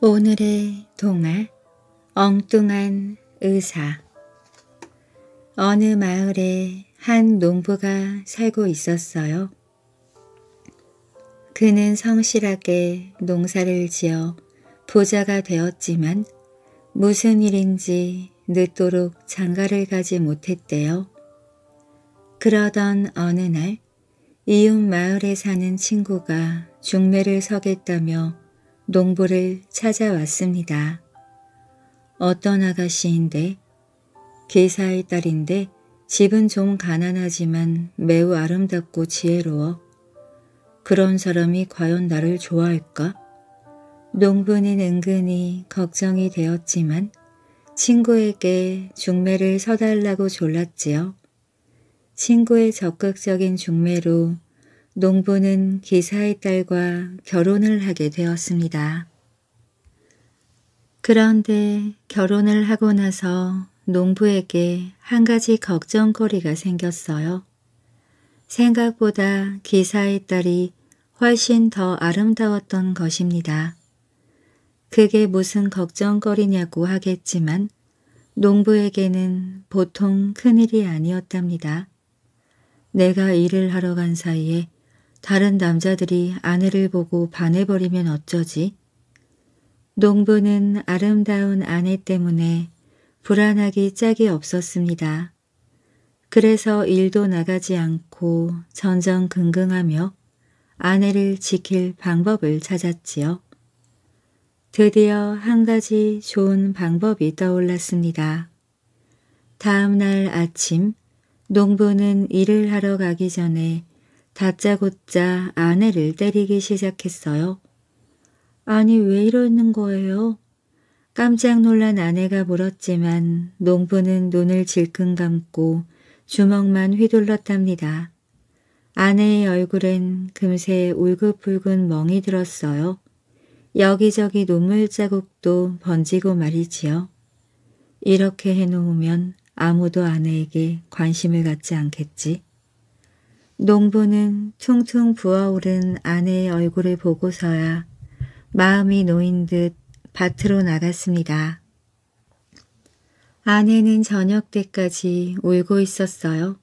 오늘의 동화 엉뚱한 의사 어느 마을에 한 농부가 살고 있었어요. 그는 성실하게 농사를 지어 부자가 되었지만 무슨 일인지 늦도록 장가를 가지 못했대요. 그러던 어느 날 이웃 마을에 사는 친구가 중매를 서겠다며 농부를 찾아왔습니다. 어떤 아가씨인데 기사의 딸인데 집은 좀 가난하지만 매우 아름답고 지혜로워 그런 사람이 과연 나를 좋아할까? 농부는 은근히 걱정이 되었지만 친구에게 중매를 서달라고 졸랐지요. 친구의 적극적인 중매로 농부는 기사의 딸과 결혼을 하게 되었습니다. 그런데 결혼을 하고 나서 농부에게 한 가지 걱정거리가 생겼어요. 생각보다 기사의 딸이 훨씬 더 아름다웠던 것입니다. 그게 무슨 걱정거리냐고 하겠지만 농부에게는 보통 큰일이 아니었답니다. 내가 일을 하러 간 사이에 다른 남자들이 아내를 보고 반해버리면 어쩌지? 농부는 아름다운 아내 때문에 불안하기 짝이 없었습니다. 그래서 일도 나가지 않고 전전긍긍하며 아내를 지킬 방법을 찾았지요. 드디어 한 가지 좋은 방법이 떠올랐습니다. 다음 날 아침 농부는 일을 하러 가기 전에 다짜고짜 아내를 때리기 시작했어요. 아니 왜 이러는 거예요? 깜짝 놀란 아내가 물었지만 농부는 눈을 질끈 감고 주먹만 휘둘렀답니다. 아내의 얼굴엔 금세 울긋불긋 멍이 들었어요. 여기저기 눈물 자국도 번지고 말이지요. 이렇게 해놓으면 아무도 아내에게 관심을 갖지 않겠지. 농부는 퉁퉁 부어오른 아내의 얼굴을 보고서야 마음이 놓인 듯 밭으로 나갔습니다. 아내는 저녁 때까지 울고 있었어요.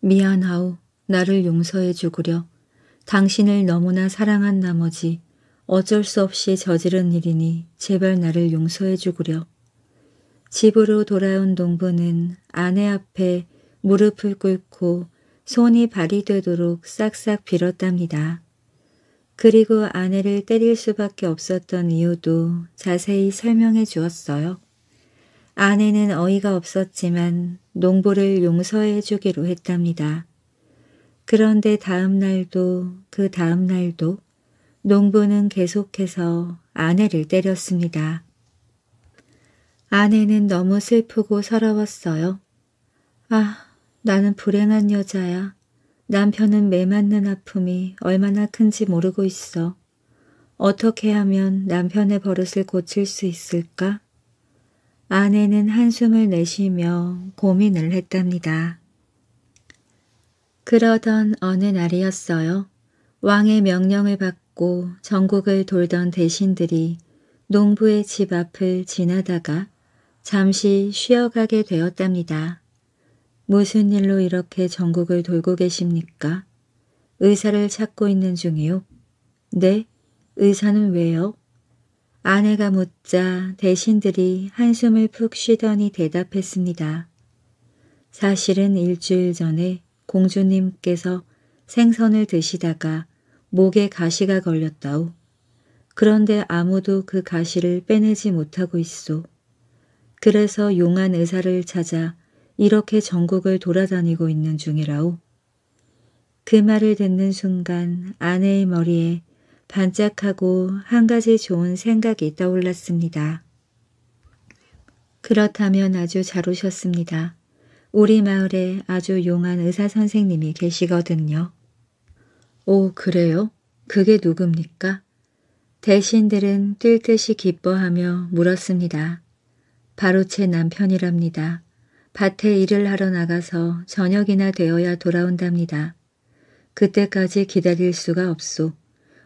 미안하오. 나를 용서해 주구려. 당신을 너무나 사랑한 나머지 어쩔 수 없이 저지른 일이니 제발 나를 용서해 주구려. 집으로 돌아온 농부는 아내 앞에 무릎을 꿇고 손이 발이 되도록 싹싹 빌었답니다. 그리고 아내를 때릴 수밖에 없었던 이유도 자세히 설명해 주었어요. 아내는 어이가 없었지만 농부를 용서해 주기로 했답니다. 그런데 다음 날도 그 다음 날도 농부는 계속해서 아내를 때렸습니다. 아내는 너무 슬프고 서러웠어요. 아, 나는 불행한 여자야. 남편은 매맞는 아픔이 얼마나 큰지 모르고 있어. 어떻게 하면 남편의 버릇을 고칠 수 있을까? 아내는 한숨을 내쉬며 고민을 했답니다. 그러던 어느 날이었어요. 왕의 명령을 받고 전국을 돌던 대신들이 농부의 집 앞을 지나다가 잠시 쉬어가게 되었답니다. 무슨 일로 이렇게 전국을 돌고 계십니까? 의사를 찾고 있는 중이요. 네, 의사는 왜요? 아내가 묻자 대신들이 한숨을 푹 쉬더니 대답했습니다. 사실은 일주일 전에 공주님께서 생선을 드시다가 목에 가시가 걸렸다오. 그런데 아무도 그 가시를 빼내지 못하고 있소. 그래서 용한 의사를 찾아 이렇게 전국을 돌아다니고 있는 중이라오. 그 말을 듣는 순간 아내의 머리에 반짝하고 한 가지 좋은 생각이 떠올랐습니다. 그렇다면 아주 잘 오셨습니다. 우리 마을에 아주 용한 의사 선생님이 계시거든요. 오, 그래요? 그게 누굽니까? 대신들은 뜰 듯이 기뻐하며 물었습니다. 바로 제 남편이랍니다. 밭에 일을 하러 나가서 저녁이나 되어야 돌아온답니다. 그때까지 기다릴 수가 없소.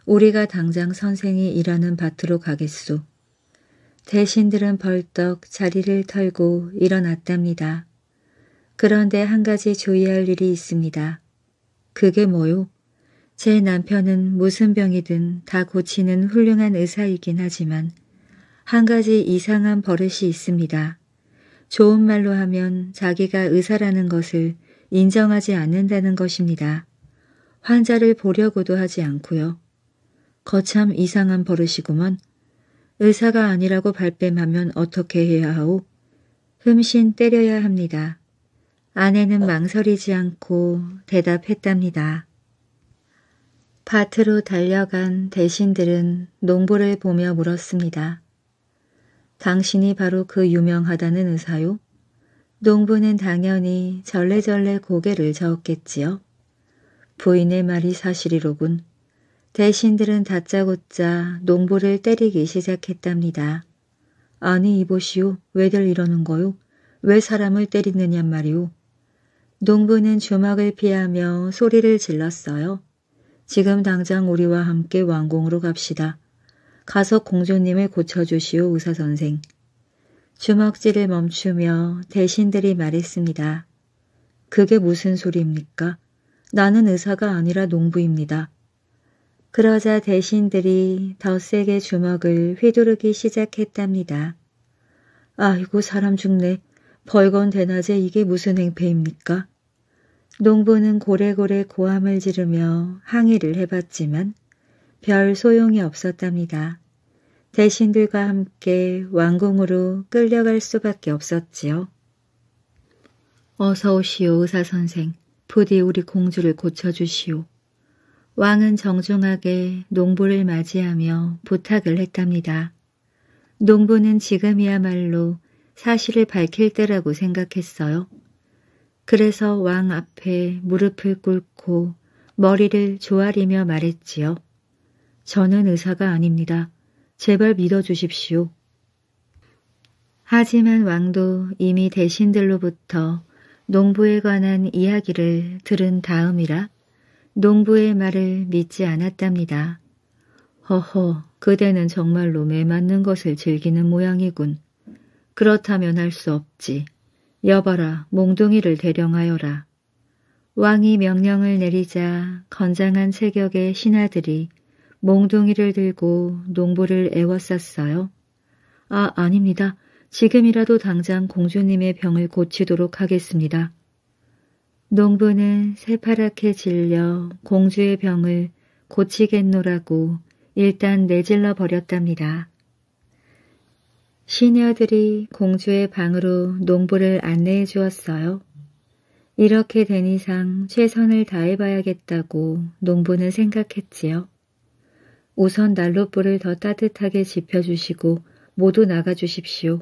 우리가 당장 선생이 일하는 밭으로 가겠소. 대신들은 벌떡 자리를 털고 일어났답니다. 그런데 한 가지 조의할 일이 있습니다. 그게 뭐요? 제 남편은 무슨 병이든 다 고치는 훌륭한 의사이긴 하지만 한 가지 이상한 버릇이 있습니다. 좋은 말로 하면 자기가 의사라는 것을 인정하지 않는다는 것입니다. 환자를 보려고도 하지 않고요. 거참 이상한 버릇이구먼. 의사가 아니라고 발뺌하면 어떻게 해야 하오? 흠신 때려야 합니다. 아내는 망설이지 않고 대답했답니다. 밭으로 달려간 대신들은 농부를 보며 물었습니다. 당신이 바로 그 유명하다는 의사요? 농부는 당연히 절레절레 고개를 저었겠지요. 부인의 말이 사실이로군. 대신들은 다짜고짜 농부를 때리기 시작했답니다. 아니 이보시오. 왜들 이러는 거요? 왜 사람을 때리느냐 말이오. 농부는 주먹을 피하며 소리를 질렀어요. 지금 당장 우리와 함께 왕궁으로 갑시다. 가서 공주님을 고쳐주시오 의사선생. 주먹질을 멈추며 대신들이 말했습니다. 그게 무슨 소리입니까? 나는 의사가 아니라 농부입니다. 그러자 대신들이 더 세게 주먹을 휘두르기 시작했답니다. 아이고 사람 죽네. 벌건 대낮에 이게 무슨 행패입니까? 농부는 고래고래 고함을 지르며 항의를 해봤지만 별 소용이 없었답니다. 대신들과 함께 왕궁으로 끌려갈 수밖에 없었지요. 어서 오시오 의사선생, 부디 우리 공주를 고쳐주시오. 왕은 정중하게 농부를 맞이하며 부탁을 했답니다. 농부는 지금이야말로 사실을 밝힐 때라고 생각했어요. 그래서 왕 앞에 무릎을 꿇고 머리를 조아리며 말했지요. 저는 의사가 아닙니다. 제발 믿어주십시오. 하지만 왕도 이미 대신들로부터 농부에 관한 이야기를 들은 다음이라 농부의 말을 믿지 않았답니다. 허허, 그대는 정말로 매맞는 것을 즐기는 모양이군. 그렇다면 할 수 없지. 여봐라, 몽둥이를 대령하여라. 왕이 명령을 내리자 건장한 체격의 신하들이 몽둥이를 들고 농부를 애워쌌어요. 아, 아닙니다. 지금이라도 당장 공주님의 병을 고치도록 하겠습니다. 농부는 새파랗게 질려 공주의 병을 고치겠노라고 일단 내질러 버렸답니다. 시녀들이 공주의 방으로 농부를 안내해 주었어요. 이렇게 된 이상 최선을 다해봐야겠다고 농부는 생각했지요. 우선 난로불을 더 따뜻하게 지펴주시고 모두 나가주십시오.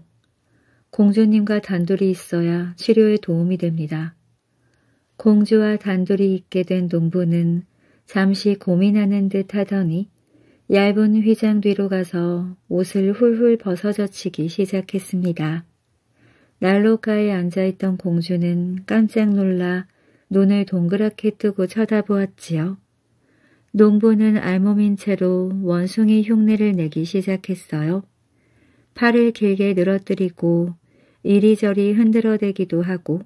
공주님과 단둘이 있어야 치료에 도움이 됩니다. 공주와 단둘이 있게 된 농부는 잠시 고민하는 듯 하더니 얇은 휘장 뒤로 가서 옷을 훌훌 벗어젖히기 시작했습니다. 난로가에 앉아있던 공주는 깜짝 놀라 눈을 동그랗게 뜨고 쳐다보았지요. 농부는 알몸인 채로 원숭이 흉내를 내기 시작했어요. 팔을 길게 늘어뜨리고 이리저리 흔들어대기도 하고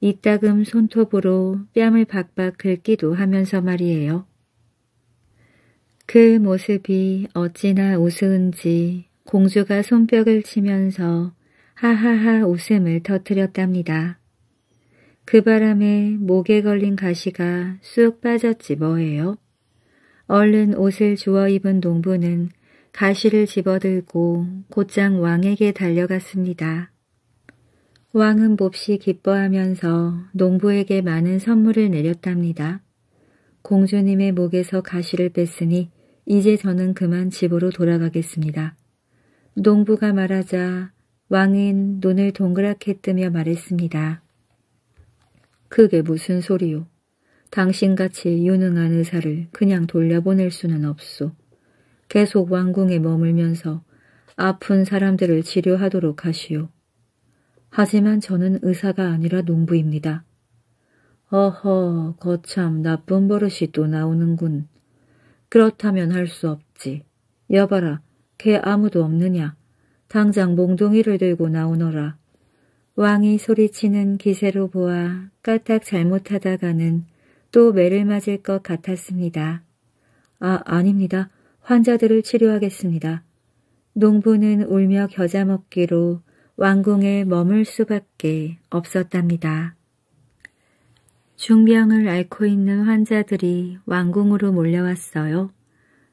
이따금 손톱으로 뺨을 박박 긁기도 하면서 말이에요. 그 모습이 어찌나 우스운지 공주가 손뼉을 치면서 하하하 웃음을 터뜨렸답니다. 그 바람에 목에 걸린 가시가 쑥 빠졌지 뭐예요. 얼른 옷을 주워 입은 농부는 가시를 집어들고 곧장 왕에게 달려갔습니다. 왕은 몹시 기뻐하면서 농부에게 많은 선물을 내렸답니다. 공주님의 목에서 가시를 뺐으니 이제 저는 그만 집으로 돌아가겠습니다. 농부가 말하자 왕은 눈을 동그랗게 뜨며 말했습니다. 그게 무슨 소리요? 당신같이 유능한 의사를 그냥 돌려보낼 수는 없소. 계속 왕궁에 머물면서 아픈 사람들을 치료하도록 하시오. 하지만 저는 의사가 아니라 농부입니다. 어허, 거참 나쁜 버릇이 또 나오는군. 그렇다면 할 수 없지. 여봐라, 걔 아무도 없느냐. 당장 몽둥이를 들고 나오너라. 왕이 소리치는 기세로 보아 까딱 잘못하다가는 또 매를 맞을 것 같았습니다. 아, 아닙니다. 환자들을 치료하겠습니다. 농부는 울며 겨자 먹기로 왕궁에 머물 수밖에 없었답니다. 중병을 앓고 있는 환자들이 왕궁으로 몰려왔어요.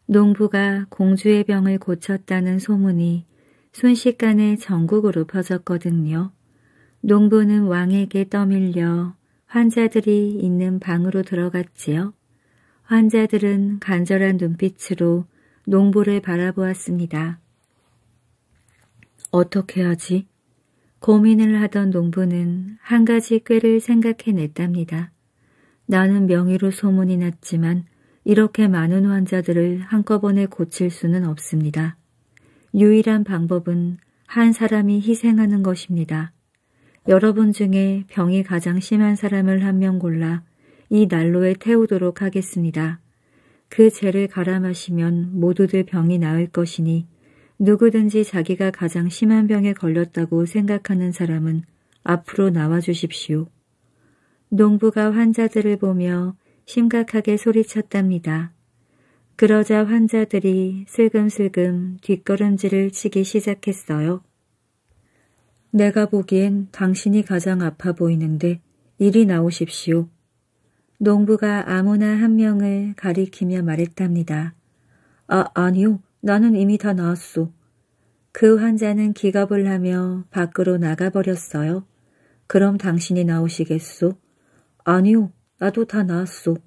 농부가 공주의 병을 고쳤다는 소문이 순식간에 전국으로 퍼졌거든요. 농부는 왕에게 떠밀려 환자들이 있는 방으로 들어갔지요. 환자들은 간절한 눈빛으로 농부를 바라보았습니다. 어떻게 하지? 고민을 하던 농부는 한 가지 꾀를 생각해냈답니다. 나는 명의로 소문이 났지만 이렇게 많은 환자들을 한꺼번에 고칠 수는 없습니다. 유일한 방법은 한 사람이 희생하는 것입니다. 여러분 중에 병이 가장 심한 사람을 한 명 골라 이 난로에 태우도록 하겠습니다. 그 죄를 갈아 마시면 모두들 병이 나을 것이니 누구든지 자기가 가장 심한 병에 걸렸다고 생각하는 사람은 앞으로 나와 주십시오. 농부가 환자들을 보며 심각하게 소리쳤답니다. 그러자 환자들이 슬금슬금 뒷걸음질을 치기 시작했어요. 내가 보기엔 당신이 가장 아파 보이는데 이리 나오십시오. 농부가 아무나 한 명을 가리키며 말했답니다. 아, 아니요. 나는 이미 다 나았소. 그 환자는 기겁을 하며 밖으로 나가버렸어요. 그럼 당신이 나오시겠소? 아니요. 나도 다 나았소.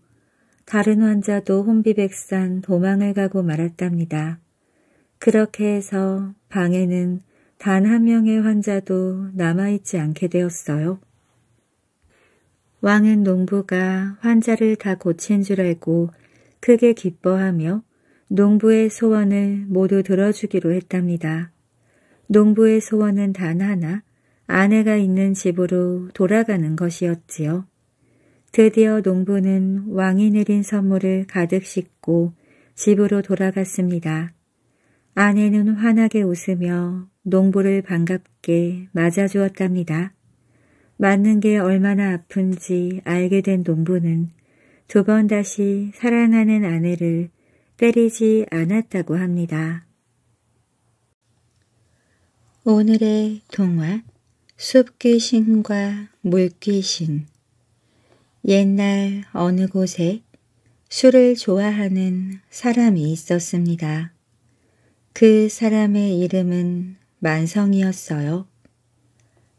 다른 환자도 혼비백산 도망을 가고 말았답니다. 그렇게 해서 방에는 단한 명의 환자도 남아있지 않게 되었어요. 왕은 농부가 환자를 다 고친 줄 알고 크게 기뻐하며 농부의 소원을 모두 들어주기로 했답니다. 농부의 소원은 단 하나, 아내가 있는 집으로 돌아가는 것이었지요. 드디어 농부는 왕이 내린 선물을 가득 싣고 집으로 돌아갔습니다. 아내는 환하게 웃으며 농부를 반갑게 맞아주었답니다. 맞는 게 얼마나 아픈지 알게 된 농부는 두 번 다시 사랑하는 아내를 때리지 않았다고 합니다. 오늘의 동화 숲귀신과 물귀신 옛날 어느 곳에 술을 좋아하는 사람이 있었습니다. 그 사람의 이름은 만성이었어요.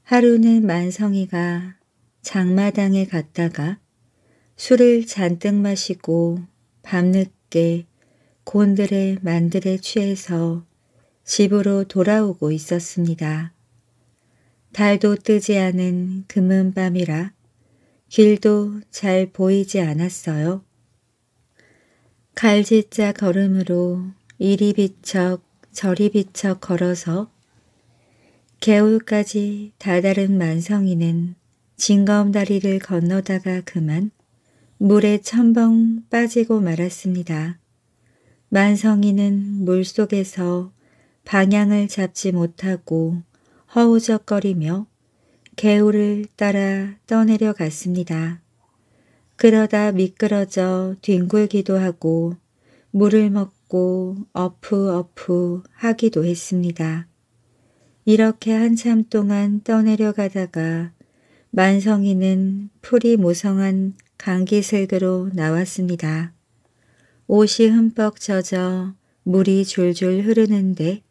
하루는 만성이가 장마당에 갔다가 술을 잔뜩 마시고 밤늦게 곤드레 만드레 취해서 집으로 돌아오고 있었습니다. 달도 뜨지 않은 금은밤이라 길도 잘 보이지 않았어요. 갈짓자 걸음으로 이리 비척 저리 비척 걸어서 개울까지 다다른 만성이는 징검다리를 건너다가 그만 물에 첨벙 빠지고 말았습니다. 만성이는 물속에서 방향을 잡지 못하고 허우적거리며 개울을 따라 떠내려 갔습니다. 그러다 미끄러져 뒹굴기도 하고 물을 먹고 어푸어푸 하기도 했습니다. 이렇게 한참 동안 떠내려가다가 만성이는 풀이 무성한 강기색으로 나왔습니다. 옷이 흠뻑 젖어 물이 줄줄 흐르는데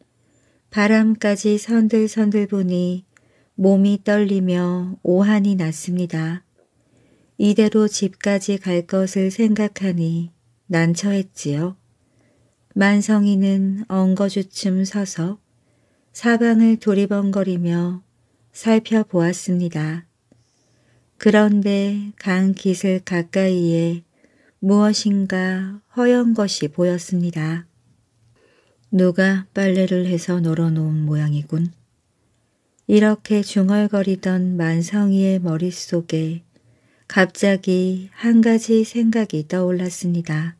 바람까지 선들선들 보니 몸이 떨리며 오한이 났습니다. 이대로 집까지 갈 것을 생각하니 난처했지요. 만성이는 엉거주춤 서서 사방을 도리번거리며 살펴보았습니다. 그런데 강 깃을 가까이에 무엇인가 허연 것이 보였습니다. 누가 빨래를 해서 널어놓은 모양이군. 이렇게 중얼거리던 만성이의 머릿속에 갑자기 한 가지 생각이 떠올랐습니다.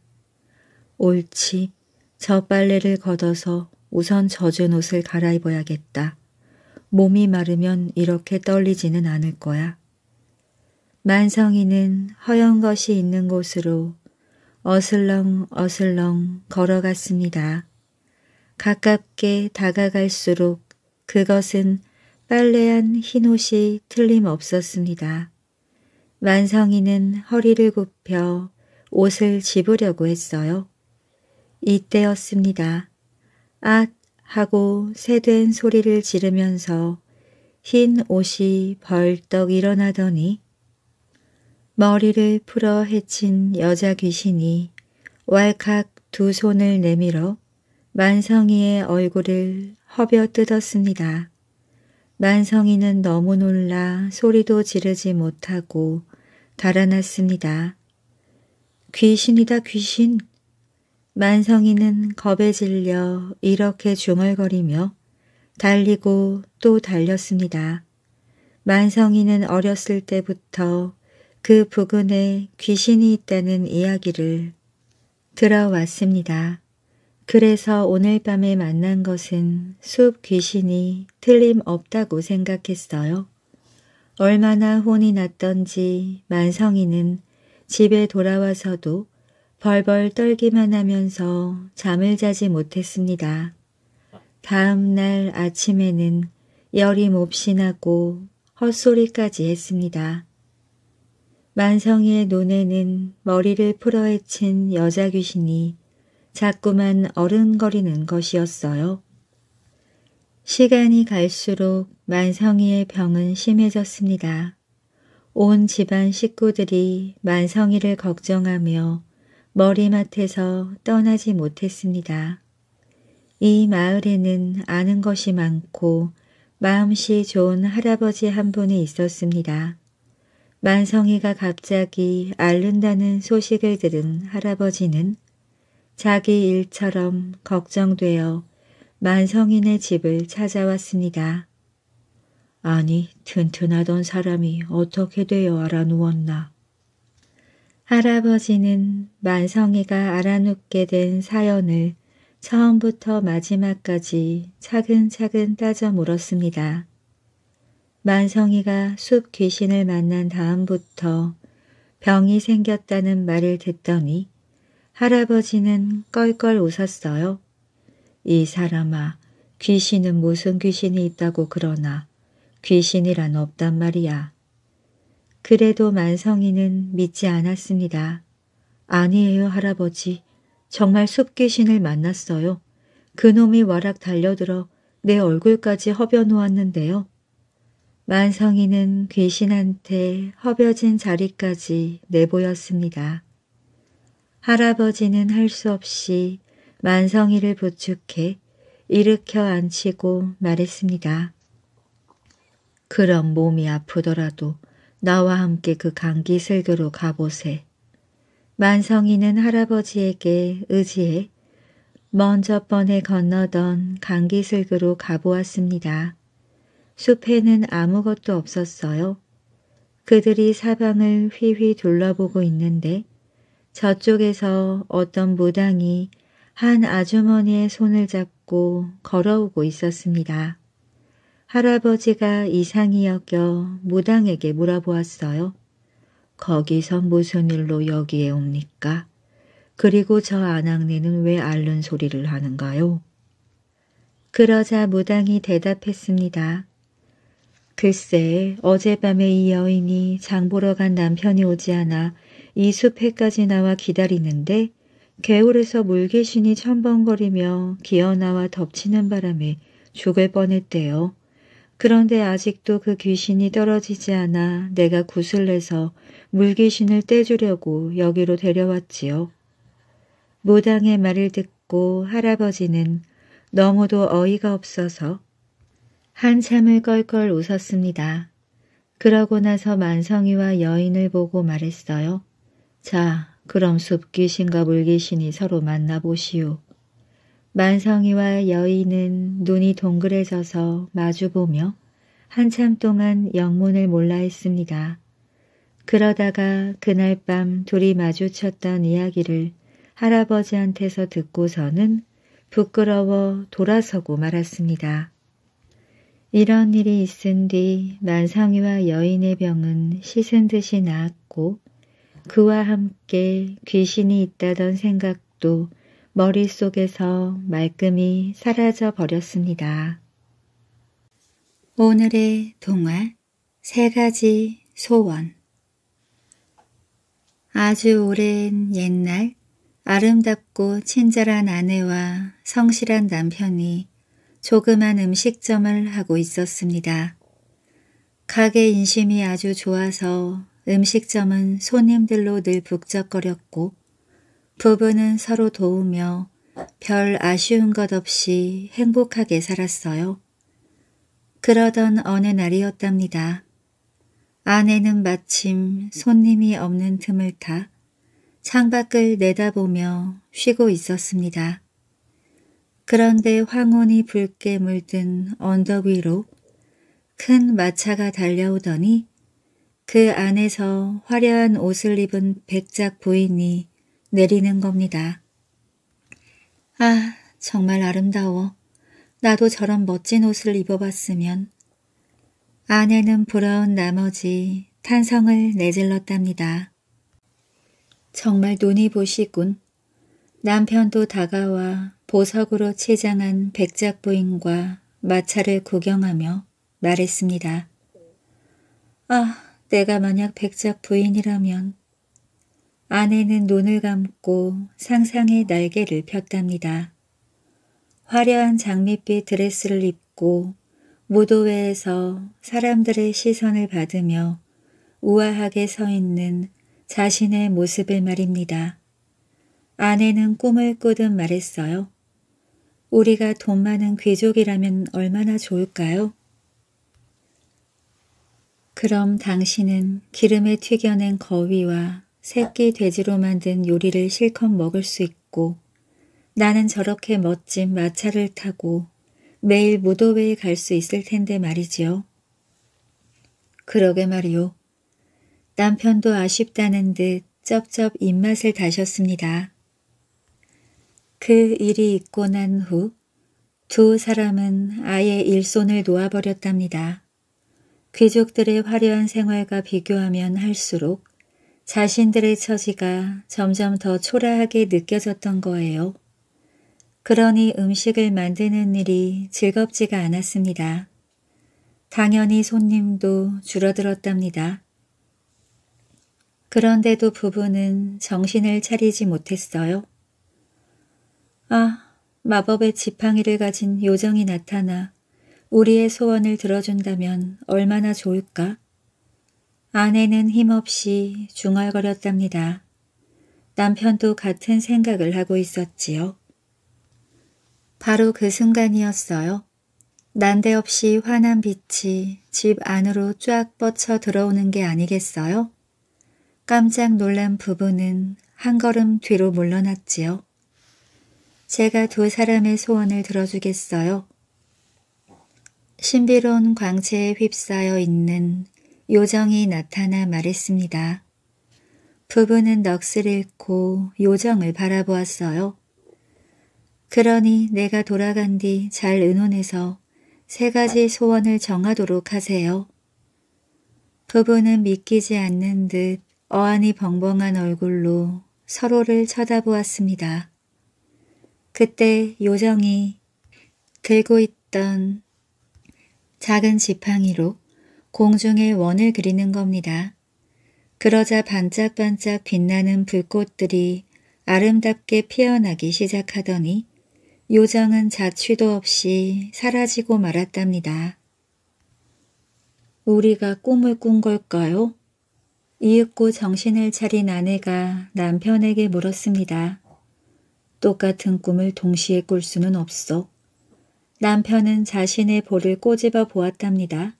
옳지, 저 빨래를 걷어서 우선 젖은 옷을 갈아입어야겠다. 몸이 마르면 이렇게 떨리지는 않을 거야. 만성이는 허연 것이 있는 곳으로 어슬렁 어슬렁 걸어갔습니다. 가깝게 다가갈수록 그것은 빨래한 흰옷이 틀림없었습니다. 만성이는 허리를 굽혀 옷을 집으려고 했어요. 이때였습니다. 앗 하고 새된 소리를 지르면서 흰 옷이 벌떡 일어나더니 머리를 풀어 헤친 여자 귀신이 왈칵 두 손을 내밀어 만성이의 얼굴을 허벼 뜯었습니다. 만성이는 너무 놀라 소리도 지르지 못하고 달아났습니다. 귀신이다 귀신 만성이는 겁에 질려 이렇게 중얼거리며 달리고 또 달렸습니다. 만성이는 어렸을 때부터 그 부근에 귀신이 있다는 이야기를 들어왔습니다. 그래서 오늘 밤에 만난 것은 숲 귀신이 틀림없다고 생각했어요. 얼마나 혼이 났던지 만성이는 집에 돌아와서도 벌벌 떨기만 하면서 잠을 자지 못했습니다. 다음 날 아침에는 열이 몹시 나고 헛소리까지 했습니다. 만성의 논에는 머리를 풀어헤친 여자 귀신이 자꾸만 어른거리는 것이었어요. 시간이 갈수록 만성이의 병은 심해졌습니다. 온 집안 식구들이 만성이를 걱정하며 머리맡에서 떠나지 못했습니다. 이 마을에는 아는 것이 많고 마음씨 좋은 할아버지 한 분이 있었습니다. 만성이가 갑자기 앓는다는 소식을 들은 할아버지는 자기 일처럼 걱정되어 만성인의 집을 찾아왔습니다. 아니 튼튼하던 사람이 어떻게 되어 알아 누웠나. 할아버지는 만성이가 알아눕게 된 사연을 처음부터 마지막까지 차근차근 따져 물었습니다. 만성이가 숲 귀신을 만난 다음부터 병이 생겼다는 말을 듣더니 할아버지는 껄껄 웃었어요. 이 사람아, 귀신은 무슨 귀신이 있다고 그러나 귀신이란 없단 말이야. 그래도 만성이는 믿지 않았습니다. 아니에요, 할아버지. 정말 숲귀신을 만났어요. 그놈이 와락 달려들어 내 얼굴까지 허벼놓았는데요. 만성이는 귀신한테 허벼진 자리까지 내보였습니다. 할아버지는 할 수 없이 만성이를 부축해 일으켜 앉히고 말했습니다. 그럼 몸이 아프더라도 나와 함께 그감기 슬교로 가보세. 만성이는 할아버지에게 의지해 먼저 번에 건너던 감기 슬교로 가보았습니다. 숲에는 아무것도 없었어요. 그들이 사방을 휘휘 둘러보고 있는데 저쪽에서 어떤 무당이 한 아주머니의 손을 잡고 걸어오고 있었습니다. 할아버지가 이상이 여겨 무당에게 물어보았어요. 거기서 무슨 일로 여기에 옵니까? 그리고 저아낙네는왜 앓는 소리를 하는가요? 그러자 무당이 대답했습니다. 글쎄 어젯밤에 이 여인이 장 보러 간 남편이 오지 않아 이 숲에까지 나와 기다리는데 개울에서 물귀신이 첨벙거리며 기어나와 덮치는 바람에 죽을 뻔했대요. 그런데 아직도 그 귀신이 떨어지지 않아 내가 구슬 내서 물귀신을 떼주려고 여기로 데려왔지요. 무당의 말을 듣고 할아버지는 너무도 어이가 없어서 한참을 껄껄 웃었습니다. 그러고 나서 만성이와 여인을 보고 말했어요. 자, 그럼 숲귀신과 물귀신이 서로 만나보시오. 만성이와 여인은 눈이 동그래져서 마주보며 한참 동안 영문을 몰라 했습니다. 그러다가 그날 밤 둘이 마주쳤던 이야기를 할아버지한테서 듣고서는 부끄러워 돌아서고 말았습니다. 이런 일이 있은 뒤 만성이와 여인의 병은 씻은 듯이 나았고 그와 함께 귀신이 있다던 생각도 머릿속에서 말끔히 사라져 버렸습니다. 오늘의 동화 세 가지 소원 아주 오랜 옛날 아름답고 친절한 아내와 성실한 남편이 조그만 음식점을 하고 있었습니다. 가게 인심이 아주 좋아서 음식점은 손님들로 늘 북적거렸고 부부는 서로 도우며 별 아쉬운 것 없이 행복하게 살았어요. 그러던 어느 날이었답니다. 아내는 마침 손님이 없는 틈을 타 창밖을 내다보며 쉬고 있었습니다. 그런데 황혼이 붉게 물든 언덕 위로 큰 마차가 달려오더니 그 안에서 화려한 옷을 입은 백작 부인이 내리는 겁니다. 아, 정말 아름다워. 나도 저런 멋진 옷을 입어봤으면. 아내는 부러운 나머지 탄성을 내질렀답니다. 정말 눈이 보시군. 남편도 다가와 보석으로 치장한 백작 부인과 마차를 구경하며 말했습니다. 아, 내가 만약 백작 부인이라면 아내는 눈을 감고 상상의 날개를 폈답니다. 화려한 장밋빛 드레스를 입고 무도회에서 사람들의 시선을 받으며 우아하게 서 있는 자신의 모습을 말입니다. 아내는 꿈을 꾸듯 말했어요. 우리가 돈 많은 귀족이라면 얼마나 좋을까요? 그럼 당신은 기름에 튀겨낸 거위와 새끼 돼지로 만든 요리를 실컷 먹을 수 있고 나는 저렇게 멋진 마차를 타고 매일 무도회에 갈 수 있을 텐데 말이지요. 그러게 말이오 남편도 아쉽다는 듯 쩝쩝 입맛을 다셨습니다. 그 일이 있고 난 후 두 사람은 아예 일손을 놓아버렸답니다. 귀족들의 화려한 생활과 비교하면 할수록 자신들의 처지가 점점 더 초라하게 느껴졌던 거예요. 그러니 음식을 만드는 일이 즐겁지가 않았습니다. 당연히 손님도 줄어들었답니다. 그런데도 부부는 정신을 차리지 못했어요. 아, 마법의 지팡이를 가진 요정이 나타나 우리의 소원을 들어준다면 얼마나 좋을까? 아내는 힘없이 중얼거렸답니다. 남편도 같은 생각을 하고 있었지요. 바로 그 순간이었어요. 난데없이 환한 빛이 집 안으로 쫙 뻗쳐 들어오는 게 아니겠어요? 깜짝 놀란 부부는 한 걸음 뒤로 물러났지요. 제가 두 사람의 소원을 들어주겠어요. 신비로운 광채에 휩싸여 있는 요정이 나타나 말했습니다. 부부는 넋을 잃고 요정을 바라보았어요. 그러니 내가 돌아간 뒤 잘 의논해서 세 가지 소원을 정하도록 하세요. 부부는 믿기지 않는 듯 어안이 벙벙한 얼굴로 서로를 쳐다보았습니다. 그때 요정이 들고 있던 작은 지팡이로 공중에 원을 그리는 겁니다. 그러자 반짝반짝 빛나는 불꽃들이 아름답게 피어나기 시작하더니 요정은 자취도 없이 사라지고 말았답니다. 우리가 꿈을 꾼 걸까요? 이윽고 정신을 차린 아내가 남편에게 물었습니다. 똑같은 꿈을 동시에 꿀 수는 없어. 남편은 자신의 볼을 꼬집어 보았답니다.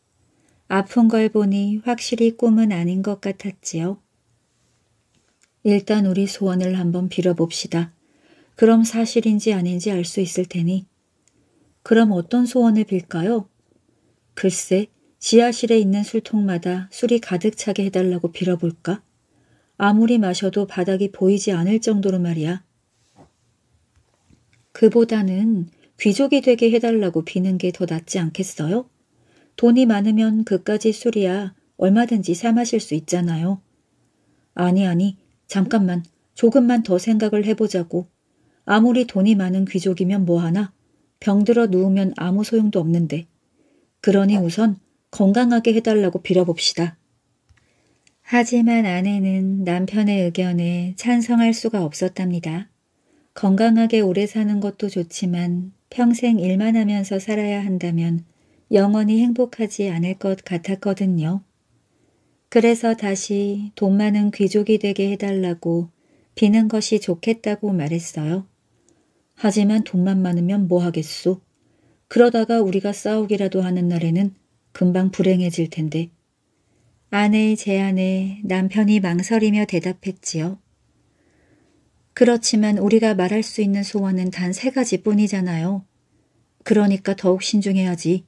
아픈 걸 보니 확실히 꿈은 아닌 것 같았지요. 일단 우리 소원을 한번 빌어봅시다. 그럼 사실인지 아닌지 알 수 있을 테니. 그럼 어떤 소원을 빌까요? 글쎄, 지하실에 있는 술통마다 술이 가득 차게 해달라고 빌어볼까? 아무리 마셔도 바닥이 보이지 않을 정도로 말이야. 그보다는 귀족이 되게 해달라고 비는 게 더 낫지 않겠어요? 돈이 많으면 그까지 술이야 얼마든지 사 마실 수 있잖아요. 아니, 아니, 잠깐만, 조금만 더 생각을 해보자고. 아무리 돈이 많은 귀족이면 뭐하나? 병들어 누우면 아무 소용도 없는데. 그러니 우선 건강하게 해달라고 빌어봅시다. 하지만 아내는 남편의 의견에 찬성할 수가 없었답니다. 건강하게 오래 사는 것도 좋지만 평생 일만 하면서 살아야 한다면 영원히 행복하지 않을 것 같았거든요. 그래서 다시 돈 많은 귀족이 되게 해달라고 비는 것이 좋겠다고 말했어요. 하지만 돈만 많으면 뭐 하겠소? 그러다가 우리가 싸우기라도 하는 날에는 금방 불행해질 텐데. 아내의 제안에 남편이 망설이며 대답했지요. 그렇지만 우리가 말할 수 있는 소원은 단 세 가지 뿐이잖아요. 그러니까 더욱 신중해야지.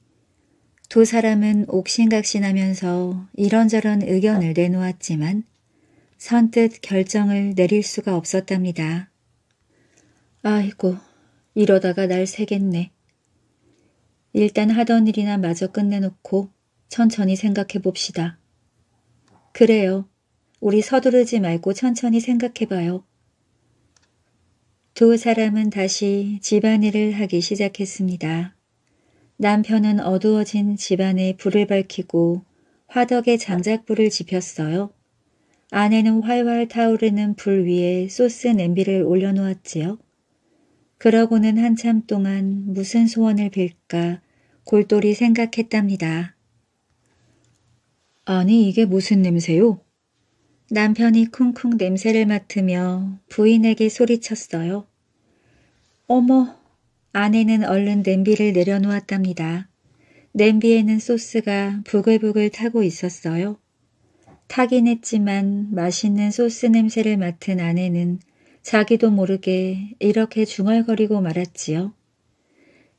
두 사람은 옥신각신하면서 이런저런 의견을 내놓았지만 선뜻 결정을 내릴 수가 없었답니다. 아이고, 이러다가 날 새겠네. 일단 하던 일이나 마저 끝내놓고 천천히 생각해 봅시다. 그래요. 우리 서두르지 말고 천천히 생각해봐요. 두 사람은 다시 집안일을 하기 시작했습니다. 남편은 어두워진 집안에 불을 밝히고 화덕에 장작불을 지폈어요. 아내는 활활 타오르는 불 위에 소스 냄비를 올려놓았지요. 그러고는 한참 동안 무슨 소원을 빌까 골똘히 생각했답니다. 아니 이게 무슨 냄새요? 남편이 쿵쿵 냄새를 맡으며 부인에게 소리쳤어요. 어머 아내는 얼른 냄비를 내려놓았답니다. 냄비에는 소스가 부글부글 타고 있었어요. 타긴 했지만 맛있는 소스 냄새를 맡은 아내는 자기도 모르게 이렇게 중얼거리고 말았지요.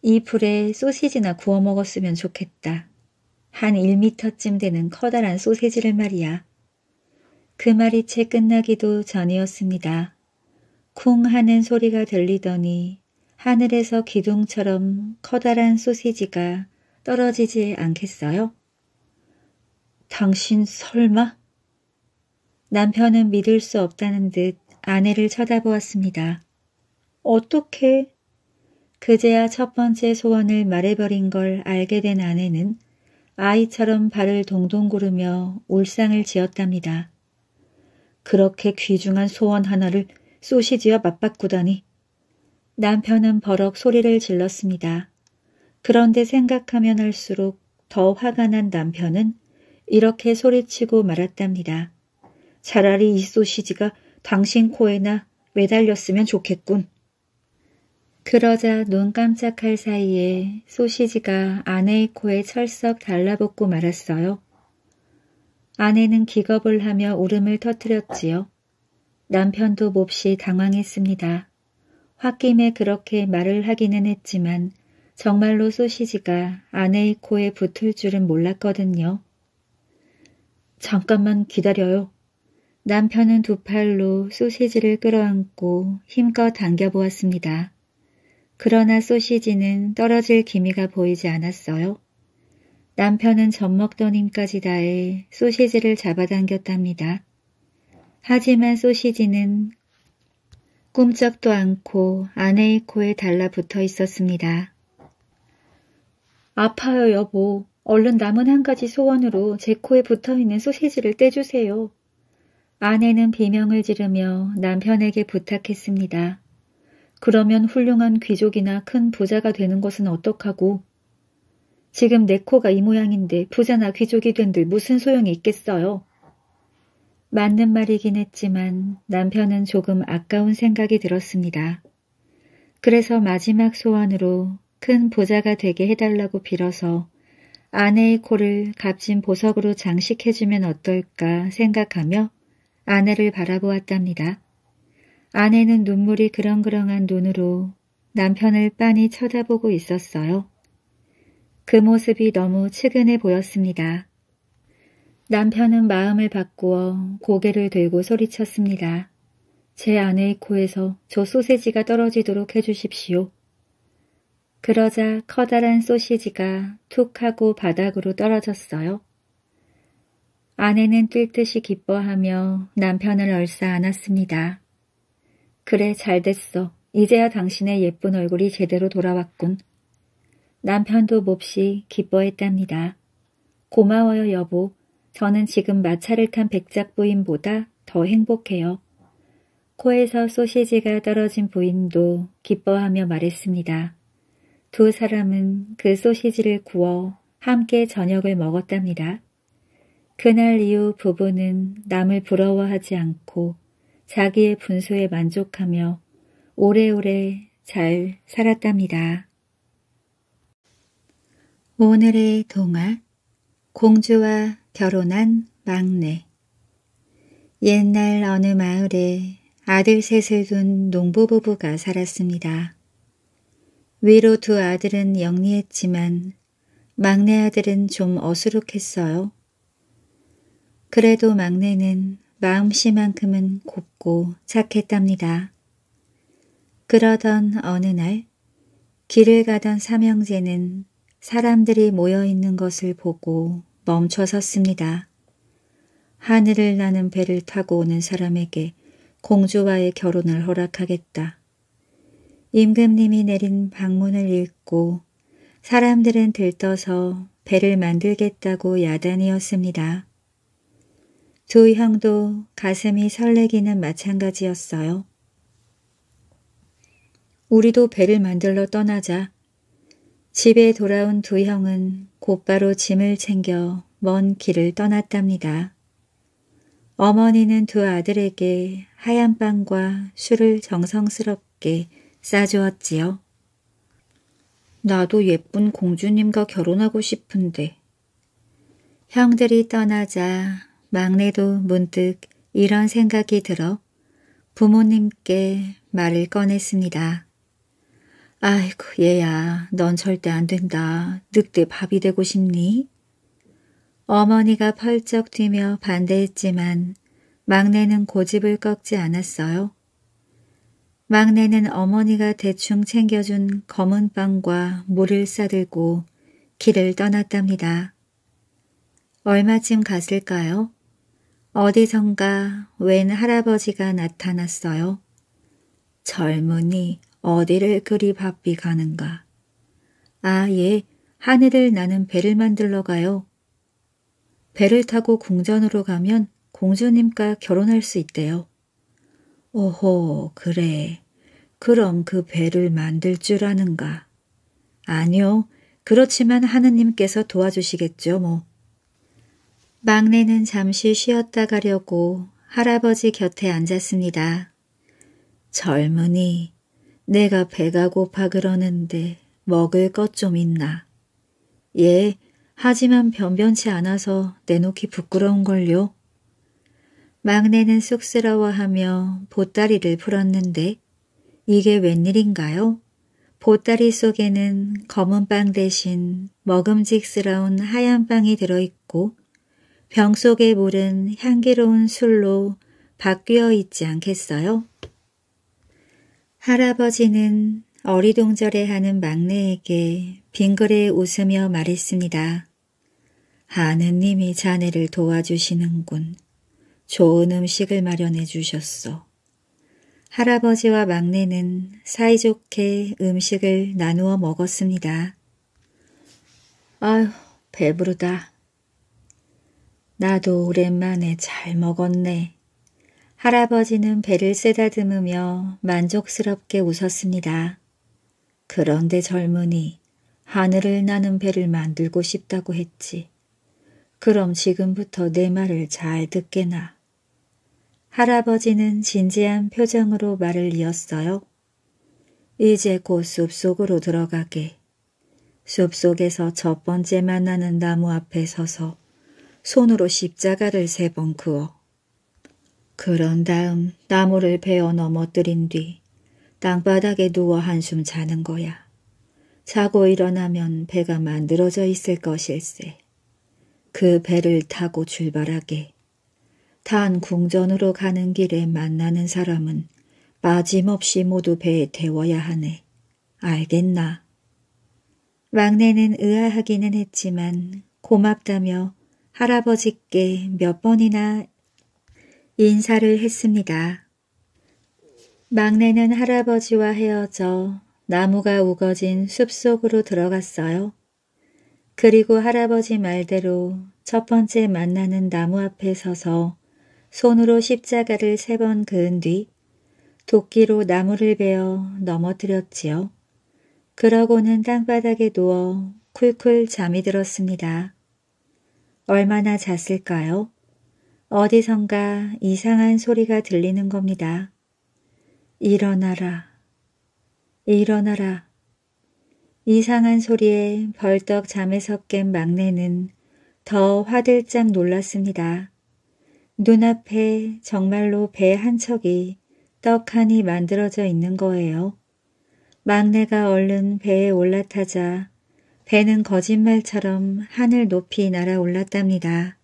이 불에 소시지나 구워 먹었으면 좋겠다. 한 1미터쯤 되는 커다란 소시지를 말이야. 그 말이 채 끝나기도 전이었습니다. 쿵 하는 소리가 들리더니 하늘에서 기둥처럼 커다란 소시지가 떨어지지 않겠어요? 당신 설마? 남편은 믿을 수 없다는 듯 아내를 쳐다보았습니다. 어떻게? 그제야 첫 번째 소원을 말해버린 걸 알게 된 아내는 아이처럼 발을 동동 구르며 울상을 지었답니다. 그렇게 귀중한 소원 하나를 소시지와 맞바꾸다니 남편은 버럭 소리를 질렀습니다. 그런데 생각하면 할수록 더 화가 난 남편은 이렇게 소리치고 말았답니다. 차라리 이 소시지가 당신 코에나 매달렸으면 좋겠군. 그러자 눈 깜짝할 사이에 소시지가 아내의 코에 철썩 달라붙고 말았어요. 아내는 기겁을 하며 울음을 터뜨렸지요. 남편도 몹시 당황했습니다. 홧김에 그렇게 말을 하기는 했지만 정말로 소시지가 아내의 코에 붙을 줄은 몰랐거든요. 잠깐만 기다려요. 남편은 두 팔로 소시지를 끌어안고 힘껏 당겨보았습니다. 그러나 소시지는 떨어질 기미가 보이지 않았어요. 남편은 젖먹던 힘까지 다해 소시지를 잡아당겼답니다. 하지만 소시지는 꿈짝도 않고 아내의 코에 달라붙어 있었습니다. 아파요, 여보. 얼른 남은 한 가지 소원으로 제 코에 붙어있는 소시지를 떼주세요. 아내는 비명을 지르며 남편에게 부탁했습니다. 그러면 훌륭한 귀족이나 큰 부자가 되는 것은 어떡하고? 지금 내 코가 이 모양인데 부자나 귀족이 된들 무슨 소용이 있겠어요? 맞는 말이긴 했지만 남편은 조금 아까운 생각이 들었습니다. 그래서 마지막 소원으로 큰 보자가 되게 해달라고 빌어서 아내의 코를 값진 보석으로 장식해주면 어떨까 생각하며 아내를 바라보았답니다. 아내는 눈물이 그렁그렁한 눈으로 남편을 빤히 쳐다보고 있었어요. 그 모습이 너무 측은해 보였습니다. 남편은 마음을 바꾸어 고개를 들고 소리쳤습니다. 제 아내의 코에서 저 소세지가 떨어지도록 해주십시오. 그러자 커다란 소시지가 툭 하고 바닥으로 떨어졌어요. 아내는 뛸 듯이 기뻐하며 남편을 얼싸 안았습니다. 그래 잘 됐어. 이제야 당신의 예쁜 얼굴이 제대로 돌아왔군. 남편도 몹시 기뻐했답니다. 고마워요 여보. 저는 지금 마차를 탄 백작부인보다 더 행복해요. 코에서 소시지가 떨어진 부인도 기뻐하며 말했습니다. 두 사람은 그 소시지를 구워 함께 저녁을 먹었답니다. 그날 이후 부부는 남을 부러워하지 않고 자기의 분수에 만족하며 오래오래 잘 살았답니다. 오늘의 동화 공주와 결혼한 막내. 옛날 어느 마을에 아들 셋을 둔 농부부부가 살았습니다. 위로 두 아들은 영리했지만 막내 아들은 좀 어수룩했어요. 그래도 막내는 마음씨만큼은 곱고 착했답니다. 그러던 어느 날 길을 가던 삼형제는 사람들이 모여있는 것을 보고 멈춰섰습니다. 하늘을 나는 배를 타고 오는 사람에게 공주와의 결혼을 허락하겠다. 임금님이 내린 방문을 읽고 사람들은 들떠서 배를 만들겠다고 야단이었습니다. 두 형도 가슴이 설레기는 마찬가지였어요. 우리도 배를 만들러 떠나자. 집에 돌아온 두 형은 곧바로 짐을 챙겨 먼 길을 떠났답니다. 어머니는 두 아들에게 하얀 빵과 술을 정성스럽게 싸주었지요. 나도 예쁜 공주님과 결혼하고 싶은데. 형들이 떠나자 막내도 문득 이런 생각이 들어 부모님께 말을 꺼냈습니다. 아이고 얘야 넌 절대 안 된다. 늑대 밥이 되고 싶니? 어머니가 펄쩍 뛰며 반대했지만 막내는 고집을 꺾지 않았어요. 막내는 어머니가 대충 챙겨준 검은 빵과 물을 싸들고 길을 떠났답니다. 얼마쯤 갔을까요? 어디선가 웬 할아버지가 나타났어요. 젊은이, 어디를 그리 바삐 가는가. 아, 예, 하늘을 나는 배를 만들러 가요. 배를 타고 궁전으로 가면 공주님과 결혼할 수 있대요. 오호, 그래. 그럼 그 배를 만들 줄 아는가? 아니요. 그렇지만 하느님께서 도와주시겠죠, 뭐. 막내는 잠시 쉬었다 가려고 할아버지 곁에 앉았습니다. 젊은이, 내가 배가 고파 그러는데 먹을 것 좀 있나. 예, 하지만 변변치 않아서 내놓기 부끄러운걸요. 막내는 쑥스러워하며 보따리를 풀었는데 이게 웬일인가요? 보따리 속에는 검은 빵 대신 먹음직스러운 하얀 빵이 들어있고 병 속의 물은 향기로운 술로 바뀌어 있지 않겠어요? 할아버지는 어리둥절해 하는 막내에게 빙그레 웃으며 말했습니다. 하느님이 자네를 도와주시는군. 좋은 음식을 마련해 주셨소. 할아버지와 막내는 사이좋게 음식을 나누어 먹었습니다. 아휴, 배부르다. 나도 오랜만에 잘 먹었네. 할아버지는 배를 쓰다듬으며 만족스럽게 웃었습니다. 그런데 젊은이 하늘을 나는 배를 만들고 싶다고 했지. 그럼 지금부터 내 말을 잘 듣게나. 할아버지는 진지한 표정으로 말을 이었어요. 이제 곧 숲속으로 들어가게. 숲속에서 첫 번째 만나는 나무 앞에 서서 손으로 십자가를 세 번 그어 그런 다음 나무를 베어 넘어뜨린 뒤 땅바닥에 누워 한숨 자는 거야. 자고 일어나면 배가 만들어져 있을 것일세. 그 배를 타고 출발하게. 단 궁전으로 가는 길에 만나는 사람은 빠짐없이 모두 배에 태워야 하네. 알겠나? 막내는 의아하기는 했지만 고맙다며 할아버지께 몇 번이나 인사를 했습니다. 막내는 할아버지와 헤어져 나무가 우거진 숲속으로 들어갔어요. 그리고 할아버지 말대로 첫 번째 만나는 나무 앞에 서서 손으로 십자가를 세 번 그은 뒤 도끼로 나무를 베어 넘어뜨렸지요. 그러고는 땅바닥에 누워 쿨쿨 잠이 들었습니다. 얼마나 잤을까요? 어디선가 이상한 소리가 들리는 겁니다. 일어나라. 일어나라. 이상한 소리에 벌떡 잠에서 깬 막내는 더 화들짝 놀랐습니다. 눈앞에 정말로 배 한 척이 떡하니 만들어져 있는 거예요. 막내가 얼른 배에 올라타자 배는 거짓말처럼 하늘 높이 날아올랐답니다.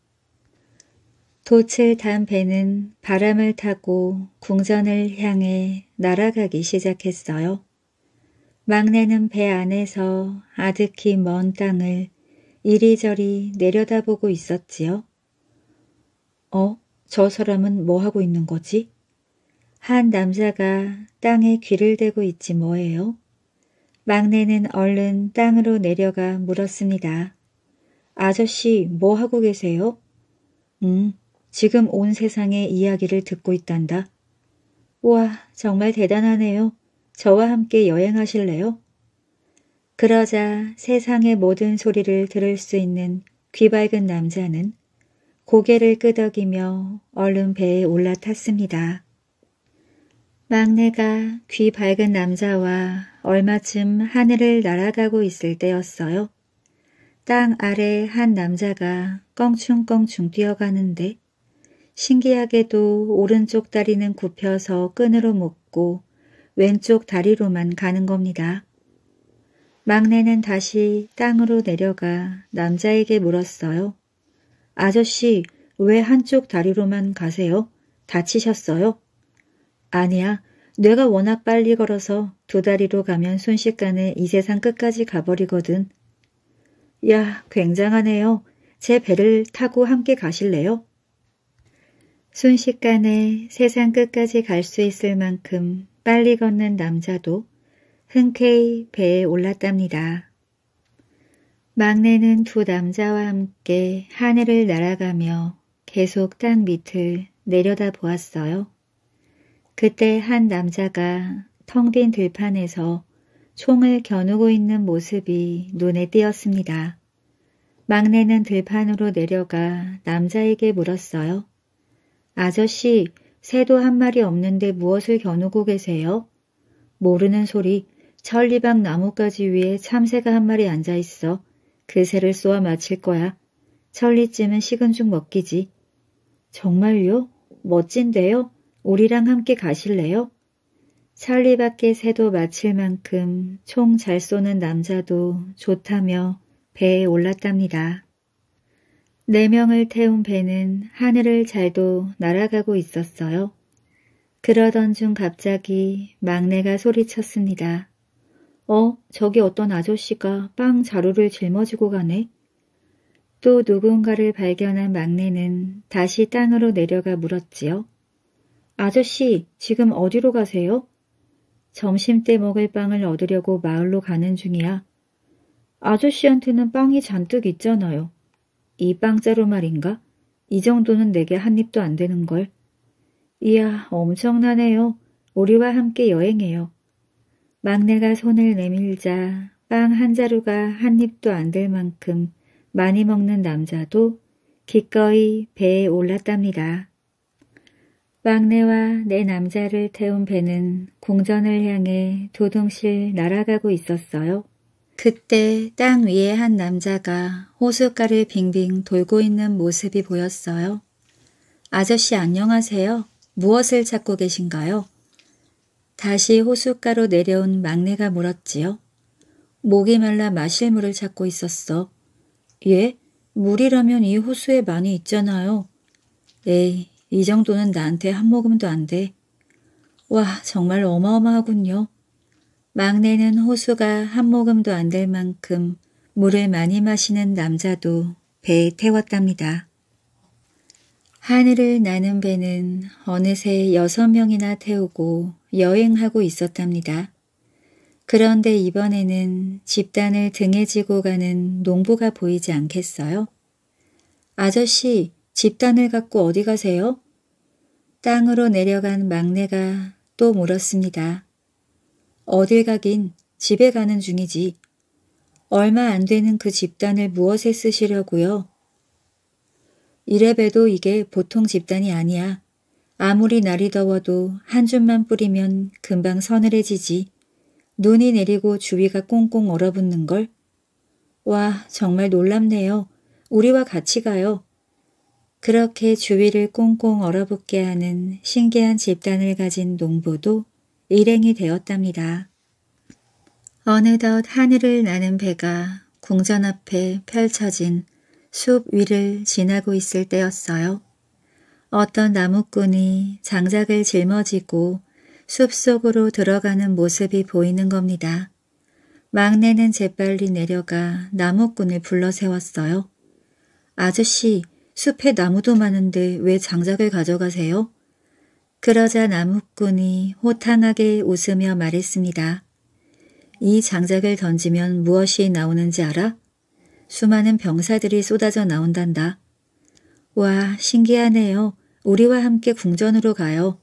돛을 단 배는 바람을 타고 궁전을 향해 날아가기 시작했어요. 막내는 배 안에서 아득히 먼 땅을 이리저리 내려다보고 있었지요. 어? 저 사람은 뭐하고 있는 거지? 한 남자가 땅에 귀를 대고 있지 뭐예요? 막내는 얼른 땅으로 내려가 물었습니다. 아저씨 뭐하고 계세요? 음, 지금 온 세상의 이야기를 듣고 있단다. 우와, 정말 대단하네요. 저와 함께 여행하실래요? 그러자 세상의 모든 소리를 들을 수 있는 귀 밝은 남자는 고개를 끄덕이며 얼른 배에 올라탔습니다. 막내가 귀 밝은 남자와 얼마쯤 하늘을 날아가고 있을 때였어요. 땅 아래 한 남자가 껑충껑충 뛰어가는데 신기하게도 오른쪽 다리는 굽혀서 끈으로 묶고 왼쪽 다리로만 가는 겁니다. 막내는 다시 땅으로 내려가 남자에게 물었어요. 아저씨, 왜 한쪽 다리로만 가세요? 다치셨어요? 아니야, 뇌가 워낙 빨리 걸어서 두 다리로 가면 순식간에 이 세상 끝까지 가버리거든. 야, 굉장하네요. 제 배를 타고 함께 가실래요? 순식간에 세상 끝까지 갈 수 있을 만큼 빨리 걷는 남자도 흔쾌히 배에 올랐답니다. 막내는 두 남자와 함께 하늘을 날아가며 계속 땅 밑을 내려다 보았어요. 그때 한 남자가 텅 빈 들판에서 총을 겨누고 있는 모습이 눈에 띄었습니다. 막내는 들판으로 내려가 남자에게 물었어요. 아저씨, 새도 한 마리 없는데 무엇을 겨누고 계세요? 모르는 소리, 천리박 나뭇가지 위에 참새가 한 마리 앉아 있어. 그 새를 쏘아 마칠 거야. 천리쯤은 식은 죽 먹기지. 정말요? 멋진데요? 우리랑 함께 가실래요? 천리밖에 새도 마칠 만큼 총 잘 쏘는 남자도 좋다며 배에 올랐답니다. 네 명을 태운 배는 하늘을 잘도 날아가고 있었어요. 그러던 중 갑자기 막내가 소리쳤습니다. 어, 저기 어떤 아저씨가 빵 자루를 짊어지고 가네. 또 누군가를 발견한 막내는 다시 땅으로 내려가 물었지요. 아저씨, 지금 어디로 가세요? 점심때 먹을 빵을 얻으려고 마을로 가는 중이야. 아저씨한테는 빵이 잔뜩 있잖아요. 이 빵자루 말인가? 이 정도는 내게 한 입도 안 되는 걸. 이야, 엄청나네요. 우리와 함께 여행해요. 막내가 손을 내밀자 빵 한 자루가 한 입도 안 될 만큼 많이 먹는 남자도 기꺼이 배에 올랐답니다. 막내와 내 남자를 태운 배는 궁전을 향해 도둥실 날아가고 있었어요. 그때 땅 위에 한 남자가 호숫가를 빙빙 돌고 있는 모습이 보였어요. 아저씨 안녕하세요. 무엇을 찾고 계신가요? 다시 호숫가로 내려온 막내가 물었지요. 목이 말라 마실 물을 찾고 있었어. 예? 물이라면 이 호수에 많이 있잖아요. 에이, 이 정도는 나한테 한 모금도 안 돼. 와, 정말 어마어마하군요. 막내는 호수가 한 모금도 안 될 만큼 물을 많이 마시는 남자도 배에 태웠답니다. 하늘을 나는 배는 어느새 여섯 명이나 태우고 여행하고 있었답니다. 그런데 이번에는 집단을 등에 지고 가는 농부가 보이지 않겠어요? 아저씨, 집단을 갖고 어디 가세요? 땅으로 내려간 막내가 또 물었습니다. 어딜 가긴 집에 가는 중이지. 얼마 안 되는 그 집단을 무엇에 쓰시려고요? 이래봬도 이게 보통 집단이 아니야. 아무리 날이 더워도 한 줌만 뿌리면 금방 서늘해지지. 눈이 내리고 주위가 꽁꽁 얼어붙는 걸. 와, 정말 놀랍네요. 우리와 같이 가요. 그렇게 주위를 꽁꽁 얼어붙게 하는 신기한 집단을 가진 농부도 일행이 되었답니다. 어느덧 하늘을 나는 배가 궁전 앞에 펼쳐진 숲 위를 지나고 있을 때였어요. 어떤 나무꾼이 장작을 짊어지고 숲속으로 들어가는 모습이 보이는 겁니다. 막내는 재빨리 내려가 나무꾼을 불러세웠어요. 아저씨, 숲에 나무도 많은데 왜 장작을 가져가세요? 그러자 나무꾼이 호탕하게 웃으며 말했습니다. 이 장작을 던지면 무엇이 나오는지 알아? 수많은 병사들이 쏟아져 나온단다. 와, 신기하네요. 우리와 함께 궁전으로 가요.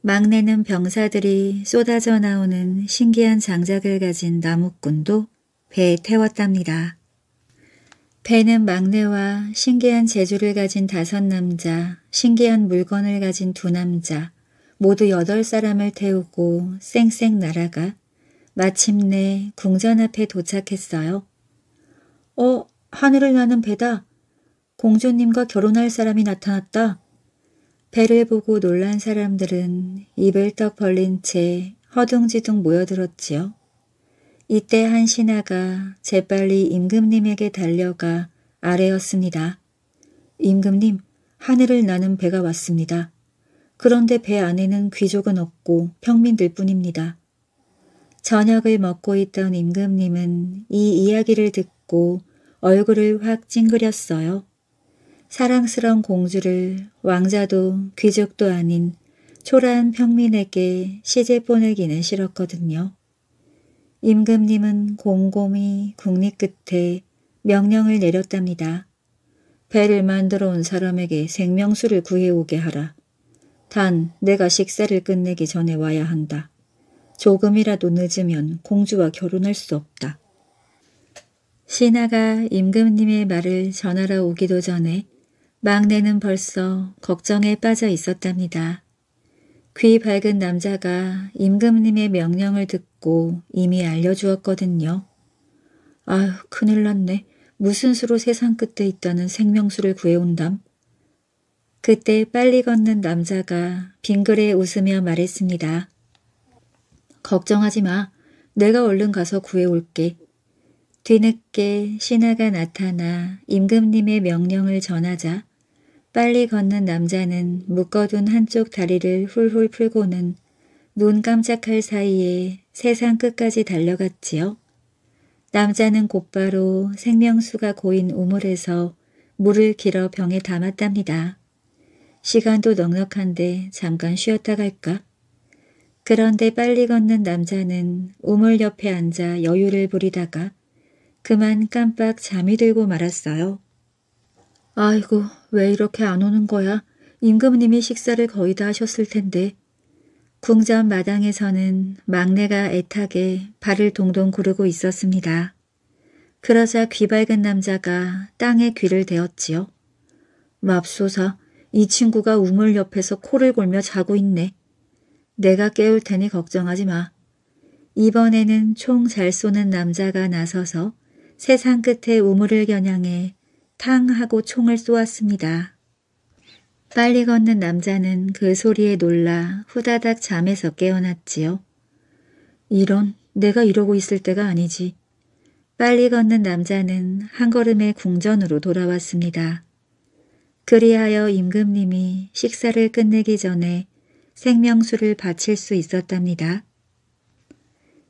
막내는 병사들이 쏟아져 나오는 신기한 장작을 가진 나무꾼도 배에 태웠답니다. 배는 막내와 신기한 재주를 가진 다섯 남자, 신기한 물건을 가진 두 남자, 모두 여덟 사람을 태우고 쌩쌩 날아가 마침내 궁전 앞에 도착했어요. 어, 하늘을 나는 배다. 공주님과 결혼할 사람이 나타났다. 배를 보고 놀란 사람들은 이을떡 벌린 채 허둥지둥 모여들었지요. 이때 한 신하가 재빨리 임금님에게 달려가 아래였습니다. 임금님, 하늘을 나는 배가 왔습니다. 그런데 배 안에는 귀족은 없고 평민들 뿐입니다. 저녁을 먹고 있던 임금님은 이 이야기를 듣고 얼굴을 확 찡그렸어요. 사랑스러운 공주를 왕자도 귀족도 아닌 초라한 평민에게 시집 보내기는 싫었거든요. 임금님은 곰곰이 국리 끝에 명령을 내렸답니다. 배를 만들어 온 사람에게 생명수를 구해오게 하라. 단 내가 식사를 끝내기 전에 와야 한다. 조금이라도 늦으면 공주와 결혼할 수 없다. 신하가 임금님의 말을 전하러 오기도 전에 막내는 벌써 걱정에 빠져 있었답니다. 귀 밝은 남자가 임금님의 명령을 듣고 이미 알려주었거든요. 아휴, 큰일 났네. 무슨 수로 세상 끝에 있다는 생명수를 구해온담. 그때 빨리 걷는 남자가 빙그레 웃으며 말했습니다. 걱정하지 마. 내가 얼른 가서 구해올게. 뒤늦게 신하가 나타나 임금님의 명령을 전하자 빨리 걷는 남자는 묶어둔 한쪽 다리를 훌훌 풀고는 눈 깜짝할 사이에 세상 끝까지 달려갔지요. 남자는 곧바로 생명수가 고인 우물에서 물을 길어 병에 담았답니다. 시간도 넉넉한데 잠깐 쉬었다 갈까? 그런데 빨리 걷는 남자는 우물 옆에 앉아 여유를 부리다가 그만 깜빡 잠이 들고 말았어요. 아이고 왜 이렇게 안 오는 거야? 임금님이 식사를 거의 다 하셨을 텐데. 궁전 마당에서는 막내가 애타게 발을 동동 구르고 있었습니다. 그러자 귀 밝은 남자가 땅에 귀를 대었지요. 맙소사, 이 친구가 우물 옆에서 코를 골며 자고 있네. 내가 깨울 테니 걱정하지 마. 이번에는 총 잘 쏘는 남자가 나서서 세상 끝에 우물을 겨냥해 탕 하고 총을 쏘았습니다. 빨리 걷는 남자는 그 소리에 놀라 후다닥 잠에서 깨어났지요. 이런, 내가 이러고 있을 때가 아니지. 빨리 걷는 남자는 한 걸음에 궁전으로 돌아왔습니다. 그리하여 임금님이 식사를 끝내기 전에 생명수를 바칠 수 있었답니다.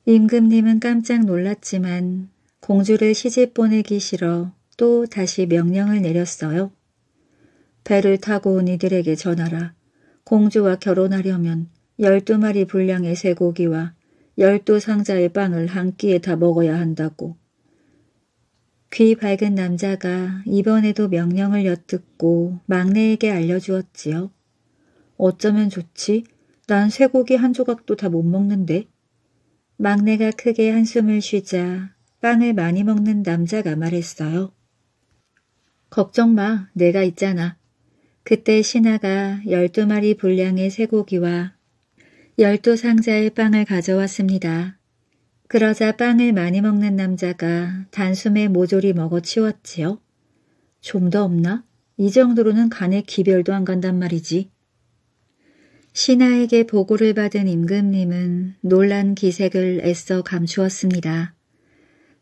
임금님은 깜짝 놀랐지만 공주를 시집 보내기 싫어 또 다시 명령을 내렸어요. 배를 타고 온 이들에게 전하라. 공주와 결혼하려면 열두 마리 분량의 쇠고기와 열두 상자의 빵을 한 끼에 다 먹어야 한다고. 귀 밝은 남자가 이번에도 명령을 엿듣고 막내에게 알려주었지요. 어쩌면 좋지? 난 쇠고기 한 조각도 다 못 먹는데. 막내가 크게 한숨을 쉬자 빵을 많이 먹는 남자가 말했어요. 걱정 마. 내가 있잖아. 그때 신하가 열두 마리 분량의 쇠고기와 열두 상자의 빵을 가져왔습니다. 그러자 빵을 많이 먹는 남자가 단숨에 모조리 먹어 치웠지요. 좀 더 없나? 이 정도로는 간에 기별도 안 간단 말이지. 신하에게 보고를 받은 임금님은 놀란 기색을 애써 감추었습니다.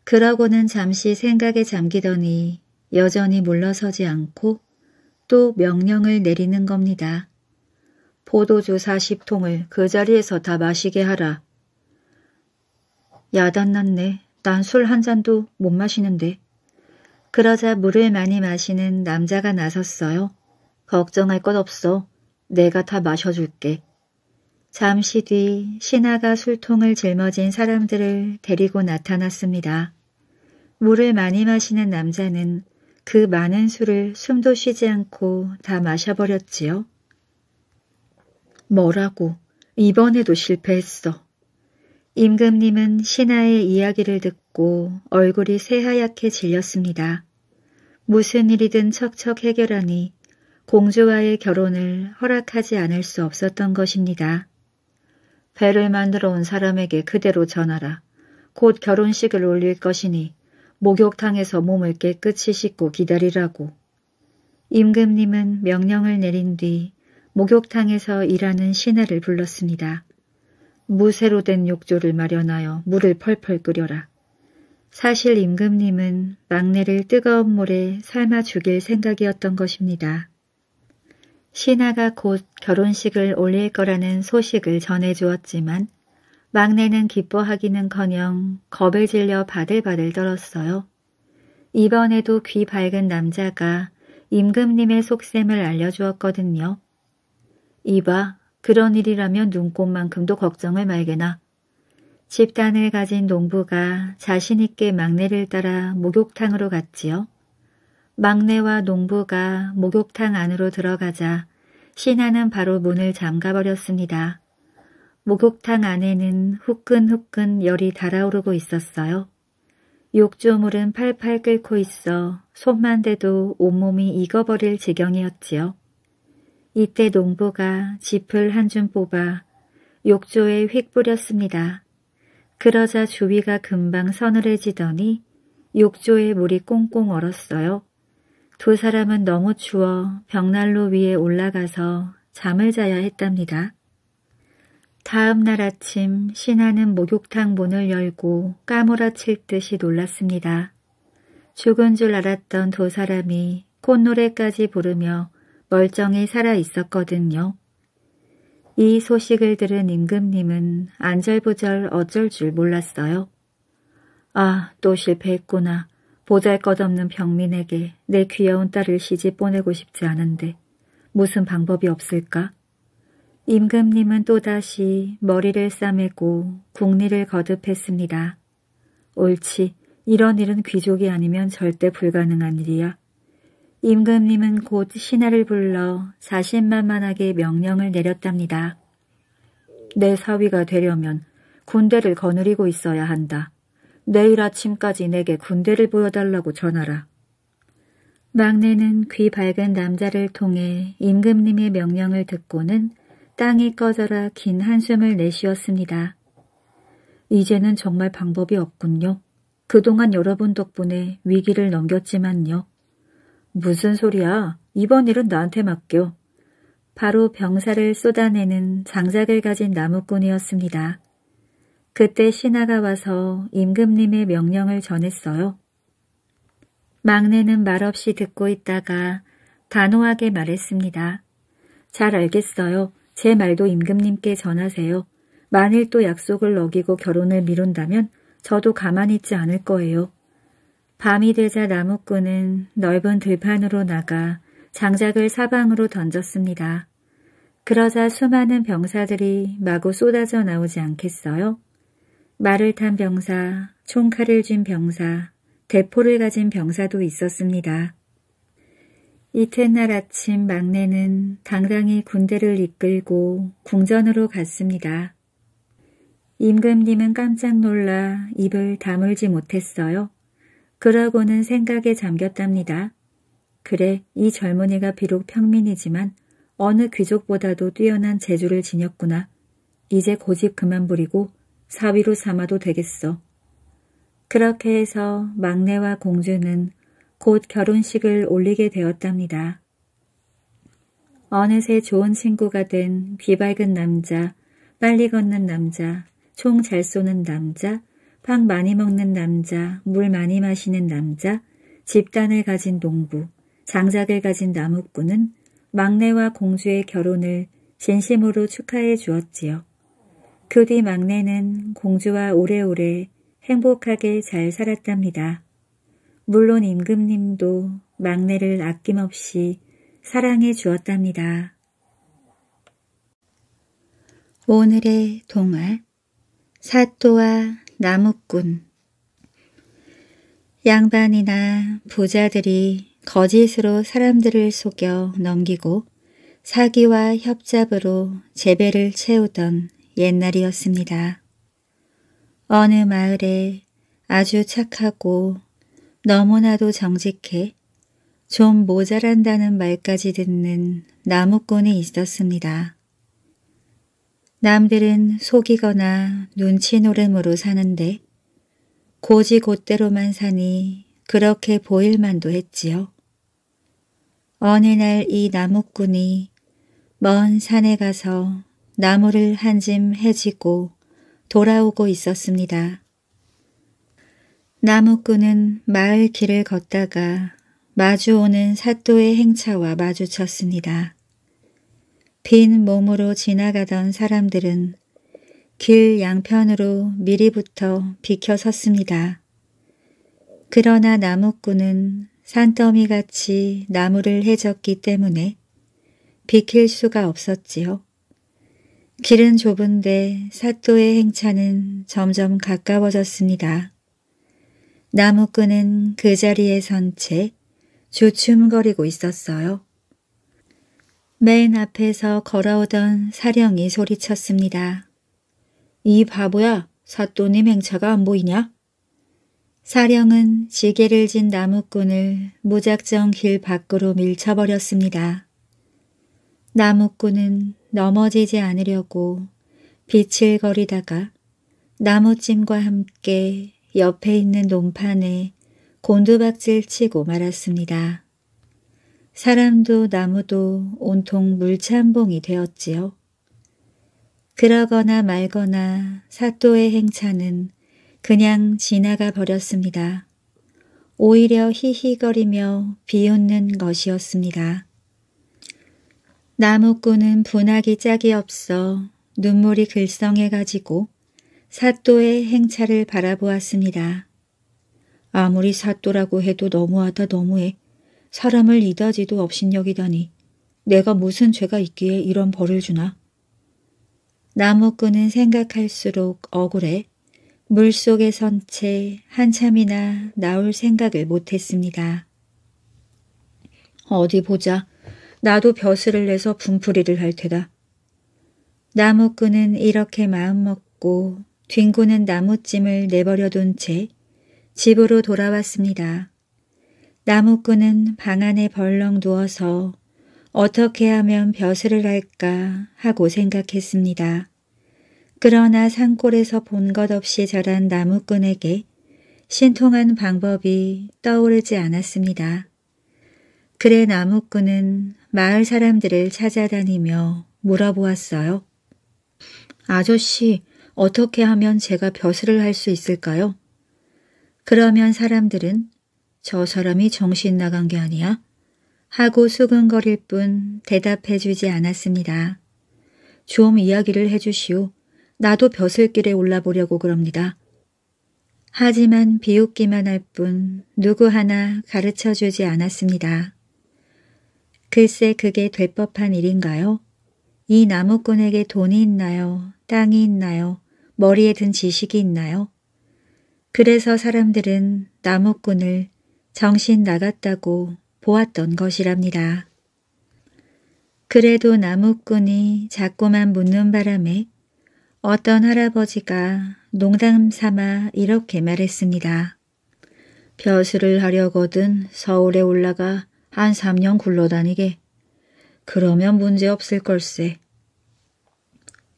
그러고는 잠시 생각에 잠기더니 여전히 물러서지 않고 또 명령을 내리는 겁니다. 포도주 40통을 그 자리에서 다 마시게 하라. 야단났네. 난 술 한 잔도 못 마시는데. 그러자 물을 많이 마시는 남자가 나섰어요. 걱정할 것 없어. 내가 다 마셔줄게. 잠시 뒤 신하가 술통을 짊어진 사람들을 데리고 나타났습니다. 물을 많이 마시는 남자는 그 많은 술을 숨도 쉬지 않고 다 마셔버렸지요. 뭐라고 이번에도 실패했어. 임금님은 신하의 이야기를 듣고 얼굴이 새하얗게 질렸습니다. 무슨 일이든 척척 해결하니 공주와의 결혼을 허락하지 않을 수 없었던 것입니다. 배를 만들어 온 사람에게 그대로 전하라. 곧 결혼식을 올릴 것이니 목욕탕에서 몸을 깨끗이 씻고 기다리라고. 임금님은 명령을 내린 뒤 목욕탕에서 일하는 신하를 불렀습니다. 무쇠로 된 욕조를 마련하여 물을 펄펄 끓여라. 사실 임금님은 막내를 뜨거운 물에 삶아 죽일 생각이었던 것입니다. 신하가 곧 결혼식을 올릴 거라는 소식을 전해주었지만 막내는 기뻐하기는커녕 겁에 질려 바들바들 떨었어요. 이번에도 귀 밝은 남자가 임금님의 속셈을 알려주었거든요. 이봐, 그런 일이라면 눈꽃만큼도 걱정을 말게나. 집단을 가진 농부가 자신있게 막내를 따라 목욕탕으로 갔지요. 막내와 농부가 목욕탕 안으로 들어가자 신하는 바로 문을 잠가버렸습니다. 목욕탕 안에는 후끈후끈 열이 달아오르고 있었어요. 욕조물은 팔팔 끓고 있어 손만 대도 온몸이 익어버릴 지경이었지요. 이때 농부가 짚을 한 줌 뽑아 욕조에 휙 뿌렸습니다. 그러자 주위가 금방 서늘해지더니 욕조에 물이 꽁꽁 얼었어요. 두 사람은 너무 추워 벽난로 위에 올라가서 잠을 자야 했답니다. 다음 날 아침 신하는 목욕탕 문을 열고 까무라칠 듯이 놀랐습니다. 죽은 줄 알았던 두 사람이 콧노래까지 부르며 멀쩡히 살아 있었거든요. 이 소식을 들은 임금님은 안절부절 어쩔 줄 몰랐어요. 아, 또 실패했구나. 보잘것없는 병민에게 내 귀여운 딸을 시집 보내고 싶지 않은데 무슨 방법이 없을까? 임금님은 또다시 머리를 싸매고 국리를 거듭했습니다. 옳지, 이런 일은 귀족이 아니면 절대 불가능한 일이야. 임금님은 곧 신하를 불러 자신만만하게 명령을 내렸답니다. 내 사위가 되려면 군대를 거느리고 있어야 한다. 내일 아침까지 내게 군대를 보여달라고 전하라. 막내는 귀 밝은 남자를 통해 임금님의 명령을 듣고는 땅이 꺼져라 긴 한숨을 내쉬었습니다. 이제는 정말 방법이 없군요. 그동안 여러분 덕분에 위기를 넘겼지만요. 무슨 소리야. 이번 일은 나한테 맡겨. 바로 병사를 쏟아내는 장작을 가진 나무꾼이었습니다. 그때 신하가 와서 임금님의 명령을 전했어요. 막내는 말없이 듣고 있다가 단호하게 말했습니다. 잘 알겠어요. 제 말도 임금님께 전하세요. 만일 또 약속을 어기고 결혼을 미룬다면 저도 가만히 있지 않을 거예요. 밤이 되자 나무꾼은 넓은 들판으로 나가 장작을 사방으로 던졌습니다. 그러자 수많은 병사들이 마구 쏟아져 나오지 않겠어요? 말을 탄 병사, 총칼을 쥔 병사, 대포를 가진 병사도 있었습니다. 이튿날 아침 막내는 당당히 군대를 이끌고 궁전으로 갔습니다. 임금님은 깜짝 놀라 입을 다물지 못했어요. 그러고는 생각에 잠겼답니다. 그래 이 젊은이가 비록 평민이지만 어느 귀족보다도 뛰어난 재주를 지녔구나. 이제 고집 그만 부리고 사위로 삼아도 되겠어. 그렇게 해서 막내와 공주는 곧 결혼식을 올리게 되었답니다. 어느새 좋은 친구가 된 비밝은 남자, 빨리 걷는 남자, 총 잘 쏘는 남자, 밥 많이 먹는 남자, 물 많이 마시는 남자, 집단을 가진 농부, 장작을 가진 나무꾼은 막내와 공주의 결혼을 진심으로 축하해 주었지요. 그 뒤 막내는 공주와 오래오래 행복하게 잘 살았답니다. 물론 임금님도 막내를 아낌없이 사랑해 주었답니다. 오늘의 동화 사또와 나무꾼 양반이나 부자들이 거짓으로 사람들을 속여 넘기고 사기와 협잡으로 재배를 채우던 옛날이었습니다. 어느 마을에 아주 착하고 너무나도 정직해 좀 모자란다는 말까지 듣는 나무꾼이 있었습니다. 남들은 속이거나 눈치 노름으로 사는데 고지곧대로만 사니 그렇게 보일만도 했지요. 어느 날 이 나무꾼이 먼 산에 가서 나무를 한 짐 해지고 돌아오고 있었습니다. 나무꾼은 마을 길을 걷다가 마주오는 사또의 행차와 마주쳤습니다. 빈 몸으로 지나가던 사람들은 길 양편으로 미리부터 비켜섰습니다. 그러나 나무꾼은 산더미같이 나무를 해졌기 때문에 비킬 수가 없었지요. 길은 좁은데 사또의 행차는 점점 가까워졌습니다. 나무꾼은 그 자리에 선 채주춤거리고 있었어요. 맨 앞에서 걸어오던 사령이 소리쳤습니다. 이 바보야, 사또님 행차가 안 보이냐? 사령은 지게를 진 나무꾼을 무작정 길 밖으로 밀쳐버렸습니다. 나무꾼은 넘어지지 않으려고 비칠거리다가 나무찜과 함께 옆에 있는 논판에 곤두박질 치고 말았습니다. 사람도 나무도 온통 물찬봉이 되었지요. 그러거나 말거나 사또의 행차는 그냥 지나가 버렸습니다. 오히려 히히거리며 비웃는 것이었습니다. 나무꾼은 분하기 짝이 없어 눈물이 글썽해가지고 사또의 행차를 바라보았습니다. 아무리 사또라고 해도 너무하다 너무해. 사람을 이다지도 없인 여기다니. 내가 무슨 죄가 있기에 이런 벌을 주나? 나무꾼은 생각할수록 억울해 물속에 선 채 한참이나 나올 생각을 못했습니다. 어디 보자. 나도 벼슬을 내서 분풀이를 할 테다. 나무꾼은 이렇게 마음먹고 뒹구는 나무찜을 내버려 둔 채 집으로 돌아왔습니다. 나무꾼은 방 안에 벌렁 누워서 어떻게 하면 벼슬을 할까 하고 생각했습니다. 그러나 산골에서 본 것 없이 자란 나무꾼에게 신통한 방법이 떠오르지 않았습니다. 그래 나무꾼은 마을 사람들을 찾아다니며 물어보았어요. 아저씨, 어떻게 하면 제가 벼슬을 할 수 있을까요? 그러면 사람들은 저 사람이 정신 나간 게 아니야? 하고 수근거릴 뿐 대답해 주지 않았습니다. 좀 이야기를 해주시오. 나도 벼슬길에 올라보려고 그럽니다. 하지만 비웃기만 할 뿐 누구 하나 가르쳐 주지 않았습니다. 글쎄 그게 될 법한 일인가요? 이 나무꾼에게 돈이 있나요? 땅이 있나요? 머리에 든 지식이 있나요? 그래서 사람들은 나무꾼을 정신 나갔다고 보았던 것이랍니다. 그래도 나무꾼이 자꾸만 묻는 바람에 어떤 할아버지가 농담 삼아 이렇게 말했습니다. 벼슬을 하려거든 서울에 올라가 한 3년 굴러다니게. 그러면 문제 없을 걸세.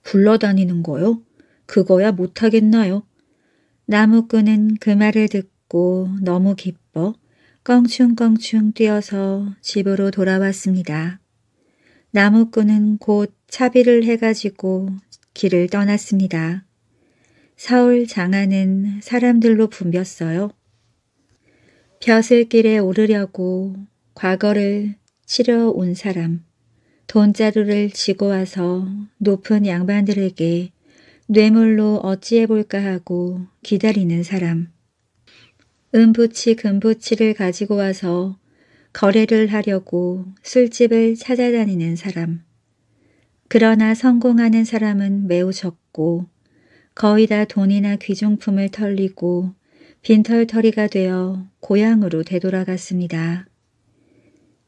굴러다니는 거요? 그거야 못하겠나요? 나무꾼은 그 말을 듣고 너무 기뻐 껑충껑충 뛰어서 집으로 돌아왔습니다. 나무꾼은 곧 차비를 해가지고 길을 떠났습니다. 서울 장안은 사람들로 붐볐어요. 벼슬길에 오르려고 과거를 치러 온 사람, 돈자루를 지고 와서 높은 양반들에게 뇌물로 어찌해볼까 하고 기다리는 사람. 은부치 금부치를 가지고 와서 거래를 하려고 술집을 찾아다니는 사람. 그러나 성공하는 사람은 매우 적고 거의 다 돈이나 귀중품을 털리고 빈털터리가 되어 고향으로 되돌아갔습니다.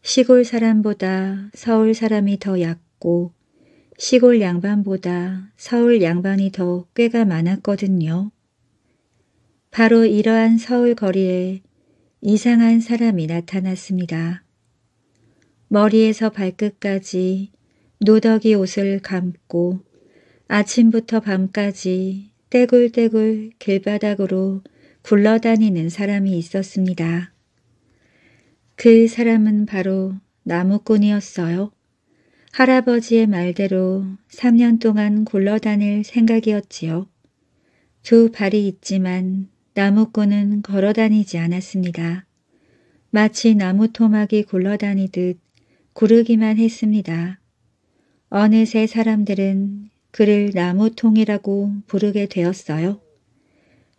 시골 사람보다 서울 사람이 더 얕고 시골 양반보다 서울 양반이 더 꾀가 많았거든요. 바로 이러한 서울 거리에 이상한 사람이 나타났습니다. 머리에서 발끝까지 노덕이 옷을 감고 아침부터 밤까지 떼굴떼굴 길바닥으로 굴러다니는 사람이 있었습니다. 그 사람은 바로 나무꾼이었어요. 할아버지의 말대로 3년 동안 굴러다닐 생각이었지요. 두 발이 있지만 나무꾼은 걸어다니지 않았습니다. 마치 나무 토막이 굴러다니듯 구르기만 했습니다. 어느새 사람들은 그를 나무통이라고 부르게 되었어요.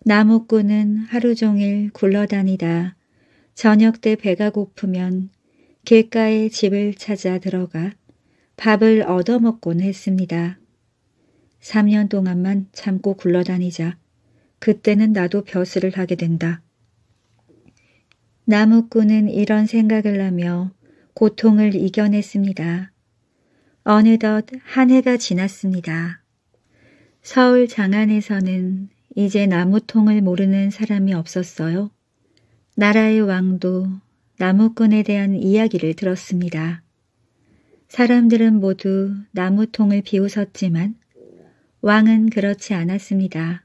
나무꾼은 하루 종일 굴러다니다 저녁 때 배가 고프면 길가에 집을 찾아 들어가 밥을 얻어먹곤 했습니다. 3년 동안만 참고 굴러다니자. 그때는 나도 벼슬을 하게 된다. 나무꾼은 이런 생각을 하며 고통을 이겨냈습니다. 어느덧 한 해가 지났습니다. 서울 장안에서는 이제 나무통을 모르는 사람이 없었어요. 나라의 왕도 나무꾼에 대한 이야기를 들었습니다. 사람들은 모두 나무통을 비웃었지만 왕은 그렇지 않았습니다.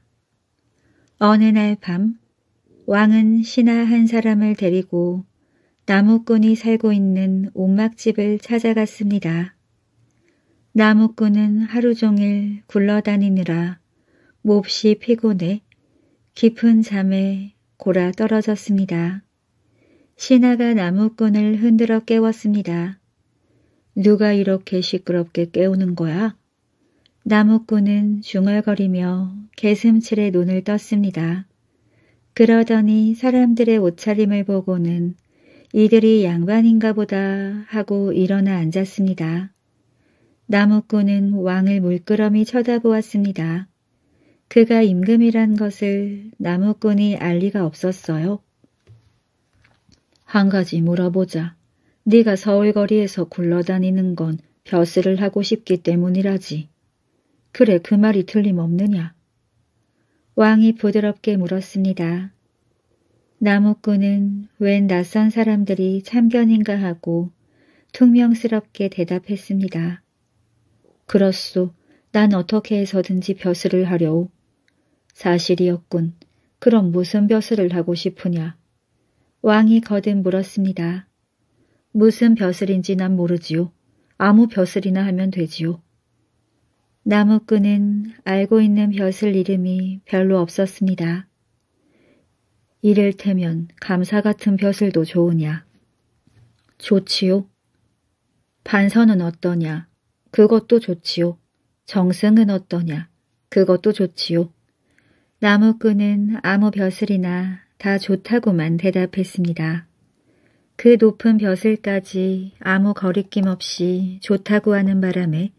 어느 날 밤 왕은 신하 한 사람을 데리고 나무꾼이 살고 있는 옥막집을 찾아갔습니다. 나무꾼은 하루 종일 굴러다니느라 몹시 피곤해 깊은 잠에 골아 떨어졌습니다. 신하가 나무꾼을 흔들어 깨웠습니다. 누가 이렇게 시끄럽게 깨우는 거야? 나무꾼은 중얼거리며 개슴츠레 눈을 떴습니다. 그러더니 사람들의 옷차림을 보고는 이들이 양반인가 보다 하고 일어나 앉았습니다. 나무꾼은 왕을 물끄러미 쳐다보았습니다. 그가 임금이란 것을 나무꾼이 알 리가 없었어요. 한 가지 물어보자. 네가 서울거리에서 굴러다니는 건 벼슬을 하고 싶기 때문이라지. 그래 그 말이 틀림없느냐. 왕이 부드럽게 물었습니다. 나무꾼은 웬 낯선 사람들이 참견인가 하고 퉁명스럽게 대답했습니다. 그렇소. 난 어떻게 해서든지 벼슬을 하려오. 사실이었군. 그럼 무슨 벼슬을 하고 싶으냐? 왕이 거듭 물었습니다. 무슨 벼슬인지 난 모르지요. 아무 벼슬이나 하면 되지요. 나무꾼은 알고 있는 벼슬 이름이 별로 없었습니다. 이를테면 감사 같은 벼슬도 좋으냐. 좋지요. 반선은 어떠냐. 그것도 좋지요. 정승은 어떠냐. 그것도 좋지요. 나무꾼은 아무 벼슬이나 다 좋다고만 대답했습니다. 그 높은 벼슬까지 아무 거리낌 없이 좋다고 하는 바람에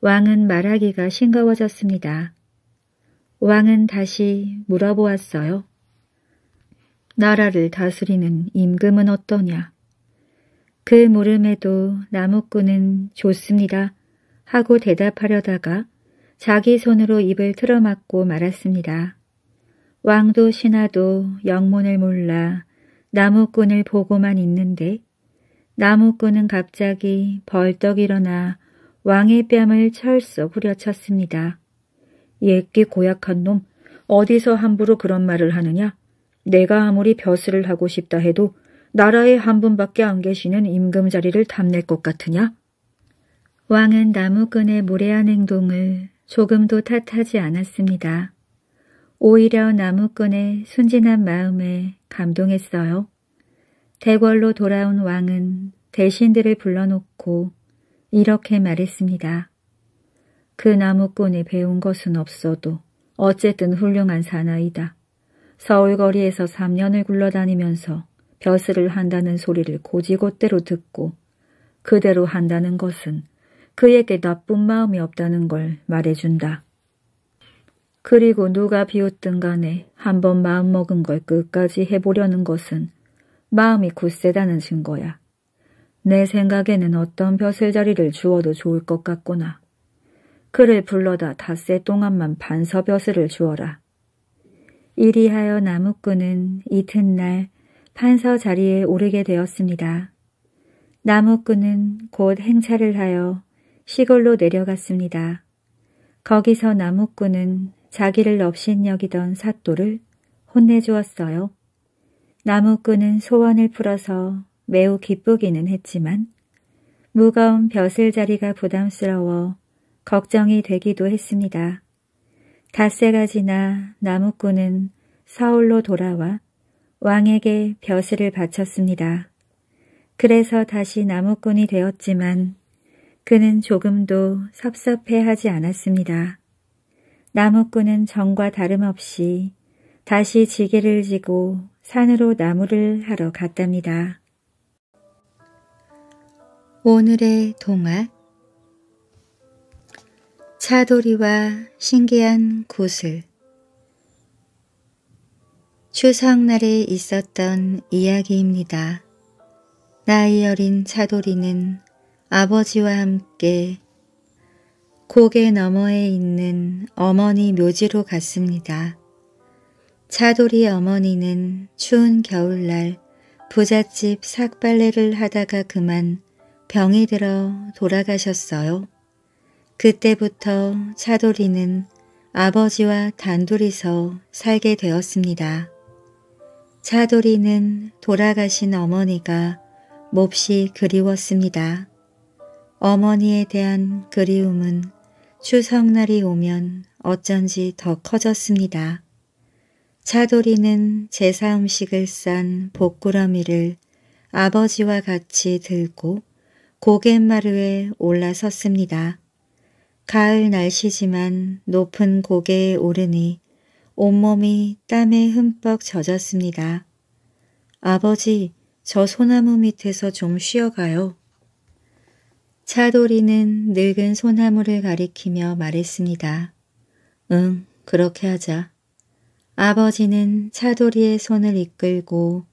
왕은 말하기가 싱거워졌습니다. 왕은 다시 물어보았어요. 나라를 다스리는 임금은 어떠냐? 그 물음에도 나무꾼은 좋습니다 하고 대답하려다가 자기 손으로 입을 틀어막고 말았습니다. 왕도 신하도 영문을 몰라 나무꾼을 보고만 있는데 나무꾼은 갑자기 벌떡 일어나 왕의 뺨을 철썩 후려쳤습니다. 옛기 고약한 놈, 어디서 함부로 그런 말을 하느냐? 내가 아무리 벼슬을 하고 싶다 해도 나라에 한 분밖에 안 계시는 임금 자리를 탐낼 것 같으냐? 왕은 나무꾼의 무례한 행동을 조금도 탓하지 않았습니다. 오히려 나무꾼의 순진한 마음에 감동했어요. 대궐로 돌아온 왕은 대신들을 불러놓고 이렇게 말했습니다. 그 나무꾼이 배운 것은 없어도 어쨌든 훌륭한 사나이다. 서울거리에서 3년을 굴러다니면서 벼슬을 한다는 소리를 고지고대로 듣고 그대로 한다는 것은 그에게 나쁜 마음이 없다는 걸 말해준다. 그리고 누가 비웃든 간에 한 번 마음먹은 걸 끝까지 해보려는 것은 마음이 굳세다는 증거야. 내 생각에는 어떤 벼슬자리를 주어도 좋을 것 같구나. 그를 불러다 닷새 동안만 반서 벼슬을 주어라. 이리하여 나무꾼은 이튿날 판서 자리에 오르게 되었습니다. 나무꾼은 곧 행차를 하여 시골로 내려갔습니다. 거기서 나무꾼은 자기를 업신 여기던 사또를 혼내주었어요. 나무꾼은 소원을 풀어서 매우 기쁘기는 했지만 무거운 벼슬 자리가 부담스러워 걱정이 되기도 했습니다. 닷새가 지나 나무꾼은 서울로 돌아와 왕에게 벼슬을 바쳤습니다. 그래서 다시 나무꾼이 되었지만 그는 조금도 섭섭해하지 않았습니다. 나무꾼은 정과 다름없이 다시 지게를 지고 산으로 나무를 하러 갔답니다. 오늘의 동화 차돌이와 신기한 구슬 추석날에 있었던 이야기입니다. 나이 어린 차돌이는 아버지와 함께 고개 너머에 있는 어머니 묘지로 갔습니다. 차돌이 어머니는 추운 겨울날 부잣집 삭발레를 하다가 그만 병이 들어 돌아가셨어요. 그때부터 차돌이는 아버지와 단둘이서 살게 되었습니다. 차돌이는 돌아가신 어머니가 몹시 그리웠습니다. 어머니에 대한 그리움은 추석날이 오면 어쩐지 더 커졌습니다. 차돌이는 제사 음식을 싼 복구러미를 아버지와 같이 들고 고갯마루에 올라섰습니다. 가을 날씨지만 높은 고개에 오르니 온몸이 땀에 흠뻑 젖었습니다. 아버지, 저 소나무 밑에서 좀 쉬어가요. 차돌이는 늙은 소나무를 가리키며 말했습니다. 응, 그렇게 하자. 아버지는 차돌이의 손을 이끌고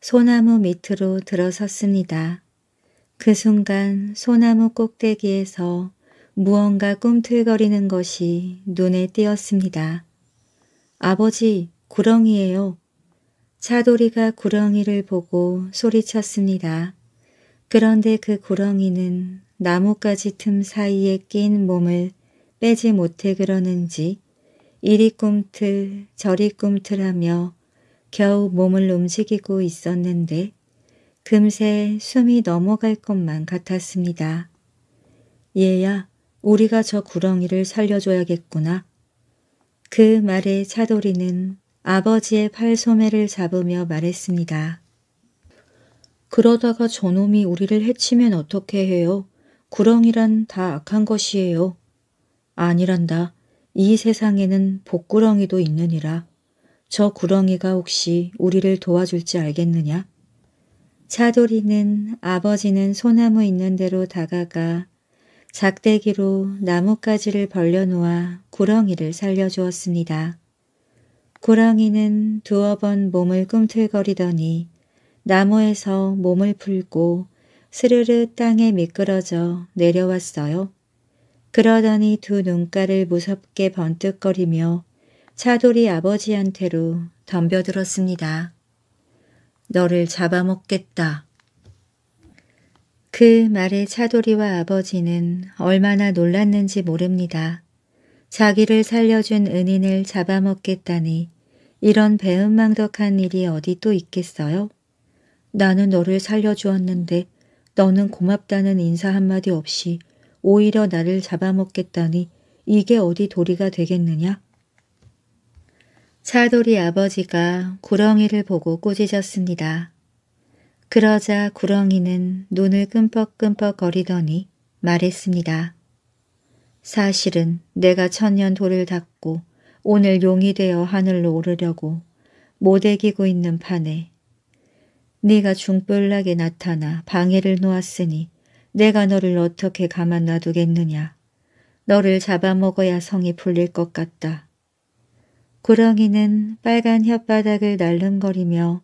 소나무 밑으로 들어섰습니다. 그 순간 소나무 꼭대기에서 무언가 꿈틀거리는 것이 눈에 띄었습니다. 아버지, 구렁이에요. 차돌이가 구렁이를 보고 소리쳤습니다. 그런데 그 구렁이는 나뭇가지 틈 사이에 낀 몸을 빼지 못해 그러는지 이리 꿈틀 저리 꿈틀하며 겨우 몸을 움직이고 있었는데 금세 숨이 넘어갈 것만 같았습니다. 얘야 우리가 저 구렁이를 살려줘야겠구나. 그 말에 차돌이는 아버지의 팔소매를 잡으며 말했습니다. 그러다가 저놈이 우리를 해치면 어떻게 해요? 구렁이란 다 악한 것이에요. 아니란다. 이 세상에는 복구렁이도 있느니라. 저 구렁이가 혹시 우리를 도와줄지 알겠느냐? 차돌이는 아버지는 소나무 있는 대로 다가가 작대기로 나뭇가지를 벌려놓아 구렁이를 살려주었습니다. 구렁이는 두어 번 몸을 꿈틀거리더니 나무에서 몸을 풀고 스르르 땅에 미끄러져 내려왔어요. 그러더니 두 눈가를 무섭게 번뜩거리며 차돌이 아버지한테로 덤벼들었습니다. 너를 잡아먹겠다. 그 말에 차돌이와 아버지는 얼마나 놀랐는지 모릅니다. 자기를 살려준 은인을 잡아먹겠다니 이런 배은망덕한 일이 어디 또 있겠어요? 나는 너를 살려주었는데 너는 고맙다는 인사 한마디 없이 오히려 나를 잡아먹겠다니 이게 어디 도리가 되겠느냐? 차돌이 아버지가 구렁이를 보고 꾸짖었습니다. 그러자 구렁이는 눈을 끔뻑끔뻑 거리더니 말했습니다. 사실은 내가 천년 돌을 닦고 오늘 용이 되어 하늘로 오르려고 못 애기고 있는 판에 네가 중벌락에 나타나 방해를 놓았으니 내가 너를 어떻게 가만 놔두겠느냐. 너를 잡아먹어야 성이 풀릴 것 같다. 구렁이는 빨간 혓바닥을 날름거리며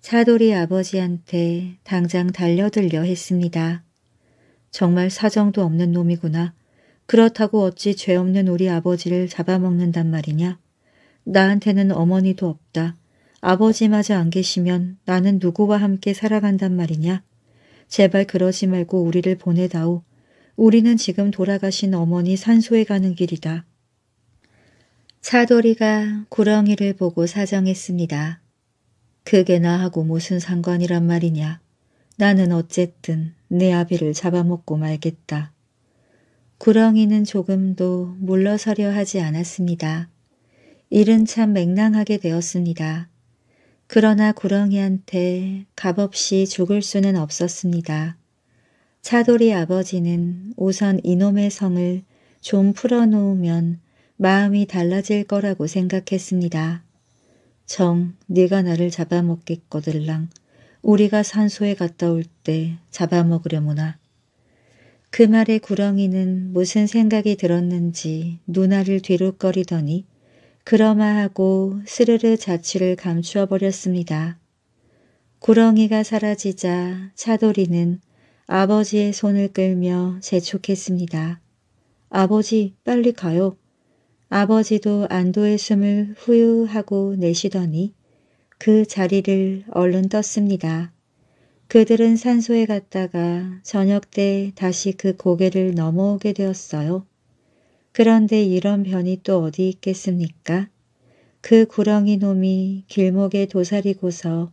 차돌이 아버지한테 당장 달려들려 했습니다. 정말 사정도 없는 놈이구나. 그렇다고 어찌 죄 없는 우리 아버지를 잡아먹는단 말이냐. 나한테는 어머니도 없다. 아버지마저 안 계시면 나는 누구와 함께 살아간단 말이냐? 제발 그러지 말고 우리를 보내다오. 우리는 지금 돌아가신 어머니 산소에 가는 길이다. 차돌이가 구렁이를 보고 사정했습니다. 그게나 하고 무슨 상관이란 말이냐. 나는 어쨌든 내 아비를 잡아먹고 말겠다. 구렁이는 조금도 물러서려 하지 않았습니다. 일은 참 맹랑하게 되었습니다. 그러나 구렁이한테 값없이 죽을 수는 없었습니다. 차돌이 아버지는 우선 이놈의 성을 좀 풀어놓으면 마음이 달라질 거라고 생각했습니다. 정, 네가 나를 잡아먹겠거들랑 우리가 산소에 갔다 올 때 잡아먹으려무나. 그 말에 구렁이는 무슨 생각이 들었는지 누나를 뒤로거리더니 그러마 하고 스르르 자취를 감추어 버렸습니다. 구렁이가 사라지자 차돌이는 아버지의 손을 끌며 재촉했습니다. 아버지 빨리 가요. 아버지도 안도의 숨을 후유하고 내쉬더니 그 자리를 얼른 떴습니다. 그들은 산소에 갔다가 저녁 때 다시 그 고개를 넘어오게 되었어요. 그런데 이런 변이 또 어디 있겠습니까? 그 구렁이 놈이 길목에 도사리고서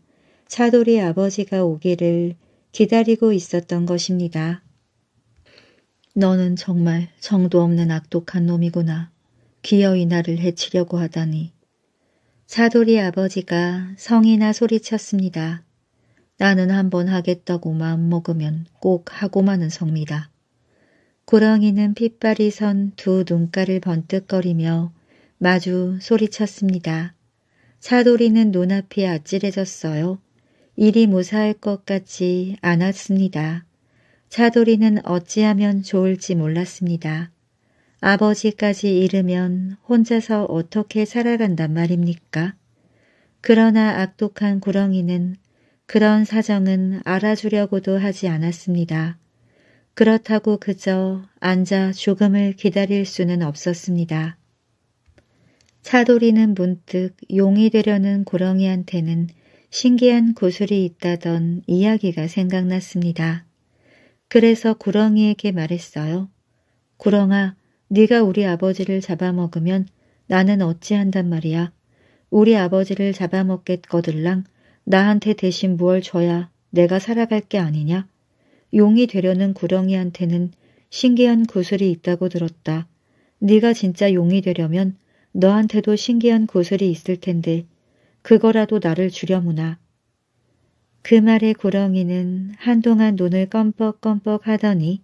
차돌이 아버지가 오기를 기다리고 있었던 것입니다. 너는 정말 정도 없는 악독한 놈이구나. 기어이 나를 해치려고 하다니. 차돌이 아버지가 성이나 소리쳤습니다. 나는 한번 하겠다고 마음먹으면 꼭 하고 마는 성미다. 고렁이는 핏발이 선 두눈깔을 번뜩거리며 마주 소리쳤습니다. 차돌이는 눈앞이 아찔해졌어요. 일이 무사할 것 같지 않았습니다. 차돌이는 어찌하면 좋을지 몰랐습니다. 아버지까지 잃으면 혼자서 어떻게 살아간단 말입니까? 그러나 악독한 구렁이는 그런 사정은 알아주려고도 하지 않았습니다. 그렇다고 그저 앉아 죽음을 기다릴 수는 없었습니다. 차돌이는 문득 용이 되려는 고렁이한테는 신기한 구슬이 있다던 이야기가 생각났습니다. 그래서 구렁이에게 말했어요. 구렁아, 네가 우리 아버지를 잡아먹으면 나는 어찌한단 말이야. 우리 아버지를 잡아먹겠거들랑 나한테 대신 무얼 줘야 내가 살아갈 게 아니냐. 용이 되려는 구렁이한테는 신기한 구슬이 있다고 들었다. 네가 진짜 용이 되려면 너한테도 신기한 구슬이 있을 텐데 그거라도 나를 주려무나. 그 말에 구렁이는 한동안 눈을 껌뻑껌뻑 하더니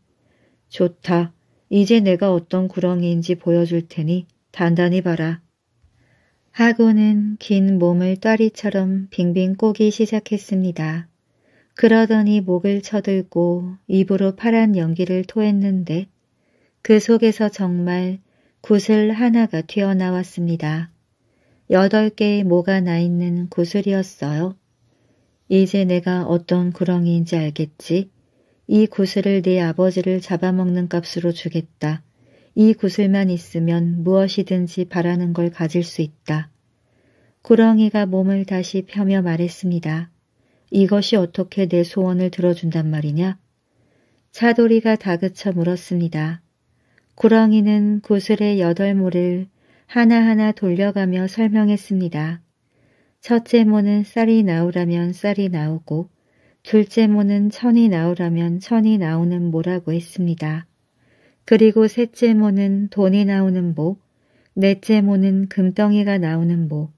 좋다. 이제 내가 어떤 구렁이인지 보여줄 테니 단단히 봐라. 하고는 긴 몸을 따리처럼 빙빙 꼬기 시작했습니다. 그러더니 목을 쳐들고 입으로 파란 연기를 토했는데 그 속에서 정말 구슬 하나가 튀어나왔습니다. 여덟 개의 모가 나 있는 구슬이었어요. 이제 내가 어떤 구렁이인지 알겠지. 이 구슬을 네 아버지를 잡아먹는 값으로 주겠다. 이 구슬만 있으면 무엇이든지 바라는 걸 가질 수 있다. 구렁이가 몸을 다시 펴며 말했습니다. 이것이 어떻게 내 소원을 들어준단 말이냐? 차돌이가 다그쳐 물었습니다. 구렁이는 구슬의 여덟 모를 하나하나 돌려가며 설명했습니다. 첫째 모는 쌀이 나오라면 쌀이 나오고 둘째 모는 천이 나오라면 천이 나오는 모라고 했습니다. 그리고 셋째 모는 돈이 나오는 모, 넷째 모는 금덩이가 나오는 모,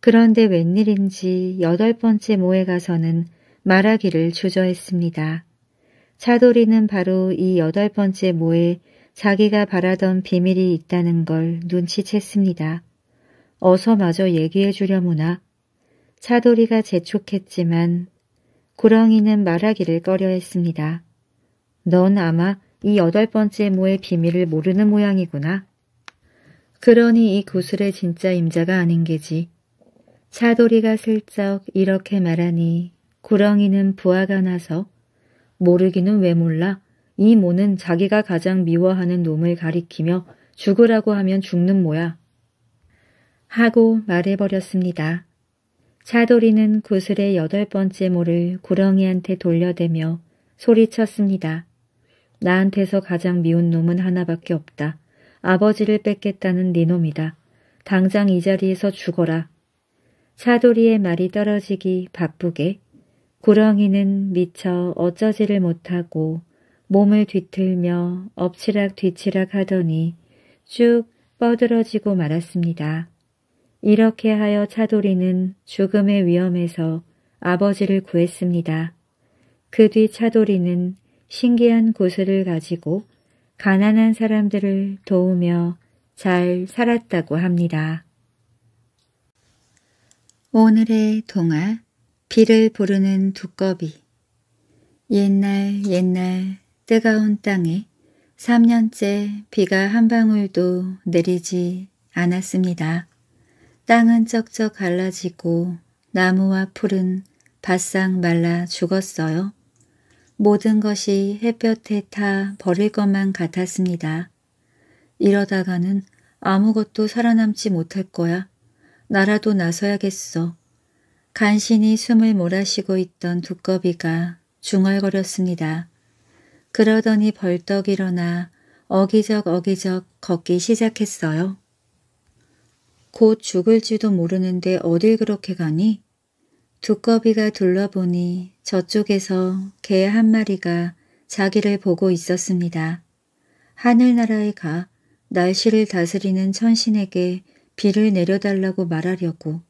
그런데 웬일인지 여덟 번째 모에 가서는 말하기를 주저했습니다. 차돌이는 바로 이 여덟 번째 모에 자기가 바라던 비밀이 있다는 걸 눈치챘습니다. 어서 마저 얘기해 주려무나. 차돌이가 재촉했지만 구렁이는 말하기를 꺼려했습니다. 넌 아마 이 여덟 번째 모의 비밀을 모르는 모양이구나. 그러니 이 구슬의 진짜 임자가 아닌 게지. 차돌이가 슬쩍 이렇게 말하니 구렁이는 부하가 나서 모르기는 왜 몰라 이 모는 자기가 가장 미워하는 놈을 가리키며 죽으라고 하면 죽는 모야. 하고 말해버렸습니다. 차돌이는 구슬의 여덟 번째 모를 구렁이한테 돌려대며 소리쳤습니다. 나한테서 가장 미운 놈은 하나밖에 없다. 아버지를 뺏겠다는 네 놈이다. 당장 이 자리에서 죽어라. 차돌이의 말이 떨어지기 바쁘게 구렁이는 미처 어쩌지를 못하고 몸을 뒤틀며 엎치락 뒤치락 하더니 쭉뻗어러지고 말았습니다. 이렇게 하여 차돌이는 죽음의 위험에서 아버지를 구했습니다. 그 뒤 차돌이는 신기한 구슬을 가지고 가난한 사람들을 도우며 잘 살았다고 합니다. 오늘의 동화 비를 부르는 두꺼비 옛날 옛날 뜨거운 땅에 3년째 비가 한 방울도 내리지 않았습니다. 땅은 쩍쩍 갈라지고 나무와 풀은 바싹 말라 죽었어요. 모든 것이 햇볕에 타 버릴 것만 같았습니다. 이러다가는 아무것도 살아남지 못할 거야. 나라도 나서야겠어. 간신히 숨을 몰아쉬고 있던 두꺼비가 중얼거렸습니다. 그러더니 벌떡 일어나 어기적 어기적 걷기 시작했어요. 곧 죽을지도 모르는데 어딜 그렇게 가니? 두꺼비가 둘러보니 저쪽에서 개 한 마리가 자기를 보고 있었습니다. 하늘나라에 가 날씨를 다스리는 천신에게 비를 내려달라고 말하려고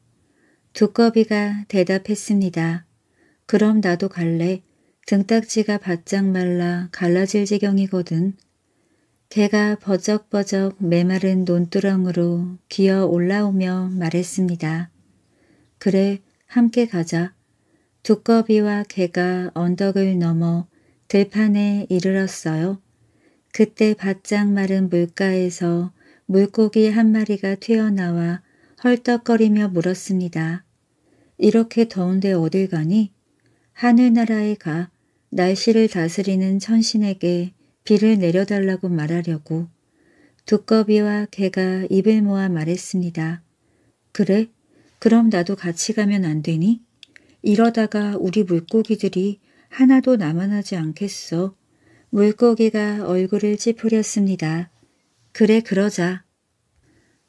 두꺼비가 대답했습니다. 그럼 나도 갈래. 등딱지가 바짝 말라 갈라질 지경이거든. 개가 버적버적 메마른 논두렁으로 기어 올라오며 말했습니다. 그래, 함께 가자. 두꺼비와 개가 언덕을 넘어 들판에 이르렀어요. 그때 바짝 마른 물가에서 물고기 한 마리가 튀어나와 헐떡거리며 물었습니다. 이렇게 더운데 어딜 가니? 하늘나라에 가 날씨를 다스리는 천신에게 비를 내려달라고 말하려고 두꺼비와 개가 입을 모아 말했습니다. 그래? 그럼 나도 같이 가면 안 되니? 이러다가 우리 물고기들이 하나도 남아나지 않겠어. 물고기가 얼굴을 찌푸렸습니다. 그래 그러자.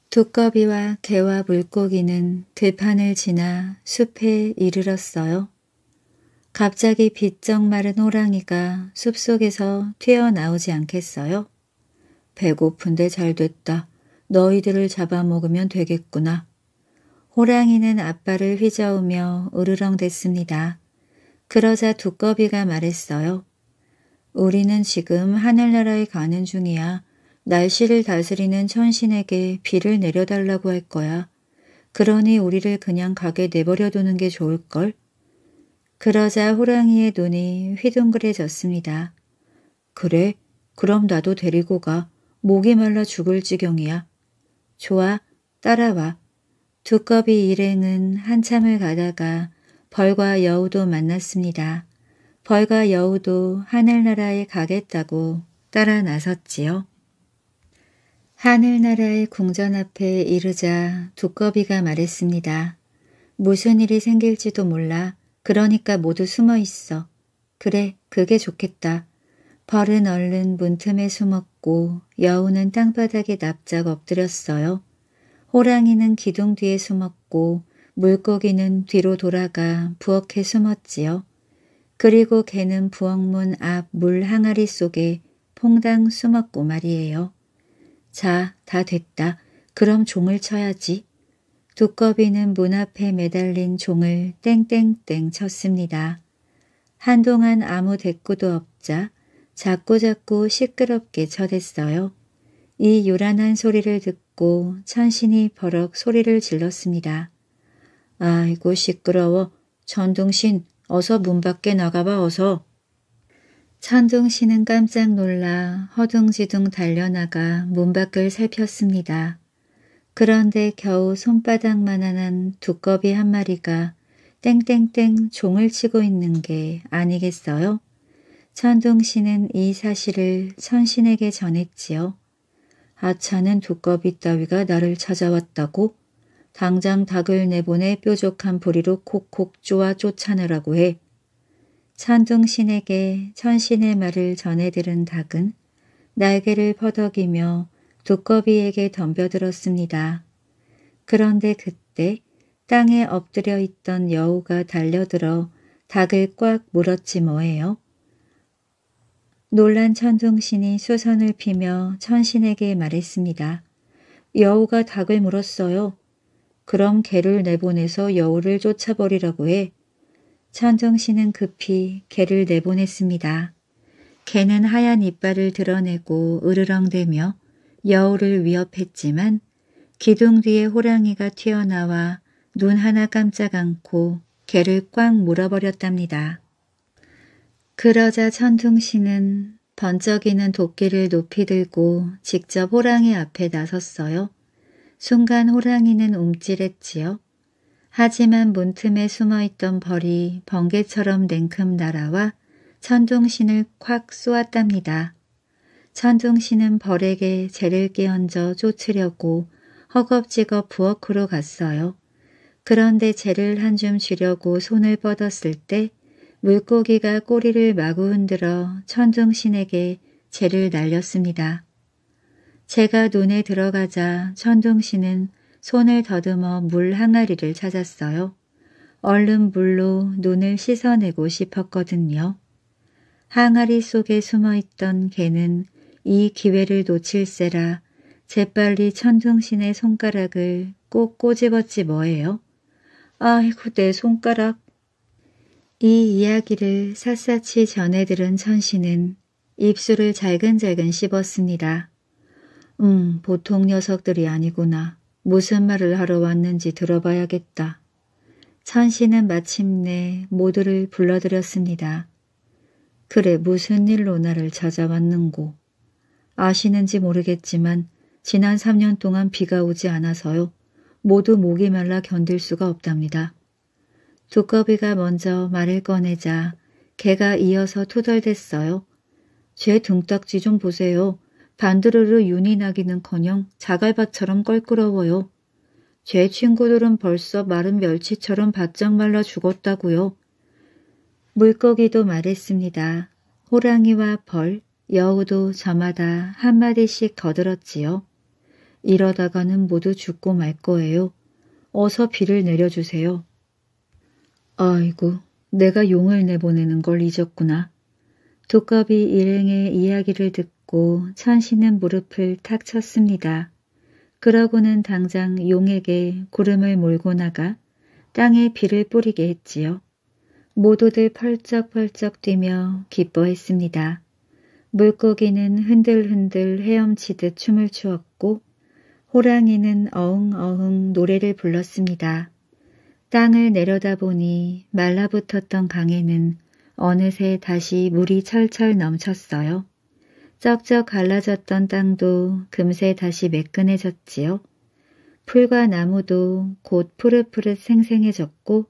두꺼비와 개와 물고기는 들판을 지나 숲에 이르렀어요. 갑자기 빗쩍 마른 호랑이가 숲속에서 튀어나오지 않겠어요? 배고픈데 잘 됐다. 너희들을 잡아먹으면 되겠구나. 호랑이는 아빠를 휘저으며 으르렁댔습니다. 그러자 두꺼비가 말했어요. 우리는 지금 하늘나라에 가는 중이야. 날씨를 다스리는 천신에게 비를 내려달라고 할 거야. 그러니 우리를 그냥 가게 내버려 두는 게 좋을걸? 그러자 호랑이의 눈이 휘둥그레졌습니다. 그래, 그럼 나도 데리고 가. 목이 말라 죽을 지경이야. 좋아, 따라와. 두꺼비 일행은 한참을 가다가 벌과 여우도 만났습니다. 벌과 여우도 하늘나라에 가겠다고 따라 나섰지요. 하늘나라의 궁전 앞에 이르자 두꺼비가 말했습니다. 무슨 일이 생길지도 몰라. 그러니까 모두 숨어 있어. 그래, 그게 좋겠다. 벌은 얼른 문틈에 숨었고 여우는 땅바닥에 납작 엎드렸어요. 호랑이는 기둥 뒤에 숨었고 물고기는 뒤로 돌아가 부엌에 숨었지요. 그리고 개는 부엌문 앞 물 항아리 속에 퐁당 숨었고 말이에요. 자, 다 됐다. 그럼 종을 쳐야지. 두꺼비는 문 앞에 매달린 종을 땡땡땡 쳤습니다. 한동안 아무 대꾸도 없자 자꾸자꾸 시끄럽게 쳐댔어요. 이 요란한 소리를 듣고 천신이 버럭 소리를 질렀습니다. 아이고 시끄러워. 전둥신 어서 문 밖에 나가봐 어서. 천둥 씨는 깜짝 놀라 허둥지둥 달려나가 문 밖을 살폈습니다. 그런데 겨우 손바닥만한 두꺼비 한 마리가 땡땡땡 종을 치고 있는 게 아니겠어요? 천둥 씨는 이 사실을 천신에게 전했지요. 아차는 두꺼비 따위가 나를 찾아왔다고? 당장 닭을 내보내 뾰족한 부리로 콕콕 쪼아 쫓아내라고 해. 천둥신에게 천신의 말을 전해 들은 닭은 날개를 퍼덕이며 두꺼비에게 덤벼들었습니다. 그런데 그때 땅에 엎드려 있던 여우가 달려들어 닭을 꽉 물었지 뭐예요. 놀란 천둥신이 수선을 피며 천신에게 말했습니다. 여우가 닭을 물었어요. 그럼 개를 내보내서 여우를 쫓아버리라고 해. 천정 씨는 급히 개를 내보냈습니다. 개는 하얀 이빨을 드러내고 으르렁대며 여우를 위협했지만 기둥 뒤에 호랑이가 튀어나와 눈 하나 깜짝 않고 개를 꽉 물어버렸답니다. 그러자 천둥 씨는 번쩍이는 도끼를 높이 들고 직접 호랑이 앞에 나섰어요. 순간 호랑이는 움찔했지요. 하지만 문틈에 숨어있던 벌이 번개처럼 냉큼 날아와 천둥신을 콱 쏘았답니다. 천둥신은 벌에게 재를 끼얹어 쫓으려고 허겁지겁 부엌으로 갔어요. 그런데 재를 한 줌 주려고 손을 뻗었을 때 물고기가 꼬리를 마구 흔들어 천둥신에게 재를 날렸습니다. 제가 눈에 들어가자 천둥신은 손을 더듬어 물 항아리를 찾았어요. 얼른 물로 눈을 씻어내고 싶었거든요. 항아리 속에 숨어있던 개는 이 기회를 놓칠세라 재빨리 천둥신의 손가락을 꼭 꼬집었지 뭐예요. 아이고 내 손가락. 이 이야기를 샅샅이 전해 들은 천신은 입술을 잘근잘근 씹었습니다. 음, 보통 녀석들이 아니구나. 무슨 말을 하러 왔는지 들어봐야겠다. 천 씨는 마침내 모두를 불러들였습니다. 그래 무슨 일로 나를 찾아왔는고. 아시는지 모르겠지만 지난 3년 동안 비가 오지 않아서요. 모두 목이 말라 견딜 수가 없답니다. 두꺼비가 먼저 말을 꺼내자 개가 이어서 투덜댔어요. 제 등딱지 좀 보세요. 반드르르 윤이 나기는커녕 자갈밭처럼 껄끄러워요. 제 친구들은 벌써 마른 멸치처럼 바짝 말라 죽었다고요. 물고기도 말했습니다. 호랑이와 벌, 여우도 저마다 한마디씩 거들었지요. 이러다가는 모두 죽고 말 거예요. 어서 비를 내려주세요. 아이고, 내가 용을 내보내는 걸 잊었구나. 두꺼비 일행의 이야기를 듣고 받고 천신은 무릎을 탁 쳤습니다. 그러고는 당장 용에게 구름을 몰고 나가 땅에 비를 뿌리게 했지요. 모두들 펄쩍펄쩍 뛰며 기뻐했습니다. 물고기는 흔들흔들 헤엄치듯 춤을 추었고 호랑이는 어흥어흥 노래를 불렀습니다. 땅을 내려다보니 말라붙었던 강에는 어느새 다시 물이 철철 넘쳤어요. 쩍쩍 갈라졌던 땅도 금세 다시 매끈해졌지요. 풀과 나무도 곧 푸릇푸릇 생생해졌고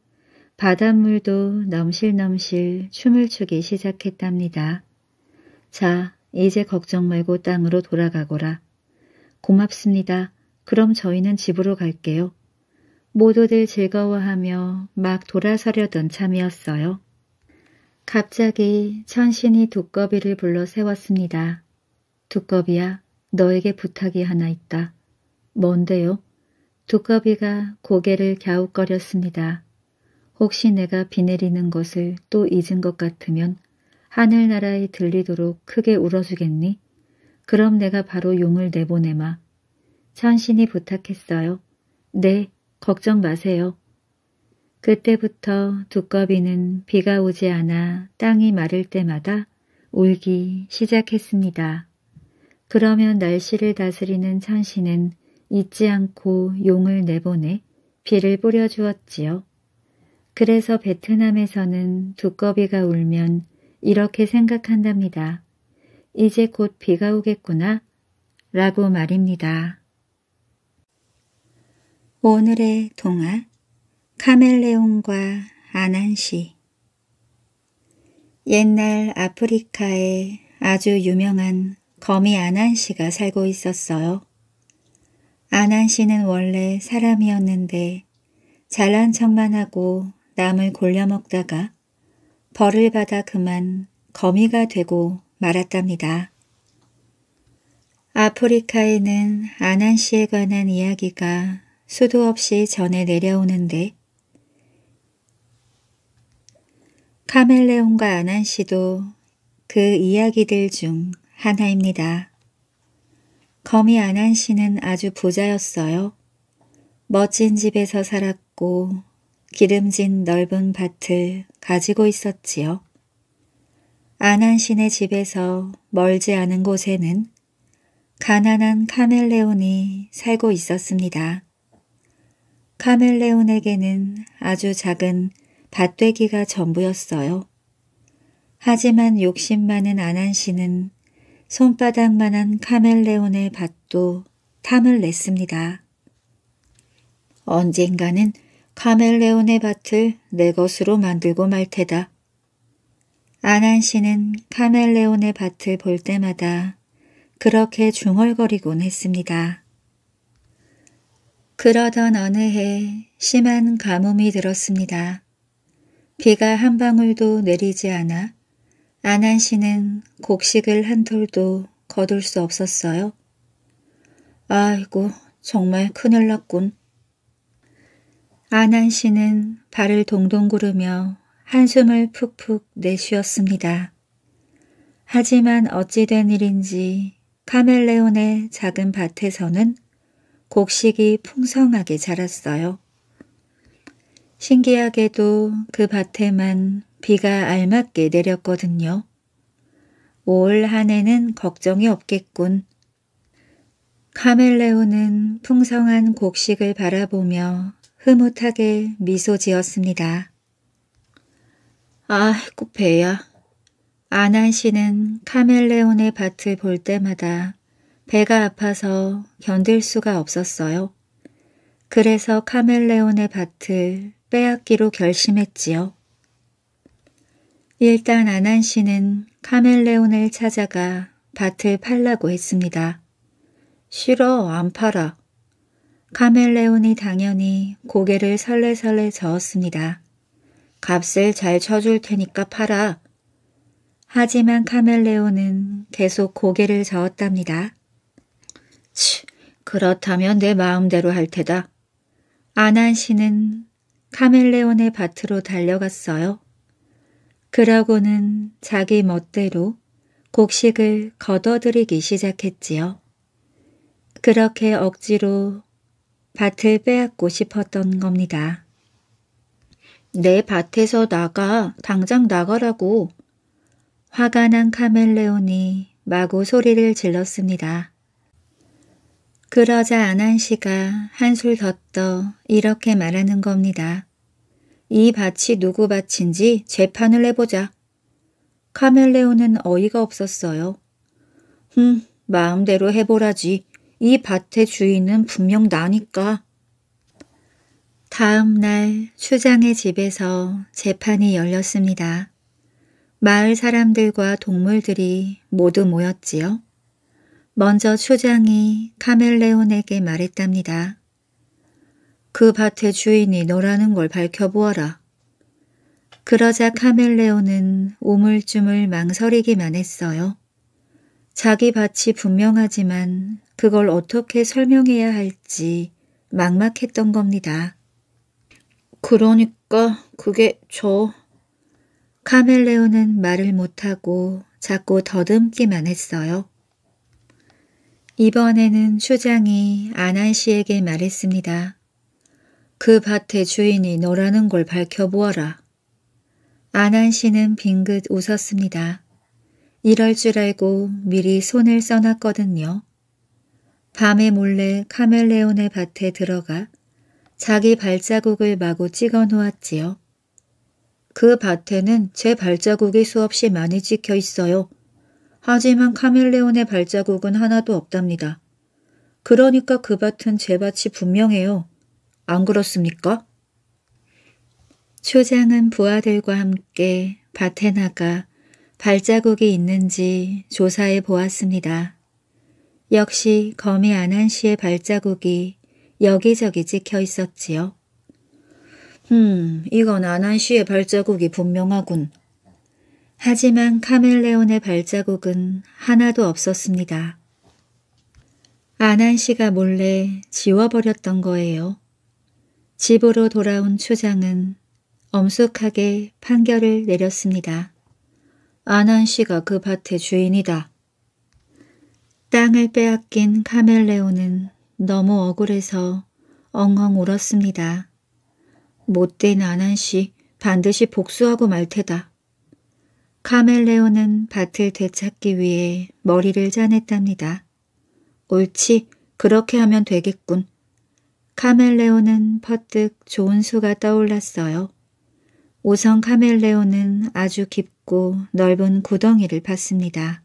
바닷물도 넘실넘실 춤을 추기 시작했답니다. 자, 이제 걱정 말고 땅으로 돌아가거라. 고맙습니다. 그럼 저희는 집으로 갈게요. 모두들 즐거워하며 막 돌아서려던 참이었어요. 갑자기 천신이 두꺼비를 불러 세웠습니다. 두꺼비야, 너에게 부탁이 하나 있다. 뭔데요? 두꺼비가 고개를 갸웃거렸습니다. 혹시 내가 비 내리는 것을 또 잊은 것 같으면 하늘나라에 들리도록 크게 울어주겠니? 그럼 내가 바로 용을 내보내마. 천신이 부탁했어요. 네, 걱정 마세요. 그때부터 두꺼비는 비가 오지 않아 땅이 마를 때마다 울기 시작했습니다. 그러면 날씨를 다스리는 천신은 잊지 않고 용을 내보내 비를 뿌려주었지요. 그래서 베트남에서는 두꺼비가 울면 이렇게 생각한답니다. 이제 곧 비가 오겠구나 라고 말입니다. 오늘의 동화 카멜레온과 아난시 옛날 아프리카에 아주 유명한 거미 아난시가 살고 있었어요. 아난시는 원래 사람이었는데 잘난 척만 하고 남을 골려먹다가 벌을 받아 그만 거미가 되고 말았답니다. 아프리카에는 아난시에 관한 이야기가 수도 없이 전해 내려오는데 카멜레온과 아난시도 그 이야기들 중 하나입니다. 거미 아난시는 아주 부자였어요. 멋진 집에서 살았고 기름진 넓은 밭을 가지고 있었지요. 아난시네 집에서 멀지 않은 곳에는 가난한 카멜레온이 살고 있었습니다. 카멜레온에게는 아주 작은 밭되기가 전부였어요. 하지만 욕심 많은 안한 씨는 손바닥만한 카멜레온의 밭도 탐을 냈습니다. 언젠가는 카멜레온의 밭을 내 것으로 만들고 말 테다. 안한 씨는 카멜레온의 밭을 볼 때마다 그렇게 중얼거리곤 했습니다. 그러던 어느 해 심한 가뭄이 들었습니다. 비가 한 방울도 내리지 않아 안한 씨는 곡식을 한 톨도 거둘 수 없었어요. 아이고 정말 큰일 났군. 안한 씨는 발을 동동 구르며 한숨을 푹푹 내쉬었습니다. 하지만 어찌된 일인지 카멜레온의 작은 밭에서는 곡식이 풍성하게 자랐어요. 신기하게도 그 밭에만 비가 알맞게 내렸거든요. 올 한 해는 걱정이 없겠군. 카멜레온은 풍성한 곡식을 바라보며 흐뭇하게 미소 지었습니다. 아이고 배야. 아난 씨는 카멜레온의 밭을 볼 때마다 배가 아파서 견딜 수가 없었어요. 그래서 카멜레온의 밭을 빼앗기로 결심했지요. 일단 아난 씨는 카멜레온을 찾아가 밭을 팔라고 했습니다. 싫어, 안 팔아. 카멜레온이 당연히 고개를 설레설레 저었습니다. 값을 잘 쳐줄 테니까 팔아. 하지만 카멜레온은 계속 고개를 저었답니다. 치, 그렇다면 내 마음대로 할 테다. 아난 씨는 카멜레온의 밭으로 달려갔어요. 그러고는 자기 멋대로 곡식을 걷어들이기 시작했지요. 그렇게 억지로 밭을 빼앗고 싶었던 겁니다. 내 밭에서 나가, 당장 나가라고. 화가 난 카멜레온이 마구 소리를 질렀습니다. 그러자 안한 씨가 한 술 더 떠 이렇게 말하는 겁니다. 이 밭이 누구 밭인지 재판을 해보자. 카멜레온은 어이가 없었어요. 흠, 마음대로 해보라지. 이 밭의 주인은 분명 나니까. 다음 날수장의 집에서 재판이 열렸습니다. 마을 사람들과 동물들이 모두 모였지요. 먼저 초장이 카멜레온에게 말했답니다. 그 밭의 주인이 너라는 걸 밝혀보아라. 그러자 카멜레온은 우물쭈물 망설이기만 했어요. 자기 밭이 분명하지만 그걸 어떻게 설명해야 할지 막막했던 겁니다. 그러니까 그게 저... 카멜레온은 말을 못하고 자꾸 더듬기만 했어요. 이번에는 수장이 아난 씨에게 말했습니다. 그 밭의 주인이 너라는 걸 밝혀보아라. 아난 씨는 빙긋 웃었습니다. 이럴 줄 알고 미리 손을 써놨거든요. 밤에 몰래 카멜레온의 밭에 들어가 자기 발자국을 마구 찍어 놓았지요. 그 밭에는 제 발자국이 수없이 많이 찍혀 있어요. 하지만 카멜레온의 발자국은 하나도 없답니다. 그러니까 그 밭은 제밭이 분명해요. 안 그렇습니까? 초장은 부하들과 함께 밭에 나가 발자국이 있는지 조사해 보았습니다. 역시 거미 아난시의 발자국이 여기저기 찍혀 있었지요. 음, 이건 아난시의 발자국이 분명하군. 하지만 카멜레온의 발자국은 하나도 없었습니다. 아난 씨가 몰래 지워버렸던 거예요. 집으로 돌아온 추장은 엄숙하게 판결을 내렸습니다. 아난 씨가 그 밭의 주인이다. 땅을 빼앗긴 카멜레온은 너무 억울해서 엉엉 울었습니다. 못된 아난 씨 반드시 복수하고 말 테다. 카멜레온은 밭을 되찾기 위해 머리를 짜냈답니다. 옳지, 그렇게 하면 되겠군. 카멜레온은 퍼뜩 좋은 수가 떠올랐어요. 우선 카멜레온은 아주 깊고 넓은 구덩이를 팠습니다.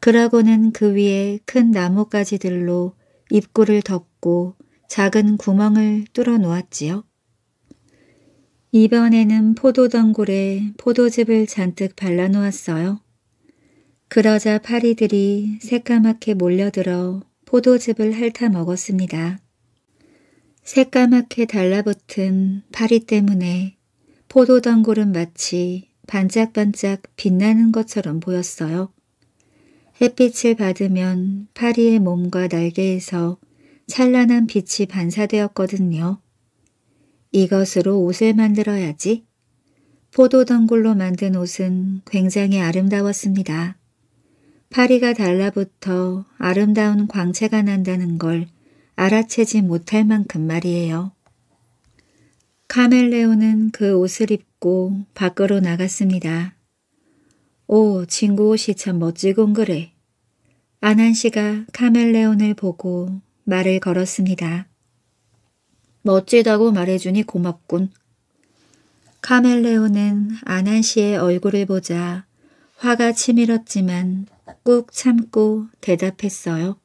그러고는 그 위에 큰 나뭇가지들로 입구를 덮고 작은 구멍을 뚫어 놓았지요. 이번에는 포도덩굴에 포도즙을 잔뜩 발라놓았어요. 그러자 파리들이 새까맣게 몰려들어 포도즙을 핥아 먹었습니다. 새까맣게 달라붙은 파리 때문에 포도덩굴은 마치 반짝반짝 빛나는 것처럼 보였어요. 햇빛을 받으면 파리의 몸과 날개에서 찬란한 빛이 반사되었거든요. 이것으로 옷을 만들어야지. 포도 덩굴로 만든 옷은 굉장히 아름다웠습니다. 파리가 달라붙어 아름다운 광채가 난다는 걸 알아채지 못할 만큼 말이에요. 카멜레온은 그 옷을 입고 밖으로 나갔습니다. 오, 친구 옷이 참 멋지군 그래. 아난 씨가 카멜레온을 보고 말을 걸었습니다. 멋지다고 말해주니 고맙군. 카멜레온은 아난 씨의 얼굴을 보자 화가 치밀었지만 꾹 참고 대답했어요.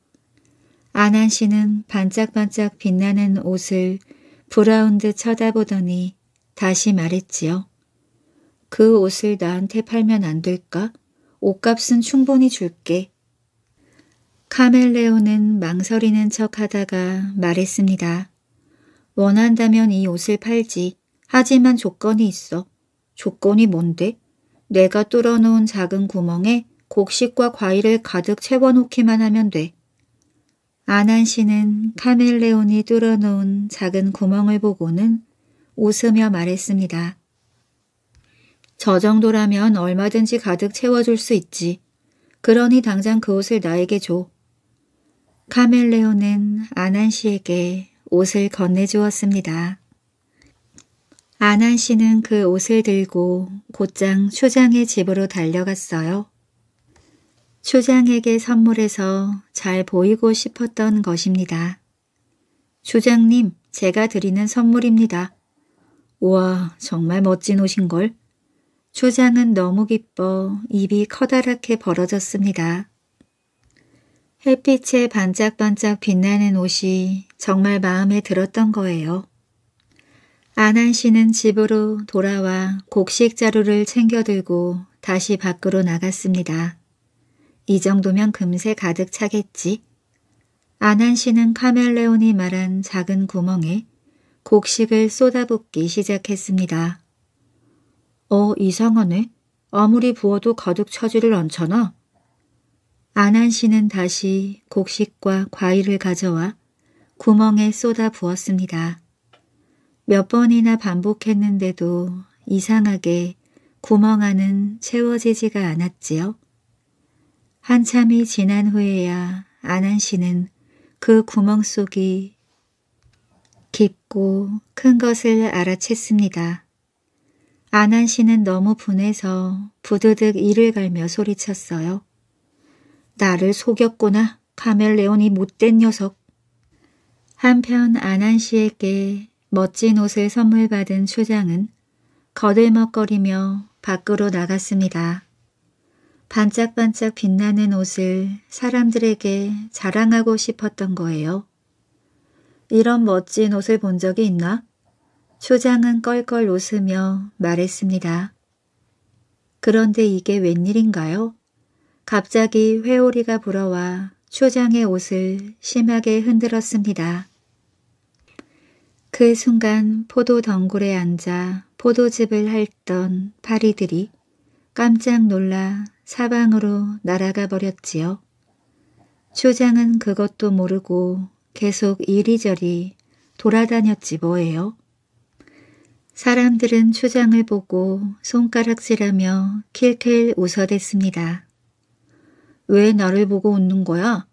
아난 씨는 반짝반짝 빛나는 옷을 브라운 듯 쳐다보더니 다시 말했지요. 그 옷을 나한테 팔면 안 될까? 옷값은 충분히 줄게. 카멜레온은 망설이는 척하다가 말했습니다. 원한다면 이 옷을 팔지. 하지만 조건이 있어. 조건이 뭔데? 내가 뚫어놓은 작은 구멍에 곡식과 과일을 가득 채워놓기만 하면 돼. 아난 씨는 카멜레온이 뚫어놓은 작은 구멍을 보고는 웃으며 말했습니다. 저 정도라면 얼마든지 가득 채워줄 수 있지. 그러니 당장 그 옷을 나에게 줘. 카멜레온은 아난 씨에게 옷을 건네주었습니다. 아난 씨는 그 옷을 들고 곧장 초장의 집으로 달려갔어요. 초장에게 선물해서 잘 보이고 싶었던 것입니다. 초장님, 제가 드리는 선물입니다. 우와, 정말 멋진 옷인걸. 초장은 너무 기뻐 입이 커다랗게 벌어졌습니다. 햇빛에 반짝반짝 빛나는 옷이 정말 마음에 들었던 거예요. 안한 씨는 집으로 돌아와 곡식 자루를 챙겨들고 다시 밖으로 나갔습니다. 이 정도면 금세 가득 차겠지. 안한 씨는 카멜레온이 말한 작은 구멍에 곡식을 쏟아붓기 시작했습니다. 어, 이상하네. 아무리 부어도 가득 차지를 않잖아. 안한 씨는 다시 곡식과 과일을 가져와 구멍에 쏟아 부었습니다. 몇 번이나 반복했는데도 이상하게 구멍 안은 채워지지가 않았지요. 한참이 지난 후에야 안한 씨는 그 구멍 속이 깊고 큰 것을 알아챘습니다. 안한 씨는 너무 분해서 부드득 이를 갈며 소리쳤어요. 나를 속였구나. 카멜레온이 못된 녀석. 한편 아난 씨에게 멋진 옷을 선물 받은 초장은 거들먹거리며 밖으로 나갔습니다. 반짝반짝 빛나는 옷을 사람들에게 자랑하고 싶었던 거예요. 이런 멋진 옷을 본 적이 있나? 초장은 껄껄 웃으며 말했습니다. 그런데 이게 웬일인가요? 갑자기 회오리가 불어와 초장의 옷을 심하게 흔들었습니다. 그 순간 포도 덩굴에 앉아 포도즙을 핥던 파리들이 깜짝 놀라 사방으로 날아가 버렸지요. 초장은 그것도 모르고 계속 이리저리 돌아다녔지 뭐예요. 사람들은 초장을 보고 손가락질하며 킬킬 웃어댔습니다. 왜 나를 보고 웃는 거야?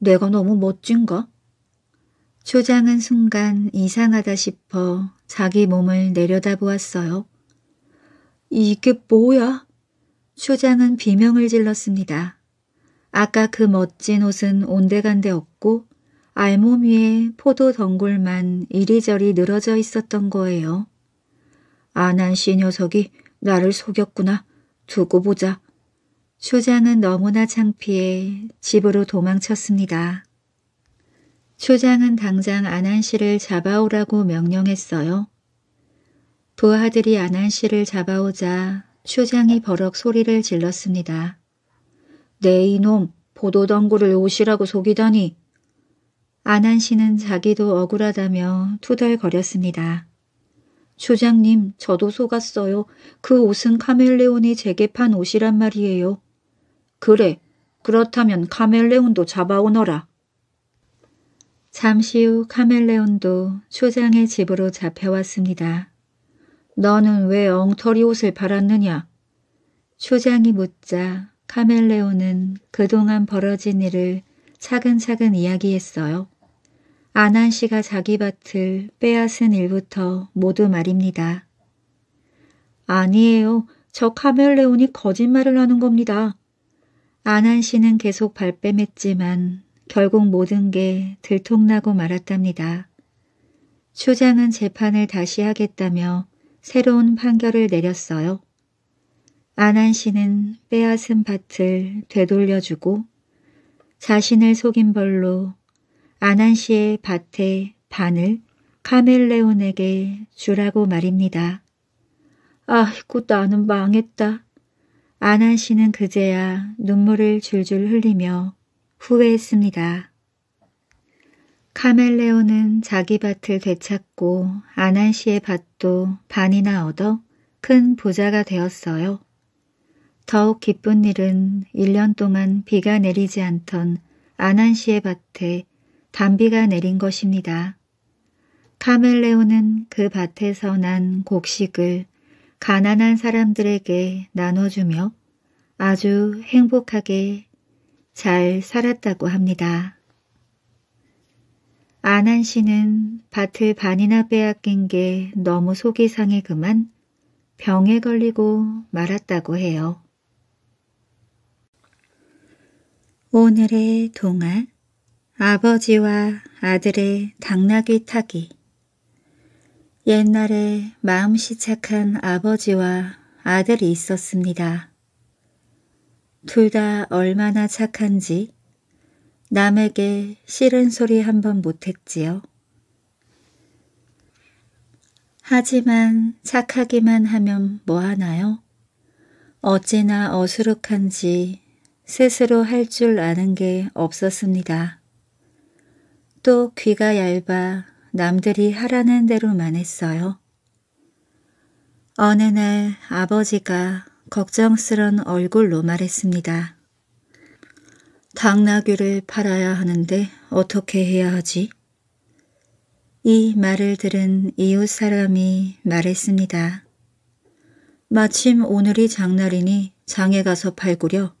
내가 너무 멋진가? 초장은 순간 이상하다 싶어 자기 몸을 내려다보았어요. 이게 뭐야? 초장은 비명을 질렀습니다. 아까 그 멋진 옷은 온데간데 없고 알몸 위에 포도 덩굴만 이리저리 늘어져 있었던 거예요. 아난 씨 녀석이 나를 속였구나. 두고 보자. 초장은 너무나 창피해 집으로 도망쳤습니다. 초장은 당장 안한 씨를 잡아오라고 명령했어요. 부하들이 안한 씨를 잡아오자 초장이 버럭 소리를 질렀습니다. 네 이놈 보도덩굴을 오시라고 속이다니. 안한 씨는 자기도 억울하다며 투덜거렸습니다. 초장님 저도 속았어요. 그 옷은 카멜레온이 재개판 옷이란 말이에요. 그래, 그렇다면 카멜레온도 잡아오너라. 잠시 후 카멜레온도 초장의 집으로 잡혀왔습니다. 너는 왜 엉터리 옷을 팔았느냐? 초장이 묻자 카멜레온은 그동안 벌어진 일을 차근차근 이야기했어요. 아난 씨가 자기 밭을 빼앗은 일부터 모두 말입니다. 아니에요. 저 카멜레온이 거짓말을 하는 겁니다. 안한 씨는 계속 발뺌했지만 결국 모든 게 들통나고 말았답니다. 추장은 재판을 다시 하겠다며 새로운 판결을 내렸어요. 안한 씨는 빼앗은 밭을 되돌려주고 자신을 속인 벌로 안한 씨의 밭의 반을 카멜레온에게 주라고 말입니다. 아이고 나는 망했다. 아난 씨는 그제야 눈물을 줄줄 흘리며 후회했습니다. 카멜레온은 자기 밭을 되찾고 아난 씨의 밭도 반이나 얻어 큰 부자가 되었어요. 더욱 기쁜 일은 1년 동안 비가 내리지 않던 아난 씨의 밭에 단비가 내린 것입니다. 카멜레온은 그 밭에서 난 곡식을 가난한 사람들에게 나눠주며 아주 행복하게 잘 살았다고 합니다. 아난 씨는 밭을 반이나 빼앗긴 게 너무 속이 상해 그만 병에 걸리고 말았다고 해요. 오늘의 동화 아버지와 아들의 당나귀 타기 옛날에 마음씨 착한 아버지와 아들이 있었습니다. 둘 다 얼마나 착한지 남에게 싫은 소리 한 번 못했지요. 하지만 착하기만 하면 뭐하나요? 어찌나 어수룩한지 스스로 할 줄 아는 게 없었습니다. 또 귀가 얇아 남들이 하라는 대로만 했어요. 어느 날 아버지가 걱정스런 얼굴로 말했습니다. 당나귀를 팔아야 하는데 어떻게 해야 하지? 이 말을 들은 이웃 사람이 말했습니다. 마침 오늘이 장날이니 장에 가서 팔구려.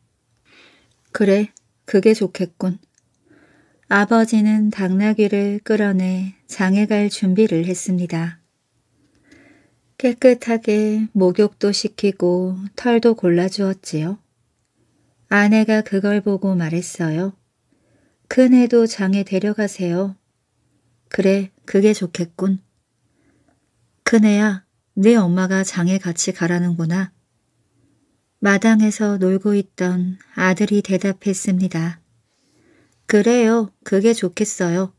그래, 그게 좋겠군. 아버지는 당나귀를 끌어내 장에 갈 준비를 했습니다. 깨끗하게 목욕도 시키고 털도 골라주었지요. 아내가 그걸 보고 말했어요. 큰애도 장에 데려가세요. 그래, 그게 좋겠군. 큰애야, 네 엄마가 장에 같이 가라는구나. 마당에서 놀고 있던 아들이 대답했습니다. 그래요. 그게 좋겠어요.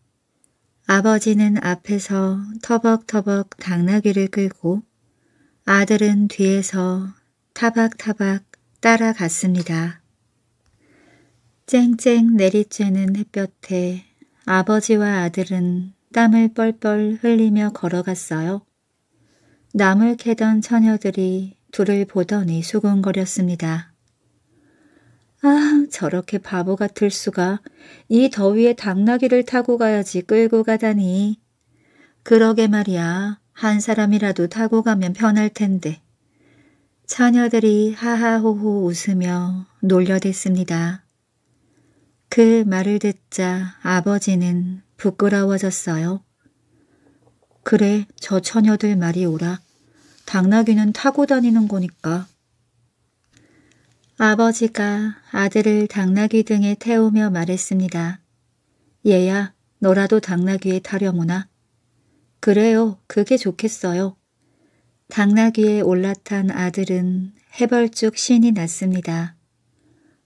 아버지는 앞에서 터벅터벅 당나귀를 끌고 아들은 뒤에서 타박타박 따라갔습니다. 쨍쨍 내리쬐는 햇볕에 아버지와 아들은 땀을 뻘뻘 흘리며 걸어갔어요. 나물 캐던 처녀들이 둘을 보더니 수군거렸습니다. 아, 저렇게 바보 같을 수가. 이 더위에 당나귀를 타고 가야지 끌고 가다니. 그러게 말이야. 한 사람이라도 타고 가면 편할 텐데. 처녀들이 하하호호 웃으며 놀려댔습니다. 그 말을 듣자 아버지는 부끄러워졌어요. 그래, 저 처녀들 말이 오라. 당나귀는 타고 다니는 거니까 아버지가 아들을 당나귀 등에 태우며 말했습니다. 얘야, 너라도 당나귀에 타려무나? 그래요, 그게 좋겠어요. 당나귀에 올라탄 아들은 해벌쭉 신이 났습니다.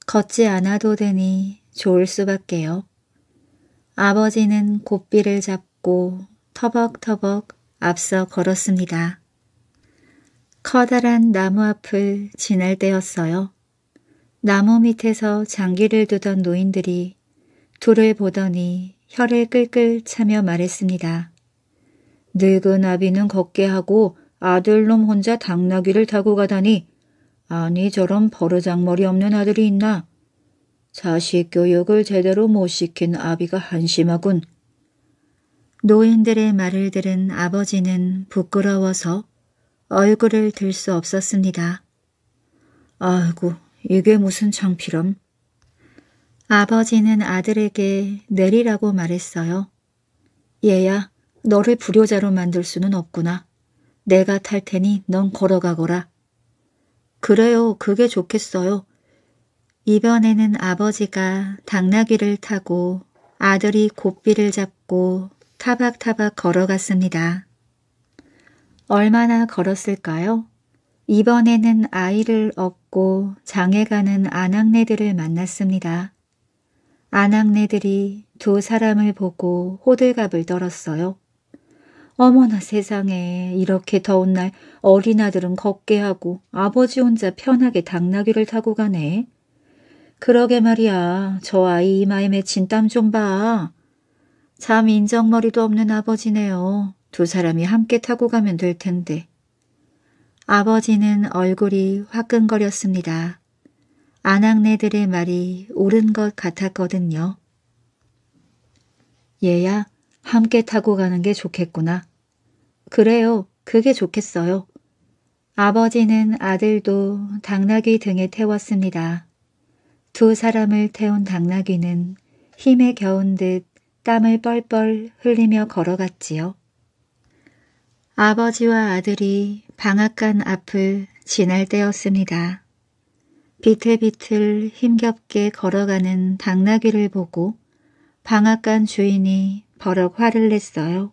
걷지 않아도 되니 좋을 수밖에요. 아버지는 곱비를 잡고 터벅터벅 앞서 걸었습니다. 커다란 나무 앞을 지날 때였어요. 나무 밑에서 장기를 두던 노인들이 둘을 보더니 혀를 끌끌 차며 말했습니다. 늙은 아비는 걷게 하고 아들놈 혼자 당나귀를 타고 가다니 아니 저런 버르장머리 없는 아들이 있나. 자식 교육을 제대로 못 시킨 아비가 한심하군. 노인들의 말을 들은 아버지는 부끄러워서 얼굴을 들 수 없었습니다. 아이고 이게 무슨 창피람? 아버지는 아들에게 내리라고 말했어요. 얘야, 너를 불효자로 만들 수는 없구나. 내가 탈 테니 넌 걸어가거라. 그래요, 그게 좋겠어요. 이번에는 아버지가 당나귀를 타고 아들이 곱비를 잡고 타박타박 걸어갔습니다. 얼마나 걸었을까요? 이번에는 아이를 얻고 장에가는 아낙네들을 만났습니다. 아낙네들이 두 사람을 보고 호들갑을 떨었어요. 어머나 세상에 이렇게 더운 날 어린아들은 걷게 하고 아버지 혼자 편하게 당나귀를 타고 가네. 그러게 말이야 저 아이 이마에 맺힌 땀 좀 봐. 참 인정머리도 없는 아버지네요. 두 사람이 함께 타고 가면 될 텐데. 아버지는 얼굴이 화끈거렸습니다. 아낙네들의 말이 옳은 것 같았거든요. 얘야, 함께 타고 가는 게 좋겠구나. 그래요, 그게 좋겠어요. 아버지는 아들도 당나귀 등에 태웠습니다. 두 사람을 태운 당나귀는 힘에 겨운 듯 땀을 뻘뻘 흘리며 걸어갔지요. 아버지와 아들이 방앗간 앞을 지날 때였습니다. 비틀비틀 힘겹게 걸어가는 당나귀를 보고 방앗간 주인이 버럭 화를 냈어요.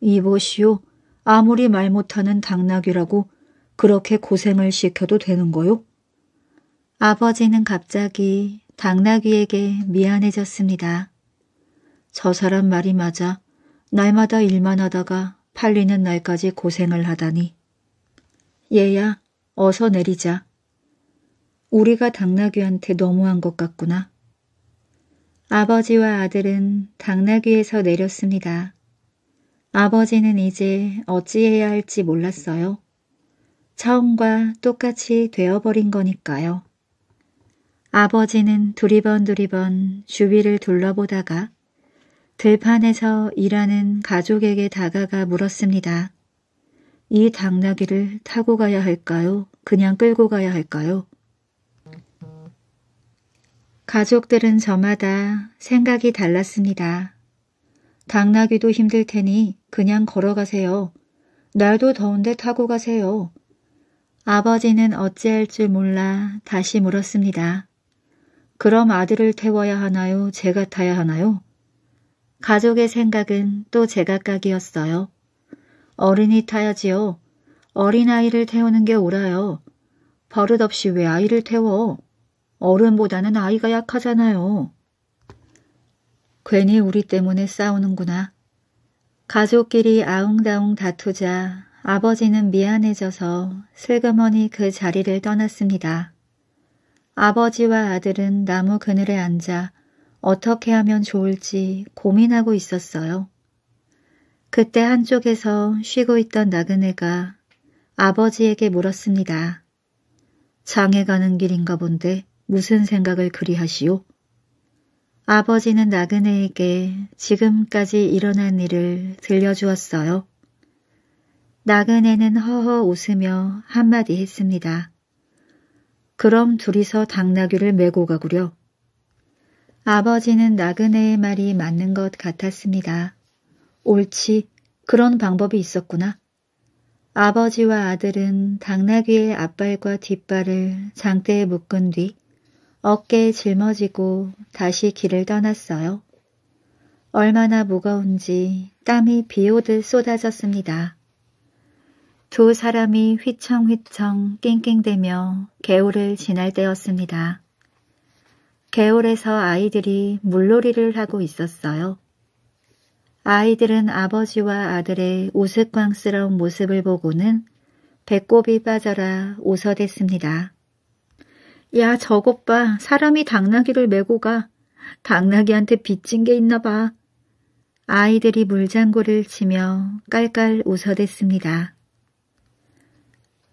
이보시오, 아무리 말 못하는 당나귀라고 그렇게 고생을 시켜도 되는 거요? 아버지는 갑자기 당나귀에게 미안해졌습니다. 저 사람 말이 맞아. 날마다 일만 하다가 팔리는 날까지 고생을 하다니. 얘야, 어서 내리자. 우리가 당나귀한테 너무한 것 같구나. 아버지와 아들은 당나귀에서 내렸습니다. 아버지는 이제 어찌해야 할지 몰랐어요. 처음과 똑같이 되어버린 거니까요. 아버지는 두리번두리번 주위를 둘러보다가 들판에서 일하는 가족에게 다가가 물었습니다. 이 당나귀를 타고 가야 할까요? 그냥 끌고 가야 할까요? 가족들은 저마다 생각이 달랐습니다. 당나귀도 힘들 테니 그냥 걸어가세요. 날도 더운데 타고 가세요. 아버지는 어찌할 줄 몰라 다시 물었습니다. 그럼 아들을 태워야 하나요? 제가 타야 하나요? 가족의 생각은 또 제각각이었어요. 어른이 타야지요. 어린아이를 태우는 게 옳아요. 버릇없이 왜 아이를 태워? 어른보다는 아이가 약하잖아요. 괜히 우리 때문에 싸우는구나. 가족끼리 아웅다웅 다투자 아버지는 미안해져서 슬그머니 그 자리를 떠났습니다. 아버지와 아들은 나무 그늘에 앉아 어떻게 하면 좋을지 고민하고 있었어요. 그때 한쪽에서 쉬고 있던 나그네가 아버지에게 물었습니다. 장에 가는 길인가 본데 무슨 생각을 그리 하시오? 아버지는 나그네에게 지금까지 일어난 일을 들려주었어요. 나그네는 허허 웃으며 한마디 했습니다. 그럼 둘이서 당나귀를 메고 가구려. 아버지는 나그네의 말이 맞는 것 같았습니다. 옳지, 그런 방법이 있었구나. 아버지와 아들은 당나귀의 앞발과 뒷발을 장대에 묶은 뒤 어깨에 짊어지고 다시 길을 떠났어요. 얼마나 무거운지 땀이 비오듯 쏟아졌습니다. 두 사람이 휘청휘청 낑낑대며 개울을 지날 때였습니다. 개울에서 아이들이 물놀이를 하고 있었어요. 아이들은 아버지와 아들의 우스꽝스러운 모습을 보고는 배꼽이 빠져라 웃어댔습니다. 야 저것 봐 사람이 당나귀를 메고 가. 당나귀한테 빚진 게 있나 봐. 아이들이 물장구를 치며 깔깔 웃어댔습니다.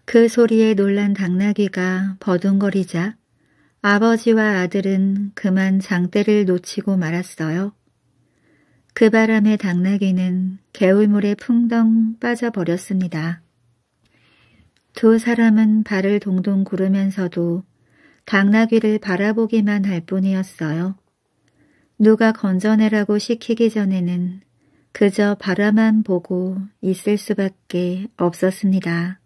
그 소리에 놀란 당나귀가 버둥거리자 아버지와 아들은 그만 장대를 놓치고 말았어요. 그 바람에 당나귀는 개울물에 풍덩 빠져버렸습니다. 두 사람은 발을 동동 구르면서도 당나귀를 바라보기만 할 뿐이었어요. 누가 건져내라고 시키기 전에는 그저 바라만 보고 있을 수밖에 없었습니다.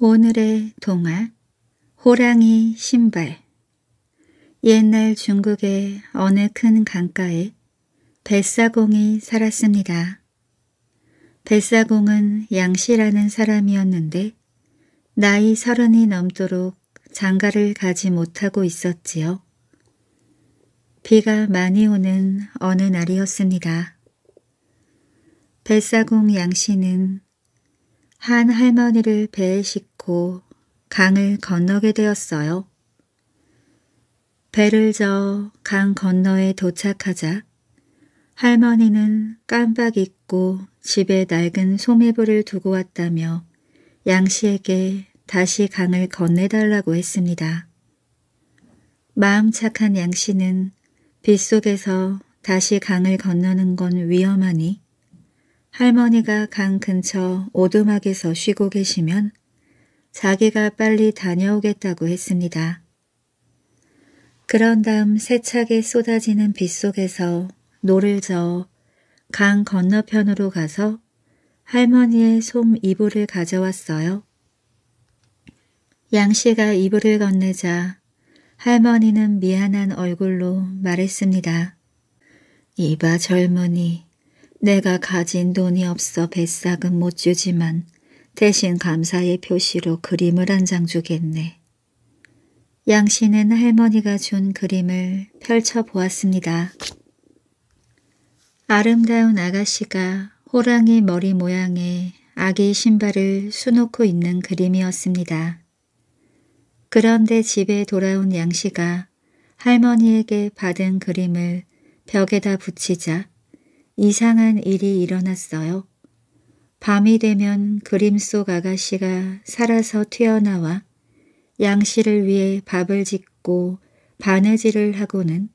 오늘의 동화 호랑이 신발 옛날 중국의 어느 큰 강가에 뱃사공이 살았습니다. 뱃사공은 양씨라는 사람이었는데 나이 서른이 넘도록 장가를 가지 못하고 있었지요. 비가 많이 오는 어느 날이었습니다. 뱃사공 양씨는 한 할머니를 배에 싣고 강을 건너게 되었어요. 배를 저 강 건너에 도착하자 할머니는 깜빡 잊고 집에 낡은 소매불을 두고 왔다며 양씨에게 다시 강을 건네달라고 했습니다. 마음 착한 양씨는 빗속에서 다시 강을 건너는 건 위험하니 할머니가 강 근처 오두막에서 쉬고 계시면 자기가 빨리 다녀오겠다고 했습니다. 그런 다음 세차게 쏟아지는 빗속에서 노를 저어 강 건너편으로 가서 할머니의 솜 이불을 가져왔어요. 양씨가 이불을 건네자 할머니는 미안한 얼굴로 말했습니다. 이봐 젊은이, 내가 가진 돈이 없어 뱃삭은 못 주지만 대신 감사의 표시로 그림을 한 장 주겠네. 양씨는 할머니가 준 그림을 펼쳐보았습니다. 아름다운 아가씨가 호랑이 머리 모양의 아기 신발을 수놓고 있는 그림이었습니다. 그런데 집에 돌아온 양씨가 할머니에게 받은 그림을 벽에다 붙이자 이상한 일이 일어났어요. 밤이 되면 그림 속 아가씨가 살아서 튀어나와 양씨를 위해 밥을 짓고 바느질을 하고는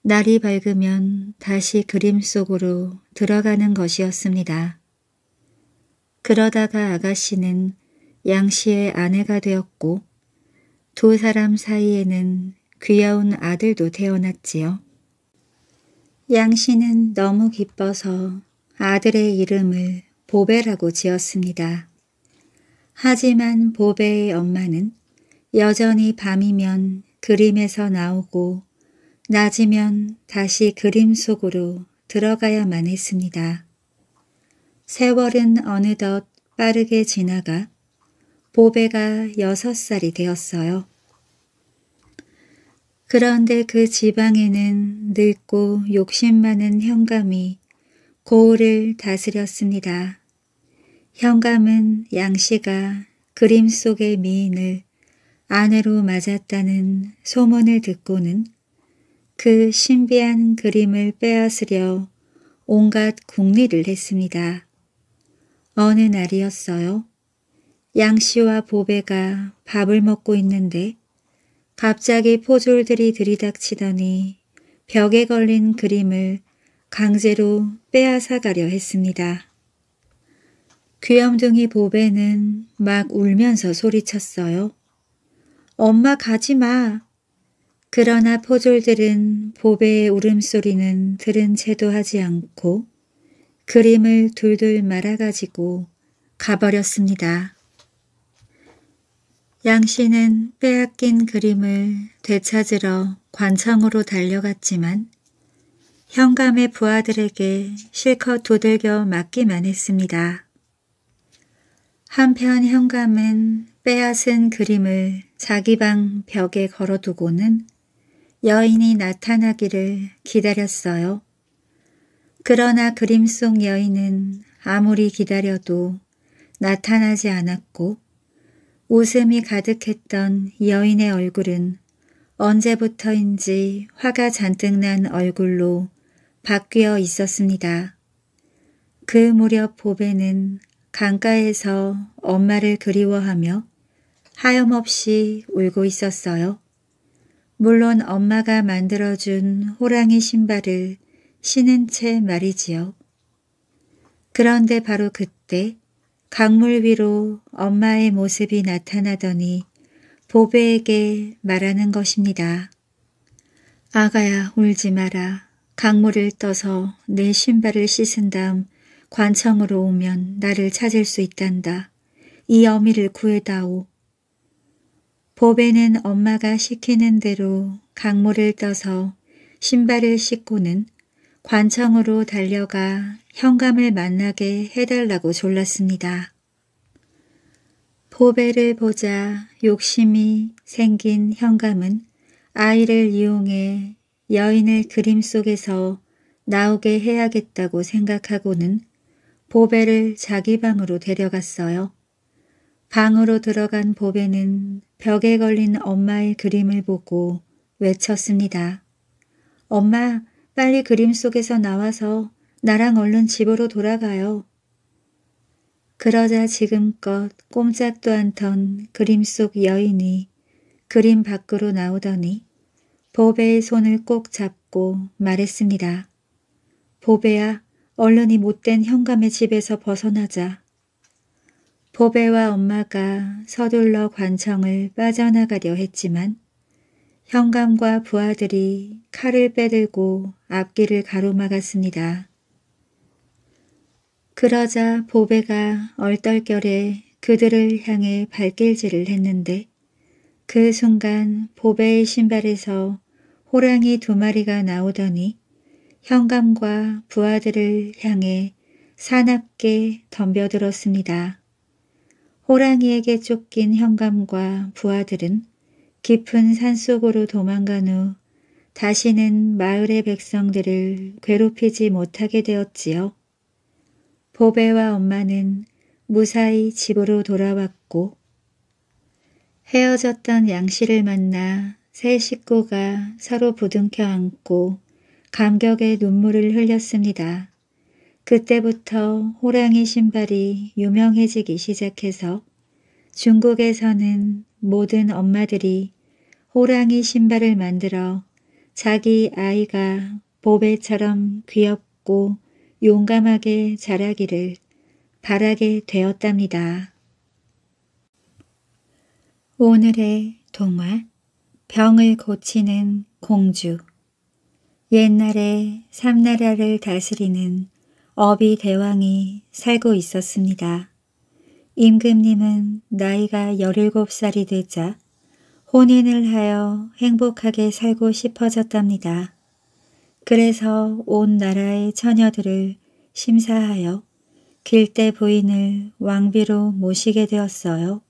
날이 밝으면 다시 그림 속으로 들어가는 것이었습니다. 그러다가 아가씨는 양씨의 아내가 되었고 두 사람 사이에는 귀여운 아들도 태어났지요. 양씨는 너무 기뻐서 아들의 이름을 보배라고 지었습니다. 하지만 보배의 엄마는 여전히 밤이면 그림에서 나오고 낮이면 다시 그림 속으로 들어가야만 했습니다. 세월은 어느덧 빠르게 지나가 보배가 여섯 살이 되었어요. 그런데 그 지방에는 늙고 욕심 많은 현감이 고을을 다스렸습니다. 현감은 양씨가 그림 속의 미인을 아내로 맞았다는 소문을 듣고는 그 신비한 그림을 빼앗으려 온갖 궁리를 했습니다. 어느 날이었어요. 양씨와 보배가 밥을 먹고 있는데 갑자기 포졸들이 들이닥치더니 벽에 걸린 그림을 강제로 빼앗아가려 했습니다. 귀염둥이 보배는 막 울면서 소리쳤어요. 엄마 가지 마. 그러나 포졸들은 보배의 울음소리는 들은 채도 하지 않고 그림을 둘둘 말아가지고 가버렸습니다. 양씨는 빼앗긴 그림을 되찾으러 관청으로 달려갔지만 현감의 부하들에게 실컷 도들겨 맞기만 했습니다. 한편 현감은 빼앗은 그림을 자기 방 벽에 걸어두고는 여인이 나타나기를 기다렸어요. 그러나 그림 속 여인은 아무리 기다려도 나타나지 않았고 웃음이 가득했던 여인의 얼굴은 언제부터인지 화가 잔뜩 난 얼굴로 바뀌어 있었습니다. 그 무렵 보배는 강가에서 엄마를 그리워하며 하염없이 울고 있었어요. 물론 엄마가 만들어준 호랑이 신발을 신은 채 말이지요. 그런데 바로 그때 강물 위로 엄마의 모습이 나타나더니 보배에게 말하는 것입니다. 아가야 울지 마라. 강물을 떠서 내 신발을 씻은 다음 관청으로 오면 나를 찾을 수 있단다. 이 어미를 구해다오. 보배는 엄마가 시키는 대로 강물을 떠서 신발을 씻고는 관청으로 달려가 현감을 만나게 해달라고 졸랐습니다. 보배를 보자 욕심이 생긴 현감은 아이를 이용해 여인을 그림 속에서 나오게 해야겠다고 생각하고는 보배를 자기 방으로 데려갔어요. 방으로 들어간 보배는 벽에 걸린 엄마의 그림을 보고 외쳤습니다. 엄마, 빨리 그림 속에서 나와서 나랑 얼른 집으로 돌아가요. 그러자 지금껏 꼼짝도 않던 그림 속 여인이 그림 밖으로 나오더니 보배의 손을 꼭 잡고 말했습니다. 보배야, 얼른 이 못된 형감의 집에서 벗어나자. 보배와 엄마가 서둘러 관청을 빠져나가려 했지만 형감과 부하들이 칼을 빼들고 앞길을 가로막았습니다. 그러자 보배가 얼떨결에 그들을 향해 발길질을 했는데 그 순간 보배의 신발에서 호랑이 두 마리가 나오더니 현감과 부하들을 향해 사납게 덤벼들었습니다. 호랑이에게 쫓긴 현감과 부하들은 깊은 산속으로 도망간 후 다시는 마을의 백성들을 괴롭히지 못하게 되었지요. 보배와 엄마는 무사히 집으로 돌아왔고 헤어졌던 양씨를 만나 세 식구가 서로 부둥켜 안고 감격의 눈물을 흘렸습니다. 그때부터 호랑이 신발이 유명해지기 시작해서 중국에서는 모든 엄마들이 호랑이 신발을 만들어 자기 아이가 보배처럼 귀엽고 용감하게 자라기를 바라게 되었답니다. 오늘의 동화 병을 고치는 공주 옛날에 삼나라를 다스리는 어비 대왕이 살고 있었습니다. 임금님은 나이가 17살이 되자 혼인을 하여 행복하게 살고 싶어졌답니다. 그래서 온 나라의 처녀들을 심사하여 길대 부인을 왕비로 모시게 되었어요.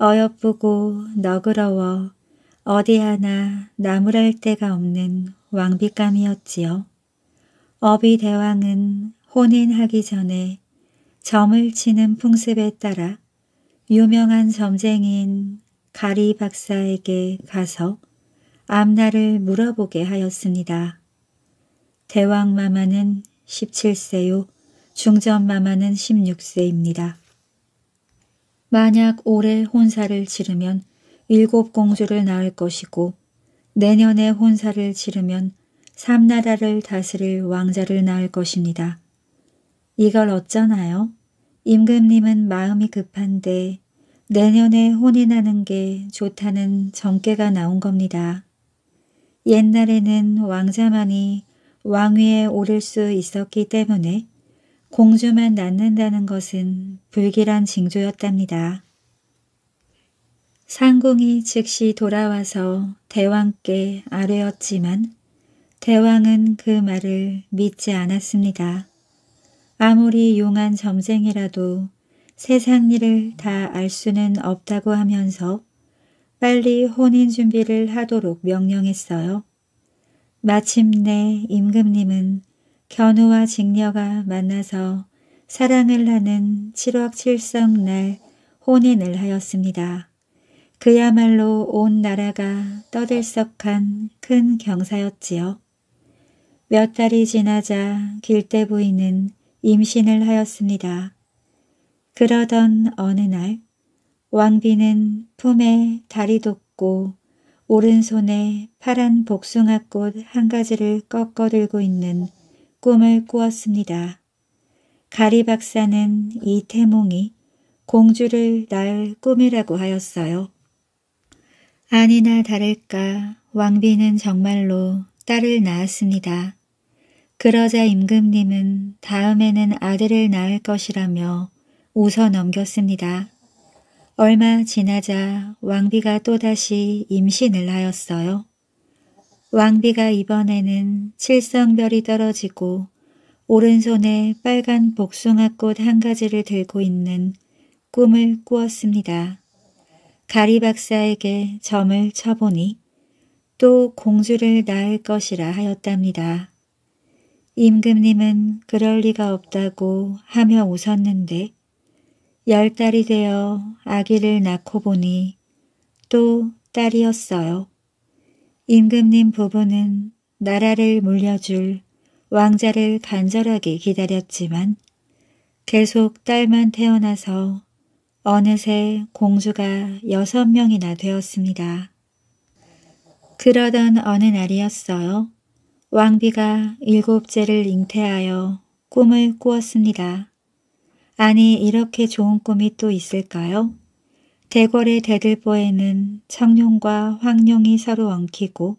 어여쁘고 너그러워 어디 하나 나무랄 데가 없는 왕비감이었지요. 어비 대왕은 혼인하기 전에 점을 치는 풍습에 따라 유명한 점쟁이인 가리 박사에게 가서 앞날을 물어보게 하였습니다. 대왕 마마는 17세요. 중전 마마는 16세입니다. 만약 올해 혼사를 치르면 일곱 공주를 낳을 것이고 내년에 혼사를 치르면 삼나라를 다스릴 왕자를 낳을 것입니다. 이걸 어쩌나요? 임금님은 마음이 급한데 내년에 혼이 나는 게 좋다는 점괘가 나온 겁니다. 옛날에는 왕자만이 왕위에 오를 수 있었기 때문에 공주만 낳는다는 것은 불길한 징조였답니다. 상궁이 즉시 돌아와서 대왕께 아뢰었지만 대왕은 그 말을 믿지 않았습니다. 아무리 용한 점쟁이라도 세상 일을 다 알 수는 없다고 하면서 빨리 혼인 준비를 하도록 명령했어요. 마침내 임금님은 견우와 직녀가 만나서 사랑을 하는 7억 7성날 혼인을 하였습니다. 그야말로 온 나라가 떠들썩한 큰 경사였지요. 몇 달이 지나자 길대 부인은 임신을 하였습니다. 그러던 어느 날 왕비는 품에 다리 돋고 오른손에 파란 복숭아꽃 한 가지를 꺾어 들고 있는 꿈을 꾸었습니다. 가리 박사는 이 태몽이 공주를 낳을 꿈이라고 하였어요. 아니나 다를까 왕비는 정말로 딸을 낳았습니다. 그러자 임금님은 다음에는 아들을 낳을 것이라며 웃어 넘겼습니다. 얼마 지나자 왕비가 또다시 임신을 하였어요. 왕비가 이번에는 칠성별이 떨어지고 오른손에 빨간 복숭아꽃 한 가지를 들고 있는 꿈을 꾸었습니다. 가리 박사에게 점을 쳐보니 또 공주를 낳을 것이라 하였답니다. 임금님은 그럴 리가 없다고 하며 웃었는데 열 달이 되어 아기를 낳고 보니 또 딸이었어요. 임금님 부부는 나라를 물려줄 왕자를 간절하게 기다렸지만 계속 딸만 태어나서 어느새 공주가 여섯 명이나 되었습니다. 그러던 어느 날이었어요. 왕비가 일곱째를 잉태하여 꿈을 꾸었습니다. 아니 이렇게 좋은 꿈이 또 있을까요? 대궐의 대들보에는 청룡과 황룡이 서로 엉키고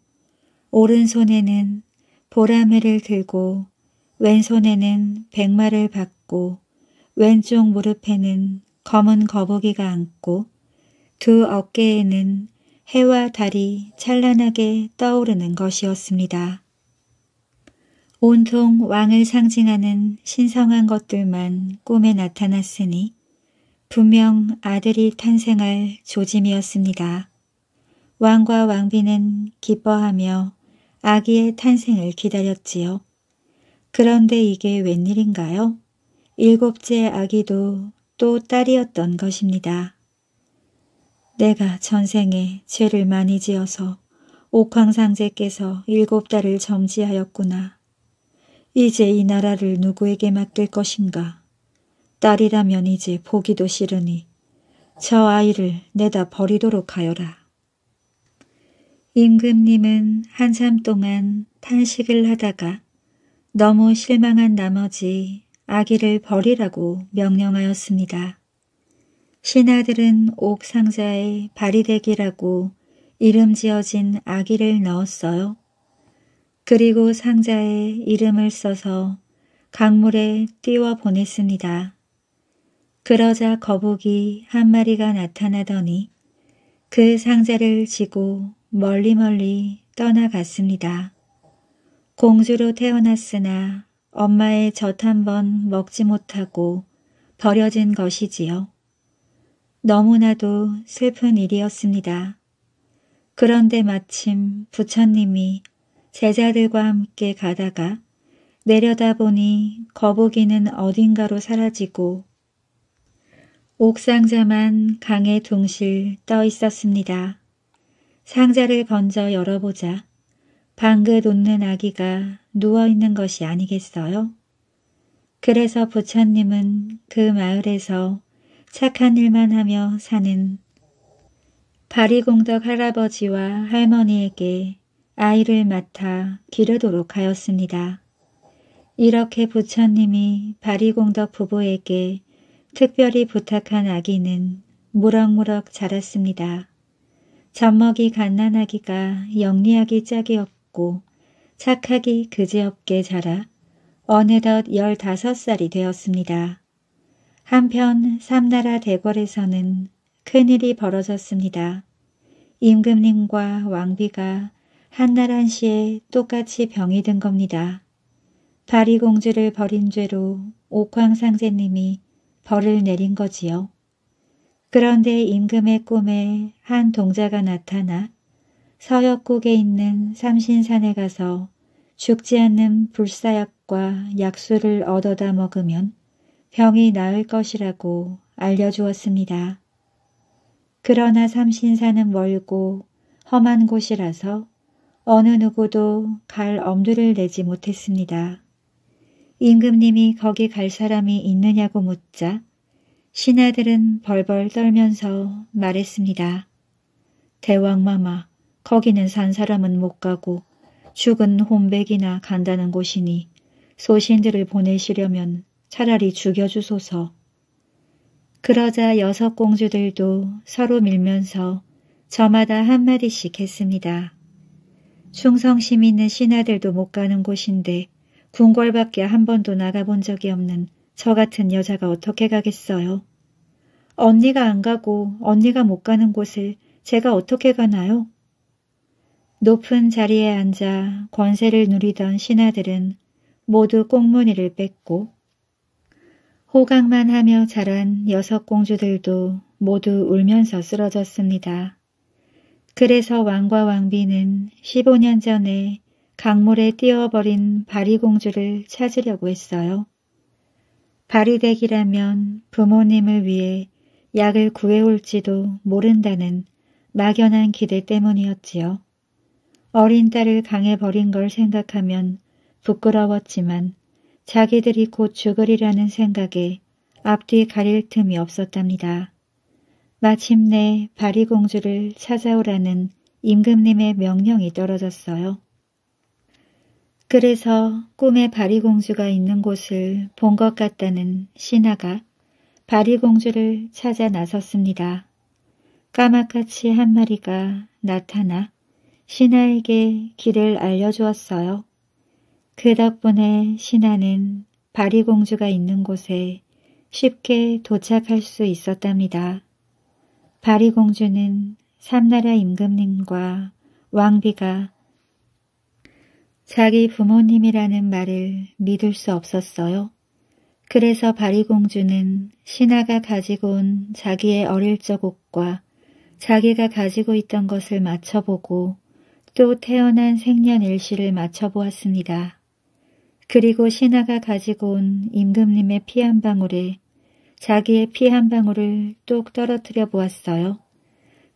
오른손에는 보라매를 들고 왼손에는 백마를 받고 왼쪽 무릎에는 검은 거북이가 앉고 두 어깨에는 해와 달이 찬란하게 떠오르는 것이었습니다. 온통 왕을 상징하는 신성한 것들만 꿈에 나타났으니 분명 아들이 탄생할 조짐이었습니다. 왕과 왕비는 기뻐하며 아기의 탄생을 기다렸지요. 그런데 이게 웬일인가요? 일곱째 아기도 또 딸이었던 것입니다. 내가 전생에 죄를 많이 지어서 옥황상제께서 일곱 달을 점지하였구나. 이제 이 나라를 누구에게 맡길 것인가. 딸이라면 이제 보기도 싫으니 저 아이를 내다 버리도록 하여라. 임금님은 한참 동안 탄식을 하다가 너무 실망한 나머지 아기를 버리라고 명령하였습니다. 신하들은 옥상자에 바리데기라고 이름 지어진 아기를 넣었어요. 그리고 상자에 이름을 써서 강물에 띄워 보냈습니다. 그러자 거북이 한 마리가 나타나더니 그 상자를 지고 멀리멀리 떠나갔습니다. 공주로 태어났으나 엄마의 젖 한번 먹지 못하고 버려진 것이지요. 너무나도 슬픈 일이었습니다. 그런데 마침 부처님이 제자들과 함께 가다가 내려다보니 거북이는 어딘가로 사라지고 옥상자만 강에 둥실 떠 있었습니다. 상자를 건져 열어보자 방긋 웃는 아기가 누워있는 것이 아니겠어요? 그래서 부처님은 그 마을에서 착한 일만 하며 사는 바리공덕 할아버지와 할머니에게 아이를 맡아 기르도록 하였습니다. 이렇게 부처님이 바리공덕 부부에게 특별히 부탁한 아기는 무럭무럭 자랐습니다. 젖먹이 갓난 아기가 영리하기 짝이었고 없고 착하기 그지없게 자라 어느덧 열다섯 살이 되었습니다. 한편 삼나라 대궐에서는 큰일이 벌어졌습니다. 임금님과 왕비가 한나란 시에 똑같이 병이 든 겁니다. 바리공주를 버린 죄로 옥황상제님이 벌을 내린 거지요. 그런데 임금의 꿈에 한 동자가 나타나 서역국에 있는 삼신산에 가서 죽지 않는 불사약과 약수를 얻어다 먹으면 병이 나을 것이라고 알려주었습니다. 그러나 삼신산은 멀고 험한 곳이라서 어느 누구도 갈 엄두를 내지 못했습니다. 임금님이 거기 갈 사람이 있느냐고 묻자 신하들은 벌벌 떨면서 말했습니다. 대왕마마, 거기는 산 사람은 못 가고 죽은 홈백이나 간다는 곳이니 소신들을 보내시려면 차라리 죽여주소서. 그러자 여섯 공주들도 서로 밀면서 저마다 한마디씩 했습니다. 충성심 있는 신하들도 못 가는 곳인데 궁궐밖에 한 번도 나가본 적이 없는 저 같은 여자가 어떻게 가겠어요? 언니가 안 가고 언니가 못 가는 곳을 제가 어떻게 가나요? 높은 자리에 앉아 권세를 누리던 신하들은 모두 꽁무니를 뺐고 호강만 하며 자란 여섯 공주들도 모두 울면서 쓰러졌습니다. 그래서 왕과 왕비는 15년 전에 강물에 띄어버린 바리공주를 찾으려고 했어요. 바리댁이라면 부모님을 위해 약을 구해올지도 모른다는 막연한 기대 때문이었지요. 어린 딸을 강해버린 걸 생각하면 부끄러웠지만 자기들이 곧 죽으리라는 생각에 앞뒤 가릴 틈이 없었답니다. 마침내 바리공주를 찾아오라는 임금님의 명령이 떨어졌어요. 그래서 꿈에 바리공주가 있는 곳을 본 것 같다는 신하가 바리공주를 찾아 나섰습니다. 까마같이 한 마리가 나타나 신하에게 길을 알려주었어요. 그 덕분에 신하는 바리공주가 있는 곳에 쉽게 도착할 수 있었답니다. 바리공주는 삼나라 임금님과 왕비가 자기 부모님이라는 말을 믿을 수 없었어요. 그래서 바리공주는 신하가 가지고 온 자기의 어릴 적 옷과 자기가 가지고 있던 것을 맞춰보고 또 태어난 생년일시를 맞춰보았습니다. 그리고 신하가 가지고 온 임금님의 피 한 방울에 자기의 피 한 방울을 똑 떨어뜨려 보았어요.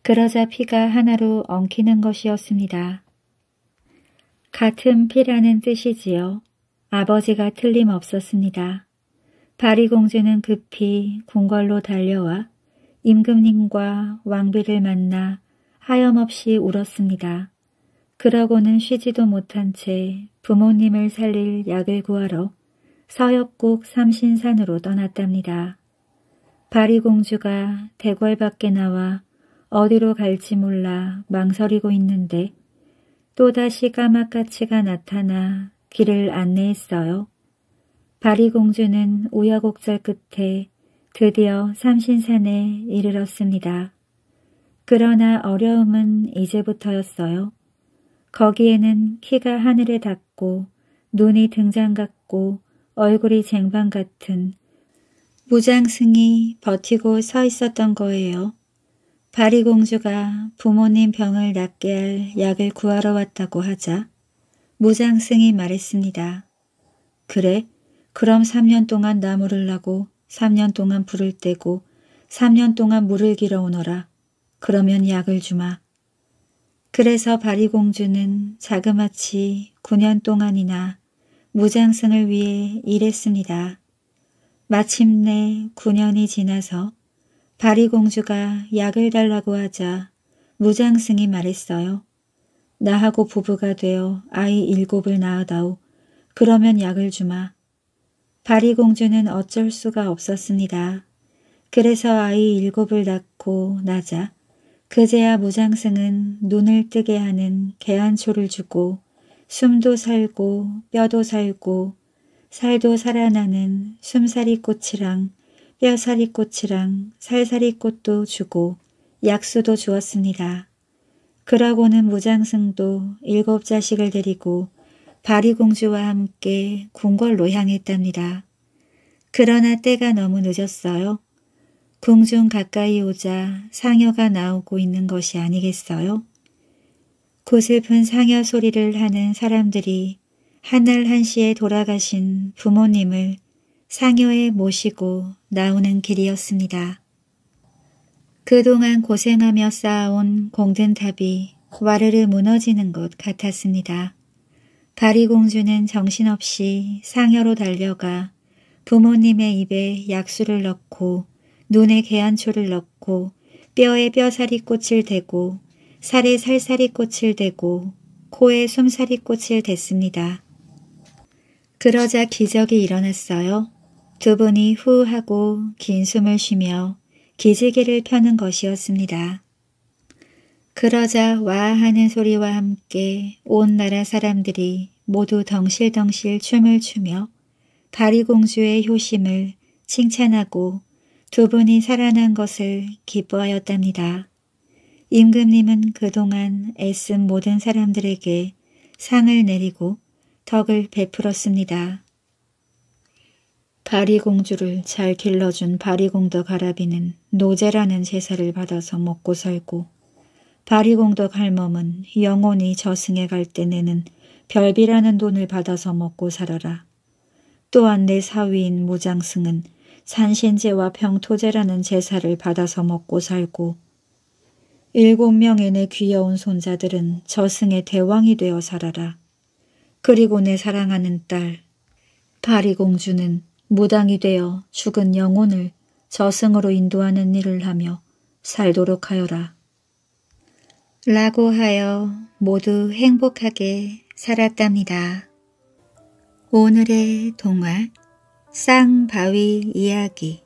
그러자 피가 하나로 엉키는 것이었습니다. 같은 피라는 뜻이지요. 아버지가 틀림없었습니다. 바리공주는 급히 궁궐로 달려와 임금님과 왕비를 만나 하염없이 울었습니다. 그러고는 쉬지도 못한 채 부모님을 살릴 약을 구하러 서역국 삼신산으로 떠났답니다. 바리공주가 대궐 밖에 나와 어디로 갈지 몰라 망설이고 있는데 또다시 까마까치가 나타나 길을 안내했어요. 바리공주는 우여곡절 끝에 드디어 삼신산에 이르렀습니다. 그러나 어려움은 이제부터였어요. 거기에는 키가 하늘에 닿고 눈이 등장 같고 얼굴이 쟁반 같은 무장승이 버티고 서 있었던 거예요. 바리공주가 부모님 병을 낫게 할 약을 구하러 왔다고 하자 무장승이 말했습니다. 그래, 그럼 3년 동안 나무를 나고 3년 동안 불을 떼고 3년 동안 물을 길어 오너라. 그러면 약을 주마. 그래서 바리공주는 자그마치 9년 동안이나 무장승을 위해 일했습니다. 마침내 9년이 지나서 바리공주가 약을 달라고 하자 무장승이 말했어요. 나하고 부부가 되어 아이 일곱을 낳아다오. 그러면 약을 주마. 바리공주는 어쩔 수가 없었습니다. 그래서 아이 일곱을 낳고 나자 그제야 무장승은 눈을 뜨게 하는 개안초를 주고 숨도 살고 뼈도 살고 살도 살아나는 숨살이 꽃이랑 뼈살이 꽃이랑 살살이 꽃도 주고 약수도 주었습니다. 그러고는 무장승도 일곱 자식을 데리고 바리공주와 함께 궁궐로 향했답니다. 그러나 때가 너무 늦었어요. 궁중 가까이 오자 상여가 나오고 있는 것이 아니겠어요? 고슬픈 상여 소리를 하는 사람들이 한날 한시에 돌아가신 부모님을 상여에 모시고 나오는 길이었습니다. 그동안 고생하며 쌓아온 공든탑이 와르르 무너지는 것 같았습니다. 바리공주는 정신없이 상여로 달려가 부모님의 입에 약수를 넣고 눈에 개안초를 넣고 뼈에 뼈사리 꽃을 대고 살에 살사리 꽃을 대고 코에 숨사리 꽃을 댔습니다. 그러자 기적이 일어났어요. 두 분이 후 하고 긴 숨을 쉬며 기지개를 펴는 것이었습니다. 그러자 와 하는 소리와 함께 온 나라 사람들이 모두 덩실덩실 춤을 추며 가리공주의 효심을 칭찬하고 두 분이 살아난 것을 기뻐하였답니다. 임금님은 그동안 애쓴 모든 사람들에게 상을 내리고 덕을 베풀었습니다. 바리공주를 잘 길러준 바리공덕 아아비는 노제라는 제사를 받아서 먹고 살고 바리공덕 할멈은 영혼이 저승에 갈 때 내는 별비라는 돈을 받아서 먹고 살아라. 또한 내 사위인 무장승은 산신제와 병토제라는 제사를 받아서 먹고 살고 일곱 명의 내 귀여운 손자들은 저승의 대왕이 되어 살아라. 그리고 내 사랑하는 딸 파리공주는 무당이 되어 죽은 영혼을 저승으로 인도하는 일을 하며 살도록 하여라. 라고 하여 모두 행복하게 살았답니다. 오늘의 동화 쌍바위 이야기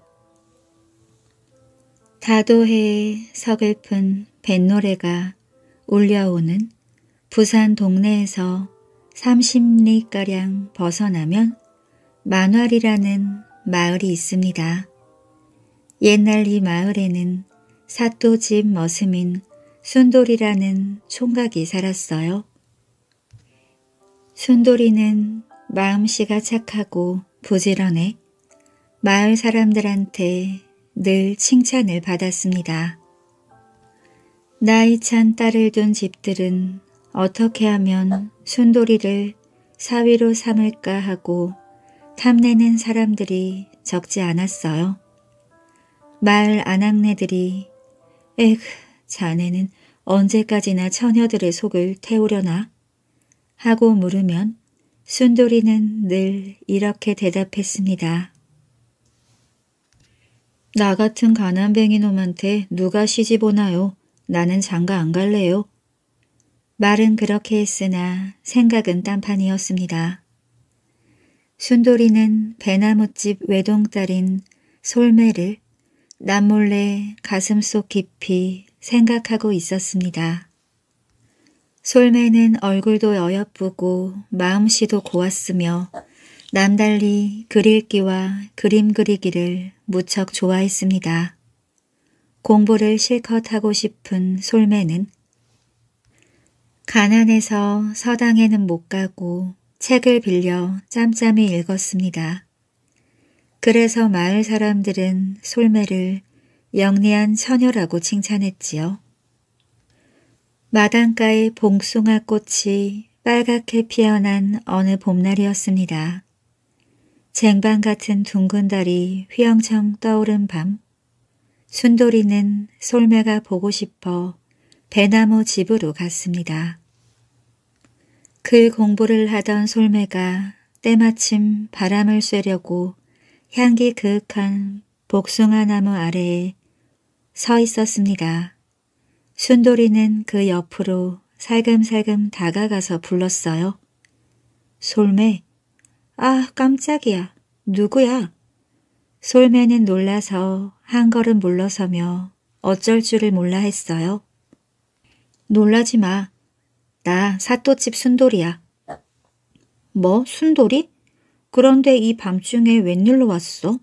다도해의 서글픈 뱃노래가 울려오는 부산 동네에서 30리가량 벗어나면 만활이라는 마을이 있습니다. 옛날 이 마을에는 사또집 머슴인 순돌이라는 총각이 살았어요. 순돌이는 마음씨가 착하고 부지런해 마을 사람들한테 늘 칭찬을 받았습니다. 나이 찬 딸을 둔 집들은 어떻게 하면 순돌이를 사위로 삼을까 하고 탐내는 사람들이 적지 않았어요. 마을 아낙네들이 에그 자네는 언제까지나 처녀들의 속을 태우려나 하고 물으면 순돌이는 늘 이렇게 대답했습니다. 나 같은 가난뱅이 놈한테 누가 시집 오나요? 나는 장가 안 갈래요. 말은 그렇게 했으나 생각은 딴판이었습니다. 순돌이는 배나무집 외동딸인 솔매를 남몰래 가슴속 깊이 생각하고 있었습니다. 솔매는 얼굴도 여옅쁘고 마음씨도 고왔으며 남달리 그릴기와 그림 그리기를 무척 좋아했습니다. 공부를 실컷 하고 싶은 솔매는 가난해서 서당에는 못 가고 책을 빌려 짬짬이 읽었습니다. 그래서 마을 사람들은 솔매를 영리한 처녀라고 칭찬했지요. 마당가의 봉숭아 꽃이 빨갛게 피어난 어느 봄날이었습니다. 쟁반 같은 둥근 달이 휘영청 떠오른 밤, 순돌이는 솔매가 보고 싶어 배나무 집으로 갔습니다. 그 공부를 하던 솔매가 때마침 바람을 쐬려고 향기 그윽한 복숭아 나무 아래에 서 있었습니다. 순돌이는 그 옆으로 살금살금 다가가서 불렀어요. 솔매, 아 깜짝이야, 누구야? 솔매는 놀라서 한 걸음 물러서며 어쩔 줄을 몰라 했어요. 놀라지 마. 나 사또집 순돌이야. 뭐, 순돌이? 그런데 이 밤중에 웬일로 왔어?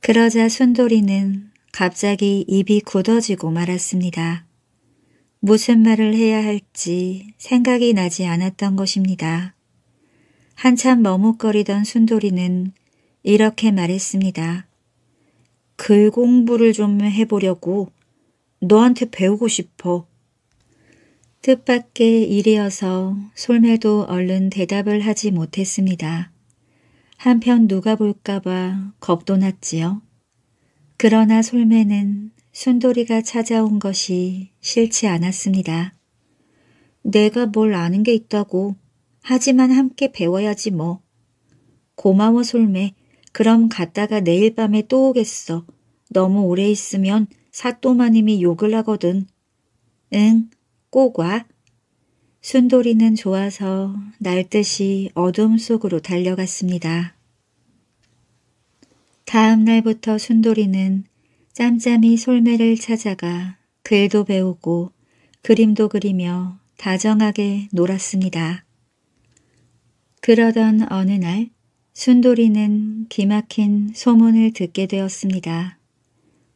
그러자 순돌이는 갑자기 입이 굳어지고 말았습니다. 무슨 말을 해야 할지 생각이 나지 않았던 것입니다. 한참 머뭇거리던 순돌이는 이렇게 말했습니다. 글 공부를 좀 해보려고 너한테 배우고 싶어. 뜻밖의 일이어서 솔매도 얼른 대답을 하지 못했습니다. 한편 누가 볼까봐 겁도 났지요. 그러나 솔매는 순돌이가 찾아온 것이 싫지 않았습니다. 내가 뭘 아는 게 있다고. 하지만 함께 배워야지 뭐. 고마워 솔매. 그럼 갔다가 내일 밤에 또 오겠어. 너무 오래 있으면 사또마님이 욕을 하거든. 응, 꼭 와. 순돌이는 좋아서 날 듯이 어둠 속으로 달려갔습니다. 다음 날부터 순돌이는 짬짬이 솔매를 찾아가 글도 배우고 그림도 그리며 다정하게 놀았습니다. 그러던 어느 날 순돌이는 기막힌 소문을 듣게 되었습니다.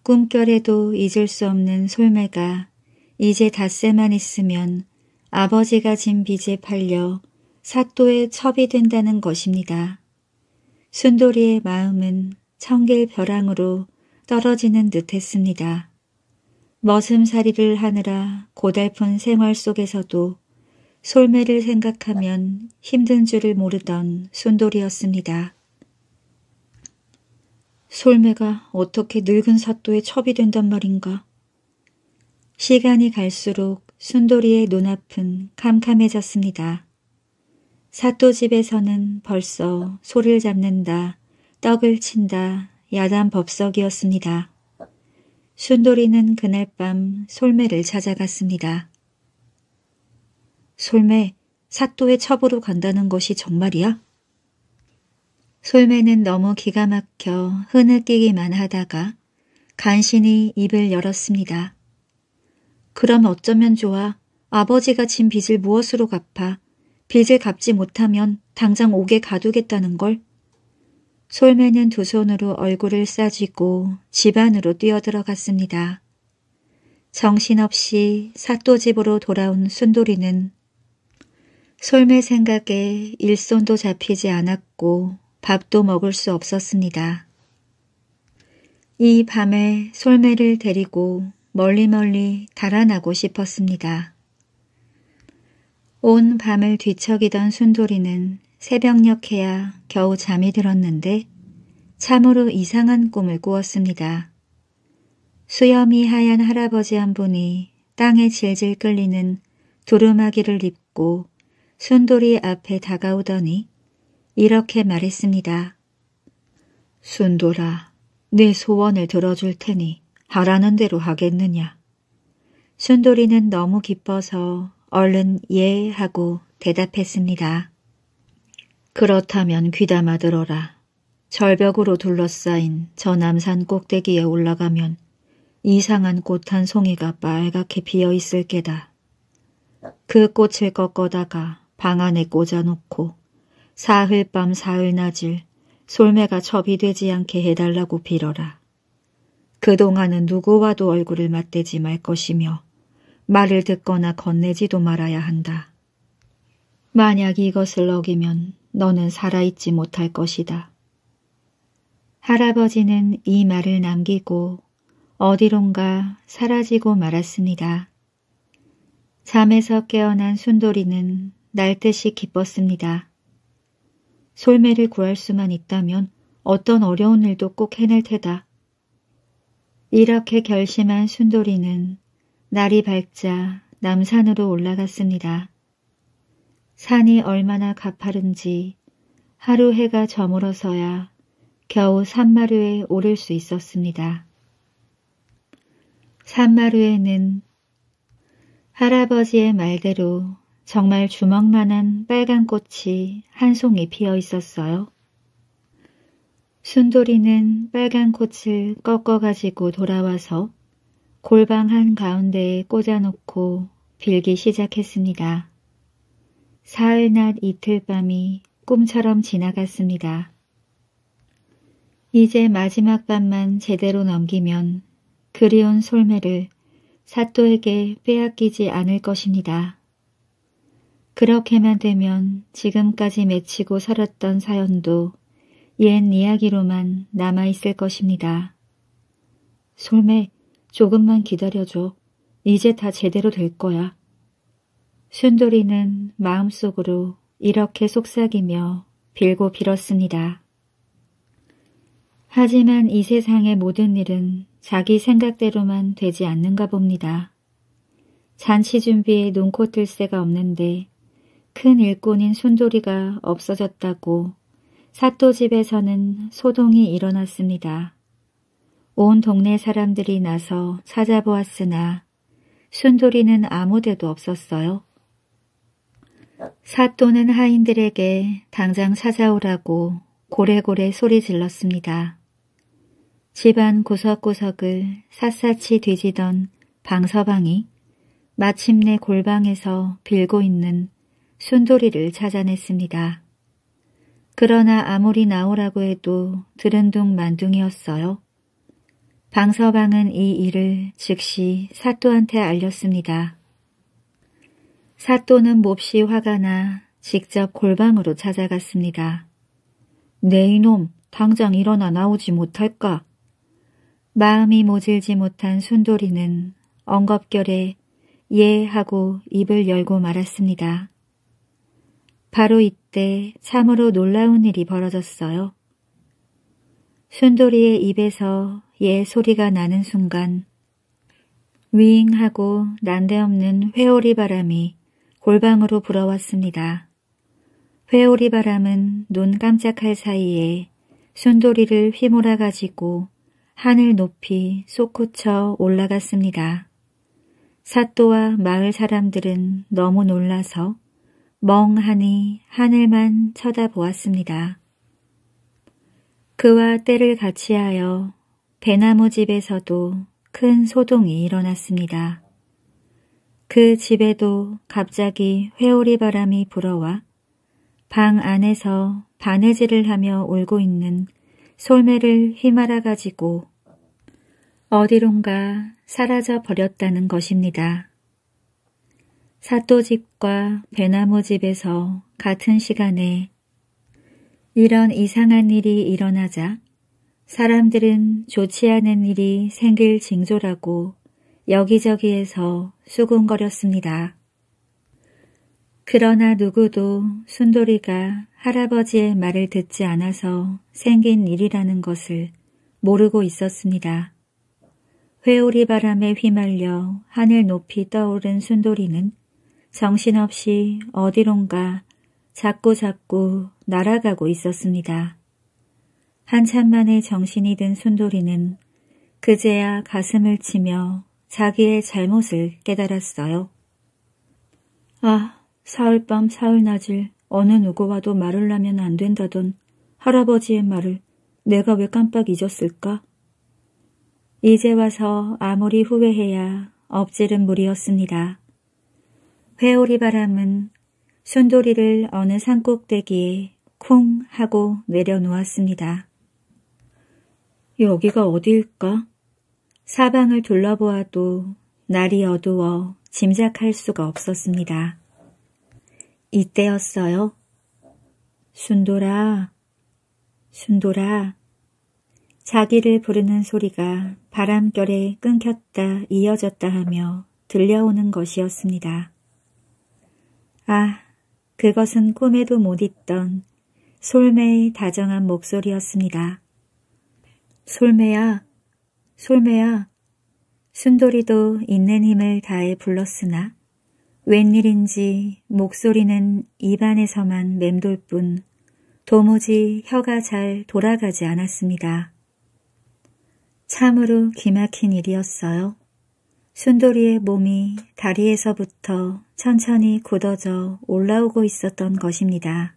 꿈결에도 잊을 수 없는 솔매가 이제 닷새만 있으면 아버지가 진 빚에 팔려 사또에 첩이 된다는 것입니다. 순돌이의 마음은 청길 벼랑으로 떨어지는 듯 했습니다. 머슴살이를 하느라 고달픈 생활 속에서도 솔매를 생각하면 힘든 줄을 모르던 순돌이었습니다. 솔매가 어떻게 늙은 사또에 첩이 된단 말인가. 시간이 갈수록 순돌이의 눈앞은 캄캄해졌습니다. 사또 집에서는 벌써 소를 리 잡는다, 떡을 친다 야단 법석이었습니다. 순돌이는 그날 밤 솔매를 찾아갔습니다. 솔매, 사또의 첩으로 간다는 것이 정말이야? 솔매는 너무 기가 막혀 흐느끼기만 하다가 간신히 입을 열었습니다. 그럼 어쩌면 좋아. 아버지가 진 빚을 무엇으로 갚아. 빚을 갚지 못하면 당장 옥에 가두겠다는 걸. 솔매는 두 손으로 얼굴을 싸지고집 안으로 뛰어들어갔습니다. 정신없이 사또집으로 돌아온 순돌이는 솔매 생각에 일손도 잡히지 않았고 밥도 먹을 수 없었습니다. 이 밤에 솔매를 데리고 멀리멀리 달아나고 싶었습니다. 온 밤을 뒤척이던 순돌이는 새벽녘해야 겨우 잠이 들었는데 참으로 이상한 꿈을 꾸었습니다. 수염이 하얀 할아버지 한 분이 땅에 질질 끌리는 두루마기를 입고 순돌이 앞에 다가오더니 이렇게 말했습니다. 순돌아, 네 소원을 들어줄 테니 하라는 대로 하겠느냐. 순돌이는 너무 기뻐서 얼른 예 하고 대답했습니다. 그렇다면 귀담아 들어라. 절벽으로 둘러싸인 저 남산 꼭대기에 올라가면 이상한 꽃 한 송이가 빨갛게 비어있을 게다. 그 꽃을 꺾어다가 방 안에 꽂아놓고 사흘밤 사흘낮을 솔매가 첩이 되지 않게 해달라고 빌어라. 그동안은 누구와도 얼굴을 맞대지 말 것이며 말을 듣거나 건네지도 말아야 한다. 만약 이것을 어기면 너는 살아있지 못할 것이다. 할아버지는 이 말을 남기고 어디론가 사라지고 말았습니다. 잠에서 깨어난 순돌이는 날듯이 기뻤습니다. 솔매를 구할 수만 있다면 어떤 어려운 일도 꼭 해낼 테다. 이렇게 결심한 순돌이는 날이 밝자 남산으로 올라갔습니다. 산이 얼마나 가파른지 하루 해가 저물어서야 겨우 산마루에 오를 수 있었습니다. 산마루에는 할아버지의 말대로 정말 주먹만한 빨간 꽃이 한 송이 피어 있었어요. 순돌이는 빨간 꽃을 꺾어가지고 돌아와서 골방 한 가운데에 꽂아놓고 빌기 시작했습니다. 사흘 낮 이틀 밤이 꿈처럼 지나갔습니다. 이제 마지막 밤만 제대로 넘기면 그리운 솔매를 사또에게 빼앗기지 않을 것입니다. 그렇게만 되면 지금까지 맺히고 살았던 사연도 옛 이야기로만 남아있을 것입니다. 솔매, 조금만 기다려줘. 이제 다 제대로 될 거야. 순돌이는 마음속으로 이렇게 속삭이며 빌고 빌었습니다. 하지만 이 세상의 모든 일은 자기 생각대로만 되지 않는가 봅니다. 잔치 준비에 눈코 뜰 새가 없는데 큰 일꾼인 순돌이가 없어졌다고 사또 집에서는 소동이 일어났습니다. 온 동네 사람들이 나서 찾아보았으나 순돌이는 아무데도 없었어요. 사또는 하인들에게 당장 찾아오라고 고래고래 소리 질렀습니다. 집안 구석구석을 샅샅이 뒤지던 방서방이 마침내 골방에서 빌고 있는 순돌이를 찾아냈습니다. 그러나 아무리 나오라고 해도 들은 둥 만둥이었어요. 방서방은 이 일을 즉시 사또한테 알렸습니다. 사또는 몹시 화가 나 직접 골방으로 찾아갔습니다. 네 이놈 당장 일어나 나오지 못할까? 마음이 모질지 못한 순돌이는 엉겁결에 예 하고 입을 열고 말았습니다. 바로 이때 참으로 놀라운 일이 벌어졌어요. 순돌이의 입에서 예 소리가 나는 순간 윙 하고 난데없는 회오리 바람이 골방으로 불어왔습니다. 회오리 바람은 눈 깜짝할 사이에 순돌이를 휘몰아 가지고 하늘 높이 솟구쳐 올라갔습니다. 사또와 마을 사람들은 너무 놀라서 멍하니 하늘만 쳐다보았습니다. 그와 때를 같이하여 배나무 집에서도 큰 소동이 일어났습니다. 그 집에도 갑자기 회오리 바람이 불어와 방 안에서 바느질을 하며 울고 있는 솔매를 휘말아 가지고 어디론가 사라져 버렸다는 것입니다. 사또집과 배나무집에서 같은 시간에 이런 이상한 일이 일어나자 사람들은 좋지 않은 일이 생길 징조라고 여기저기에서 수군거렸습니다. 그러나 누구도 순돌이가 할아버지의 말을 듣지 않아서 생긴 일이라는 것을 모르고 있었습니다. 회오리 바람에 휘말려 하늘 높이 떠오른 순돌이는 정신없이 어디론가 자꾸자꾸 날아가고 있었습니다. 한참 만에 정신이 든 순돌이는 그제야 가슴을 치며 자기의 잘못을 깨달았어요. 아, 사흘밤 사흘낮을 어느 누구와도 말을 하면 안 된다던 할아버지의 말을 내가 왜 깜빡 잊었을까? 이제 와서 아무리 후회해야 엎질은 무리였습니다 회오리 바람은 순돌이를 어느 산꼭대기에 쿵 하고 내려놓았습니다. 여기가 어디일까? 사방을 둘러보아도 날이 어두워 짐작할 수가 없었습니다. 이때였어요. 순돌아, 순돌아. 자기를 부르는 소리가 바람결에 끊겼다 이어졌다 하며 들려오는 것이었습니다. 아, 그것은 꿈에도 못있던 솔매의 다정한 목소리였습니다. 솔매야, 솔매야, 순돌이도 있는 힘을 다해 불렀으나 웬일인지 목소리는 입안에서만 맴돌 뿐 도무지 혀가 잘 돌아가지 않았습니다. 참으로 기막힌 일이었어요. 순돌이의 몸이 다리에서부터 천천히 굳어져 올라오고 있었던 것입니다.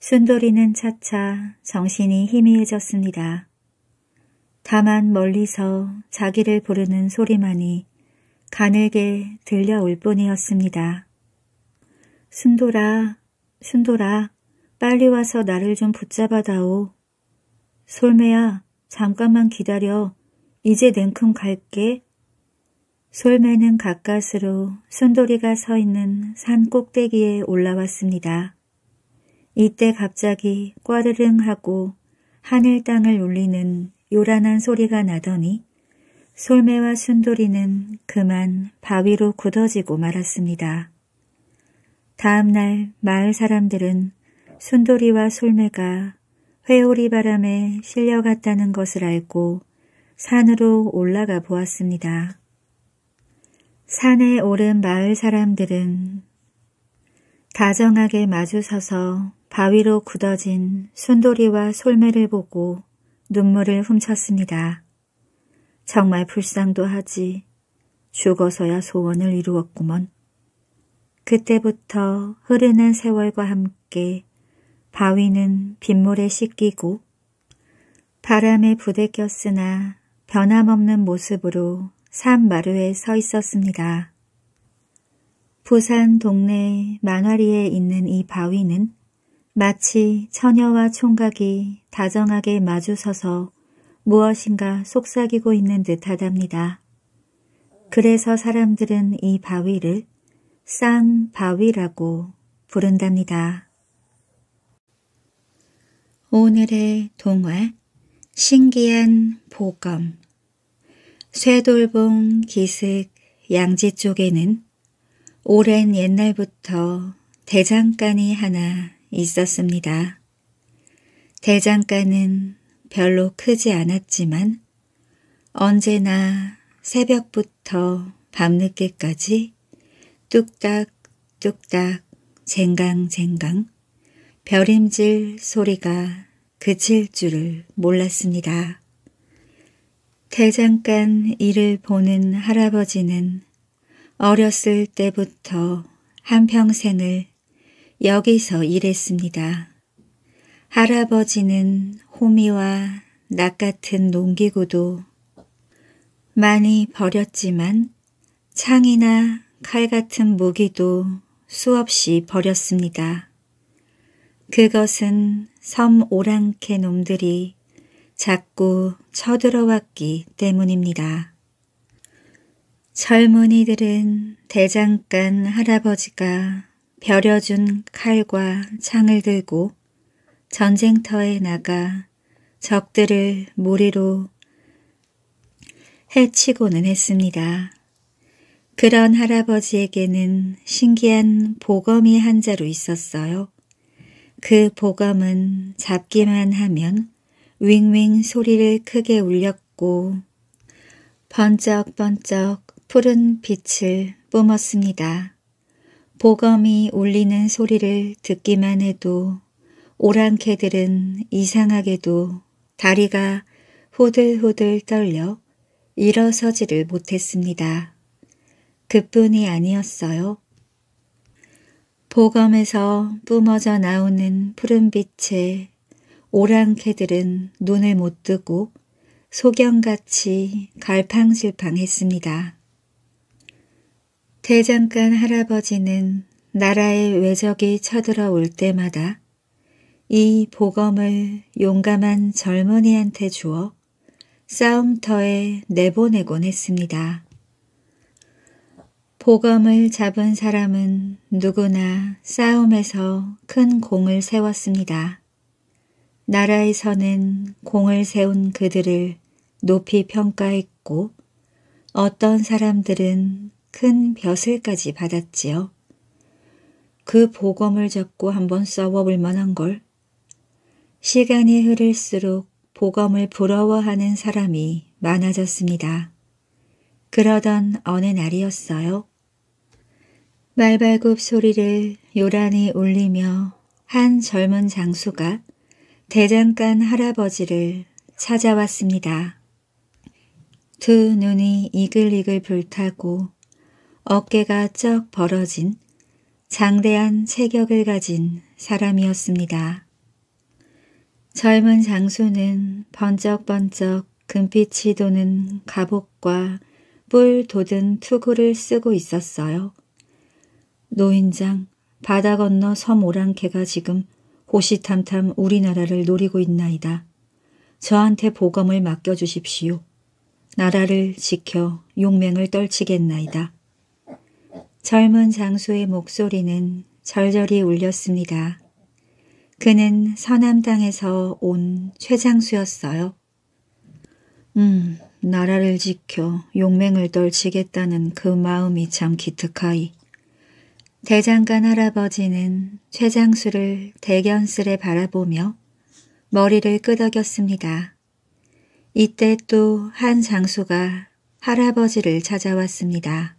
순돌이는 차차 정신이 희미해졌습니다. 다만 멀리서 자기를 부르는 소리만이 가늘게 들려올 뿐이었습니다. 순돌아, 순돌아, 빨리 와서 나를 좀 붙잡아다오. 솔매야, 잠깐만 기다려. 이제 냉큼 갈게. 솔매는 가까스로 순돌이가 서 있는 산 꼭대기에 올라왔습니다. 이때 갑자기 꽈르릉 하고 하늘 땅을 울리는 요란한 소리가 나더니 솔매와 순돌이는 그만 바위로 굳어지고 말았습니다. 다음 날 마을 사람들은 순돌이와 솔매가 회오리 바람에 실려갔다는 것을 알고 산으로 올라가 보았습니다. 산에 오른 마을 사람들은 다정하게 마주서서 바위로 굳어진 순돌이와 솔매를 보고 눈물을 훔쳤습니다. 정말 불쌍도 하지. 죽어서야 소원을 이루었구먼. 그때부터 흐르는 세월과 함께 바위는 빗물에 씻기고 바람에 부대꼈으나 변함없는 모습으로 산 마루에 서 있었습니다. 부산 동네 만화리에 있는 이 바위는 마치 처녀와 총각이 다정하게 마주서서 무엇인가 속삭이고 있는 듯하답니다. 그래서 사람들은 이 바위를 쌍바위라고 부른답니다. 오늘의 동화 신기한 보검 쇠돌봉 기슭 양지 쪽에는 오랜 옛날부터 대장간이 하나 있었습니다. 대장간은 별로 크지 않았지만 언제나 새벽부터 밤늦게까지 뚝딱뚝딱 쟁강쟁강 벼림질 소리가 그칠 줄을 몰랐습니다. 대장간 일을 보는 할아버지는 어렸을 때부터 한평생을 여기서 일했습니다. 할아버지는 호미와 낙 같은 농기구도 많이 버렸지만 창이나 칼 같은 무기도 수없이 버렸습니다. 그것은 섬 오랑캐 놈들이 자꾸 쳐들어왔기 때문입니다. 젊은이들은 대장간 할아버지가 벼려준 칼과 창을 들고 전쟁터에 나가 적들을 무리로 해치고는 했습니다. 그런 할아버지에게는 신기한 보검이 한자로 있었어요. 그 보검은 잡기만 하면 윙윙 소리를 크게 울렸고 번쩍번쩍 푸른 빛을 뿜었습니다. 보검이 울리는 소리를 듣기만 해도 오랑캐들은 이상하게도 다리가 후들후들 떨려 일어서지를 못했습니다. 그뿐이 아니었어요. 보검에서 뿜어져 나오는 푸른빛에 오랑캐들은 눈을 못 뜨고 소경같이 갈팡질팡했습니다. 대장간 할아버지는 나라의 외적이 쳐들어올 때마다 이 보검을 용감한 젊은이한테 주어 싸움터에 내보내곤 했습니다. 보검을 잡은 사람은 누구나 싸움에서 큰 공을 세웠습니다. 나라에서는 공을 세운 그들을 높이 평가했고 어떤 사람들은 큰 벼슬까지 받았지요. 그 보검을 잡고 한번 싸워볼 만한 걸. 시간이 흐를수록 보검을 부러워하는 사람이 많아졌습니다. 그러던 어느 날이었어요. 말발굽 소리를 요란히 울리며 한 젊은 장수가 대장간 할아버지를 찾아왔습니다. 두 눈이 이글이글 불타고 어깨가 쩍 벌어진 장대한 체격을 가진 사람이었습니다. 젊은 장수는 번쩍번쩍 금빛이 도는 갑옷과 뿔 돋은 투구를 쓰고 있었어요. 노인장 바다 건너 섬 오랑캐가 지금 호시탐탐 우리나라를 노리고 있나이다. 저한테 보검을 맡겨주십시오. 나라를 지켜 용맹을 떨치겠나이다. 젊은 장수의 목소리는 절절히 울렸습니다. 그는 서남 당에서온 최장수였어요. 음, 나라를 지켜 용맹을 떨치겠다는 그 마음이 참 기특하이. 대장간 할아버지는 최장수를 대견스레 바라보며 머리를 끄덕였습니다. 이때 또 한 장수가 할아버지를 찾아왔습니다.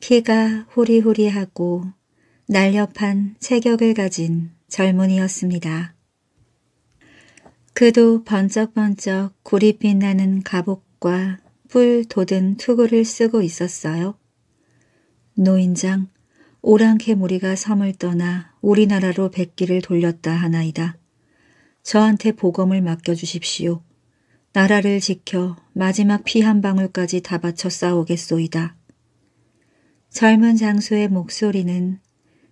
키가 호리호리하고 날렵한 체격을 가진 젊은이였습니다. 그도 번쩍번쩍 구리빛 나는 갑옷과 뿔 돋은 투구를 쓰고 있었어요. 노인장, 오랑캐 무리가 섬을 떠나 우리나라로 백기를 돌렸다 하나이다. 저한테 보검을 맡겨주십시오. 나라를 지켜 마지막 피 한 방울까지 다 바쳐 싸우겠소이다. 젊은 장수의 목소리는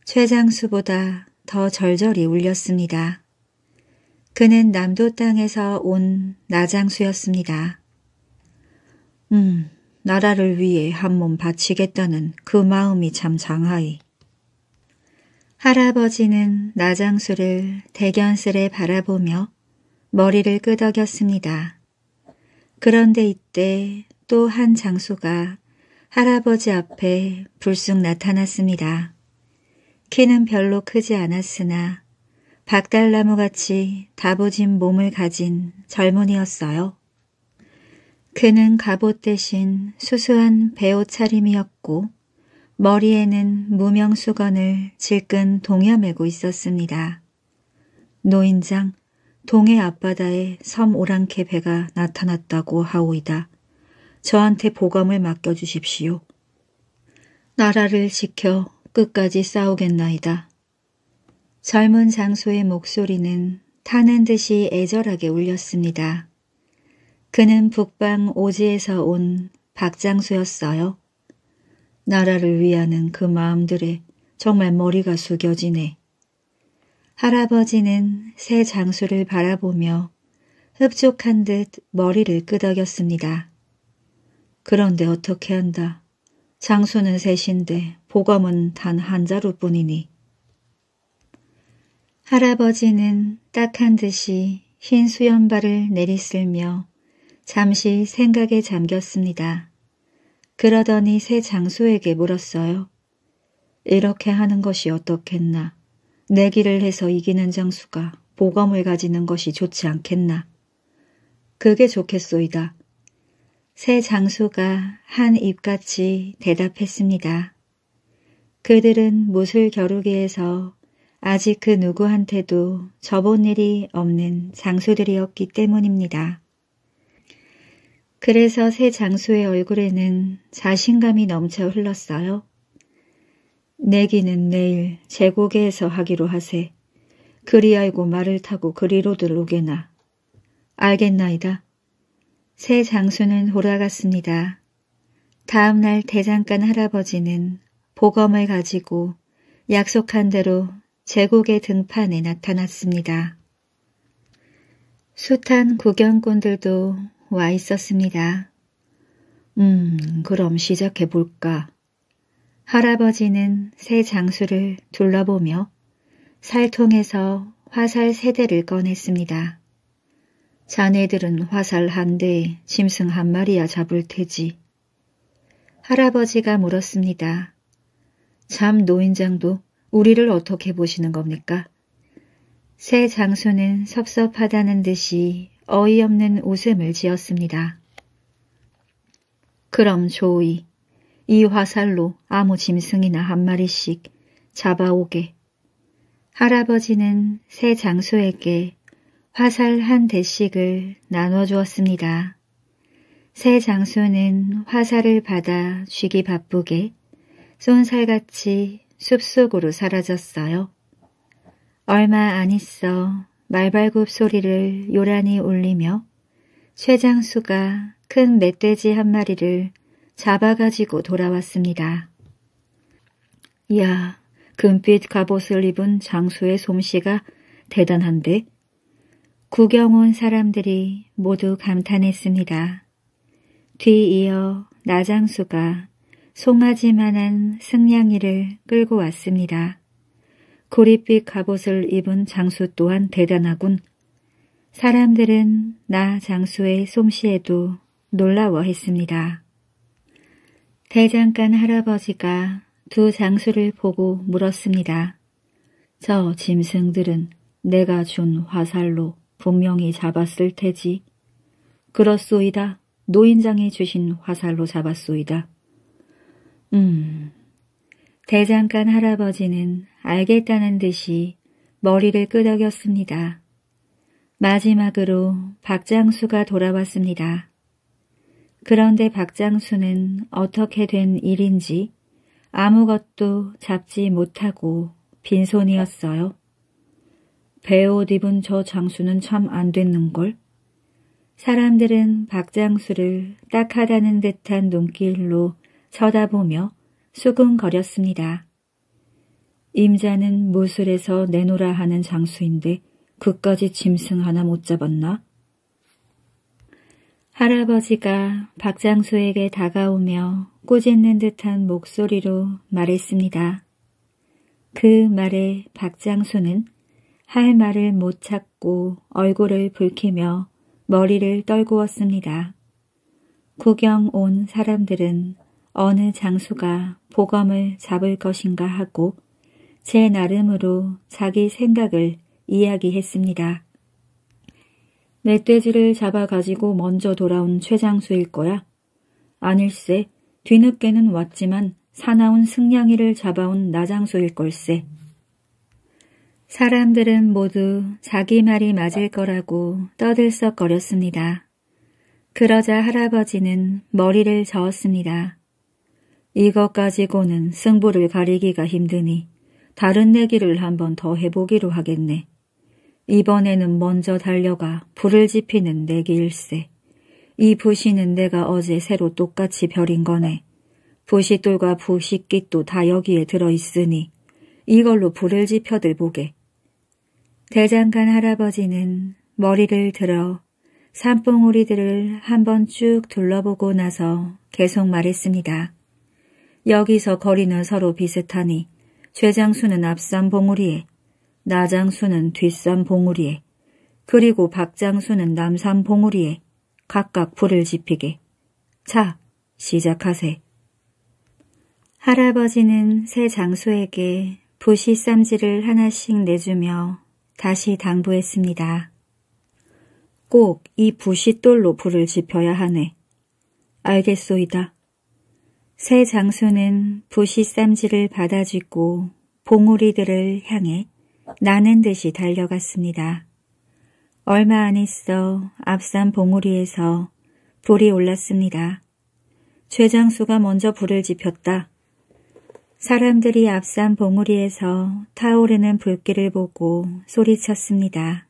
최장수보다 더 절절히 울렸습니다. 그는 남도 땅에서 온 나장수였습니다. 음, 나라를 위해 한 몸 바치겠다는 그 마음이 참 장하이. 할아버지는 나장수를 대견스레 바라보며 머리를 끄덕였습니다. 그런데 이때 또 한 장수가 할아버지 앞에 불쑥 나타났습니다. 키는 별로 크지 않았으나 박달나무같이 다부진 몸을 가진 젊은이였어요. 그는 갑옷 대신 수수한 배옷 차림이었고 머리에는 무명 수건을 질끈 동여매고 있었습니다. 노인장 동해 앞바다에 섬 오랑캐 배가 나타났다고 하오이다. 저한테 보감을 맡겨주십시오. 나라를 지켜 끝까지 싸우겠나이다. 젊은 장소의 목소리는 타는 듯이 애절하게 울렸습니다. 그는 북방 오지에서 온 박장수였어요. 나라를 위하는 그 마음들에 정말 머리가 숙여지네. 할아버지는 새 장수를 바라보며 흡족한 듯 머리를 끄덕였습니다. 그런데 어떻게 한다. 장수는 셋인데 보검은 단 한 자루뿐이니. 할아버지는 딱 한 듯이 흰 수염발을 내리쓸며 잠시 생각에 잠겼습니다. 그러더니 새 장수에게 물었어요. 이렇게 하는 것이 어떻겠나. 내기를 해서 이기는 장수가 보검을 가지는 것이 좋지 않겠나. 그게 좋겠소이다. 세 장소가 한 입같이 대답했습니다. 그들은 못을 겨루기에서 아직 그 누구한테도 접온 일이 없는 장소들이었기 때문입니다. 그래서 새 장소의 얼굴에는 자신감이 넘쳐 흘렀어요. 내기는 내일 제곡에서 하기로 하세. 그리 알고 말을 타고 그리로들 오게나. 알겠나이다. 새 장수는 돌아갔습니다. 다음 날 대장간 할아버지는 보검을 가지고 약속한 대로 제국의 등판에 나타났습니다. 숱한 구경꾼들도 와 있었습니다. 음, 그럼 시작해볼까. 할아버지는 새 장수를 둘러보며 살통에서 화살 세 대를 꺼냈습니다. 자네들은 화살 한 대에 짐승 한 마리야 잡을 테지. 할아버지가 물었습니다. 참 노인장도 우리를 어떻게 보시는 겁니까? 새장소는 섭섭하다는 듯이 어이없는 웃음을 지었습니다. 그럼 조이, 이 화살로 아무 짐승이나 한 마리씩 잡아오게. 할아버지는 새장소에게 화살 한 대씩을 나눠 주었습니다. 새 장수는 화살을 받아 쥐기 바쁘게 쏜살같이 숲속으로 사라졌어요. 얼마 안 있어 말발굽 소리를 요란히 울리며 최장수가 큰 멧돼지 한 마리를 잡아가지고 돌아왔습니다. 이야, 금빛 갑옷을 입은 장수의 솜씨가 대단한데 구경 온 사람들이 모두 감탄했습니다. 뒤이어 나장수가 송아지만한 승냥이를 끌고 왔습니다. 고리빛 갑옷을 입은 장수 또한 대단하군. 사람들은 나 장수의 솜씨에도 놀라워했습니다. 대장간 할아버지가 두 장수를 보고 물었습니다. 저 짐승들은 내가 준 화살로 분명히 잡았을 테지. 그렇소이다. 노인장이 주신 화살로 잡았소이다. 음... 대장간 할아버지는 알겠다는 듯이 머리를 끄덕였습니다. 마지막으로 박장수가 돌아왔습니다. 그런데 박장수는 어떻게 된 일인지 아무것도 잡지 못하고 빈손이었어요. 배옷 입은 저 장수는 참 안 됐는걸. 사람들은 박장수를 딱하다는 듯한 눈길로 쳐다보며 수근거렸습니다. 임자는 무술에서 내놓으라 하는 장수인데 그까지 짐승 하나 못 잡았나? 할아버지가 박장수에게 다가오며 꾸짖는 듯한 목소리로 말했습니다. 그 말에 박장수는 할 말을 못 찾고 얼굴을 붉히며 머리를 떨구었습니다. 구경 온 사람들은 어느 장수가 보검을 잡을 것인가 하고 제 나름으로 자기 생각을 이야기했습니다. 멧돼지를 잡아가지고 먼저 돌아온 최장수일 거야. 아닐세, 뒤늦게는 왔지만 사나운 승냥이를 잡아온 나장수일 걸세. 사람들은 모두 자기 말이 맞을 거라고 떠들썩거렸습니다. 그러자 할아버지는 머리를 저었습니다. 이것 가지고는 승부를 가리기가 힘드니 다른 내기를 한 번 더 해보기로 하겠네. 이번에는 먼저 달려가 불을 지피는 내기일세. 이 부시는 내가 어제 새로 똑같이 벼린 거네. 부싯돌과 부싯깃도 다 여기에 들어있으니 이걸로 불을 지펴들 보게. 대장간 할아버지는 머리를 들어 산봉우리들을 한번 쭉 둘러보고 나서 계속 말했습니다. 여기서 거리는 서로 비슷하니 최장수는 앞산 봉우리에 나장수는 뒷산 봉우리에 그리고 박장수는 남산 봉우리에 각각 불을 지피게 자 시작하세 할아버지는 새 장수에게 부시 쌈지를 하나씩 내주며 다시 당부했습니다. 꼭 이 부싯돌로 불을 지펴야 하네. 알겠소이다. 새 장수는 부시 쌈지를 받아쥐고 봉우리들을 향해 나는 듯이 달려갔습니다. 얼마 안 있어 앞산 봉우리에서 불이 올랐습니다. 최장수가 먼저 불을 지폈다. 사람들이 앞산 봉우리에서 타오르는 불길을 보고 소리쳤습니다.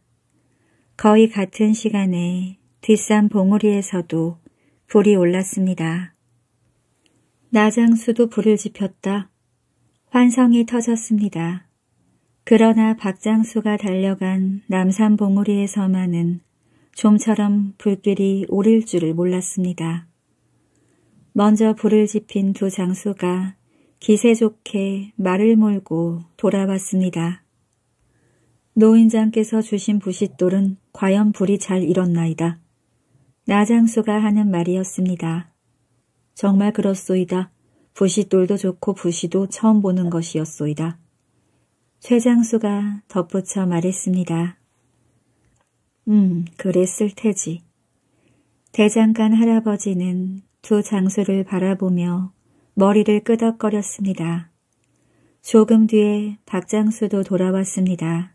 거의 같은 시간에 뒷산 봉우리에서도 불이 올랐습니다. 나장수도 불을 지폈다. 환성이 터졌습니다. 그러나 박장수가 달려간 남산 봉우리에서만은 좀처럼 불길이 오를 줄을 몰랐습니다. 먼저 불을 지핀 두 장수가 기세 좋게 말을 몰고 돌아왔습니다. 노인장께서 주신 부싯돌은 과연 불이 잘 일었나이다. 나장수가 하는 말이었습니다. 정말 그렇소이다. 부싯돌도 좋고 부시도 처음 보는 것이었소이다. 최장수가 덧붙여 말했습니다. 음, 그랬을 테지. 대장간 할아버지는 두 장수를 바라보며 머리를 끄덕거렸습니다. 조금 뒤에 박장수도 돌아왔습니다.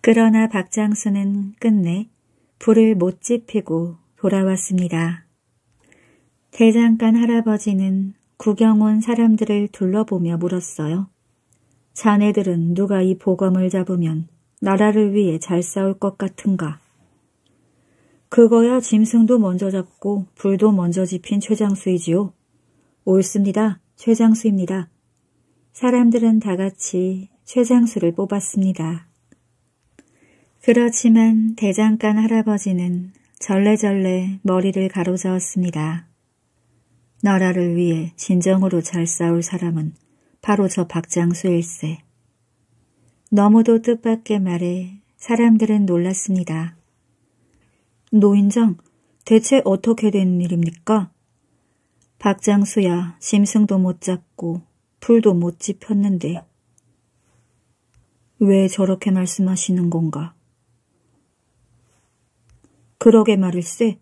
그러나 박장수는 끝내 불을 못 지피고 돌아왔습니다. 대장간 할아버지는 구경 온 사람들을 둘러보며 물었어요. 자네들은 누가 이 보검을 잡으면 나라를 위해 잘 싸울 것 같은가? 그거야 짐승도 먼저 잡고 불도 먼저 지핀 최장수이지요. 옳습니다. 최장수입니다. 사람들은 다 같이 최장수를 뽑았습니다. 그렇지만 대장간 할아버지는 절레절레 머리를 가로저었습니다. 나라를 위해 진정으로 잘 싸울 사람은 바로 저 박장수일세. 너무도 뜻밖의 말에 사람들은 놀랐습니다. 노인장, 대체 어떻게 된 일입니까? 박장수야 짐승도 못 잡고 풀도 못짚혔는데왜 저렇게 말씀하시는 건가? 그러게 말일세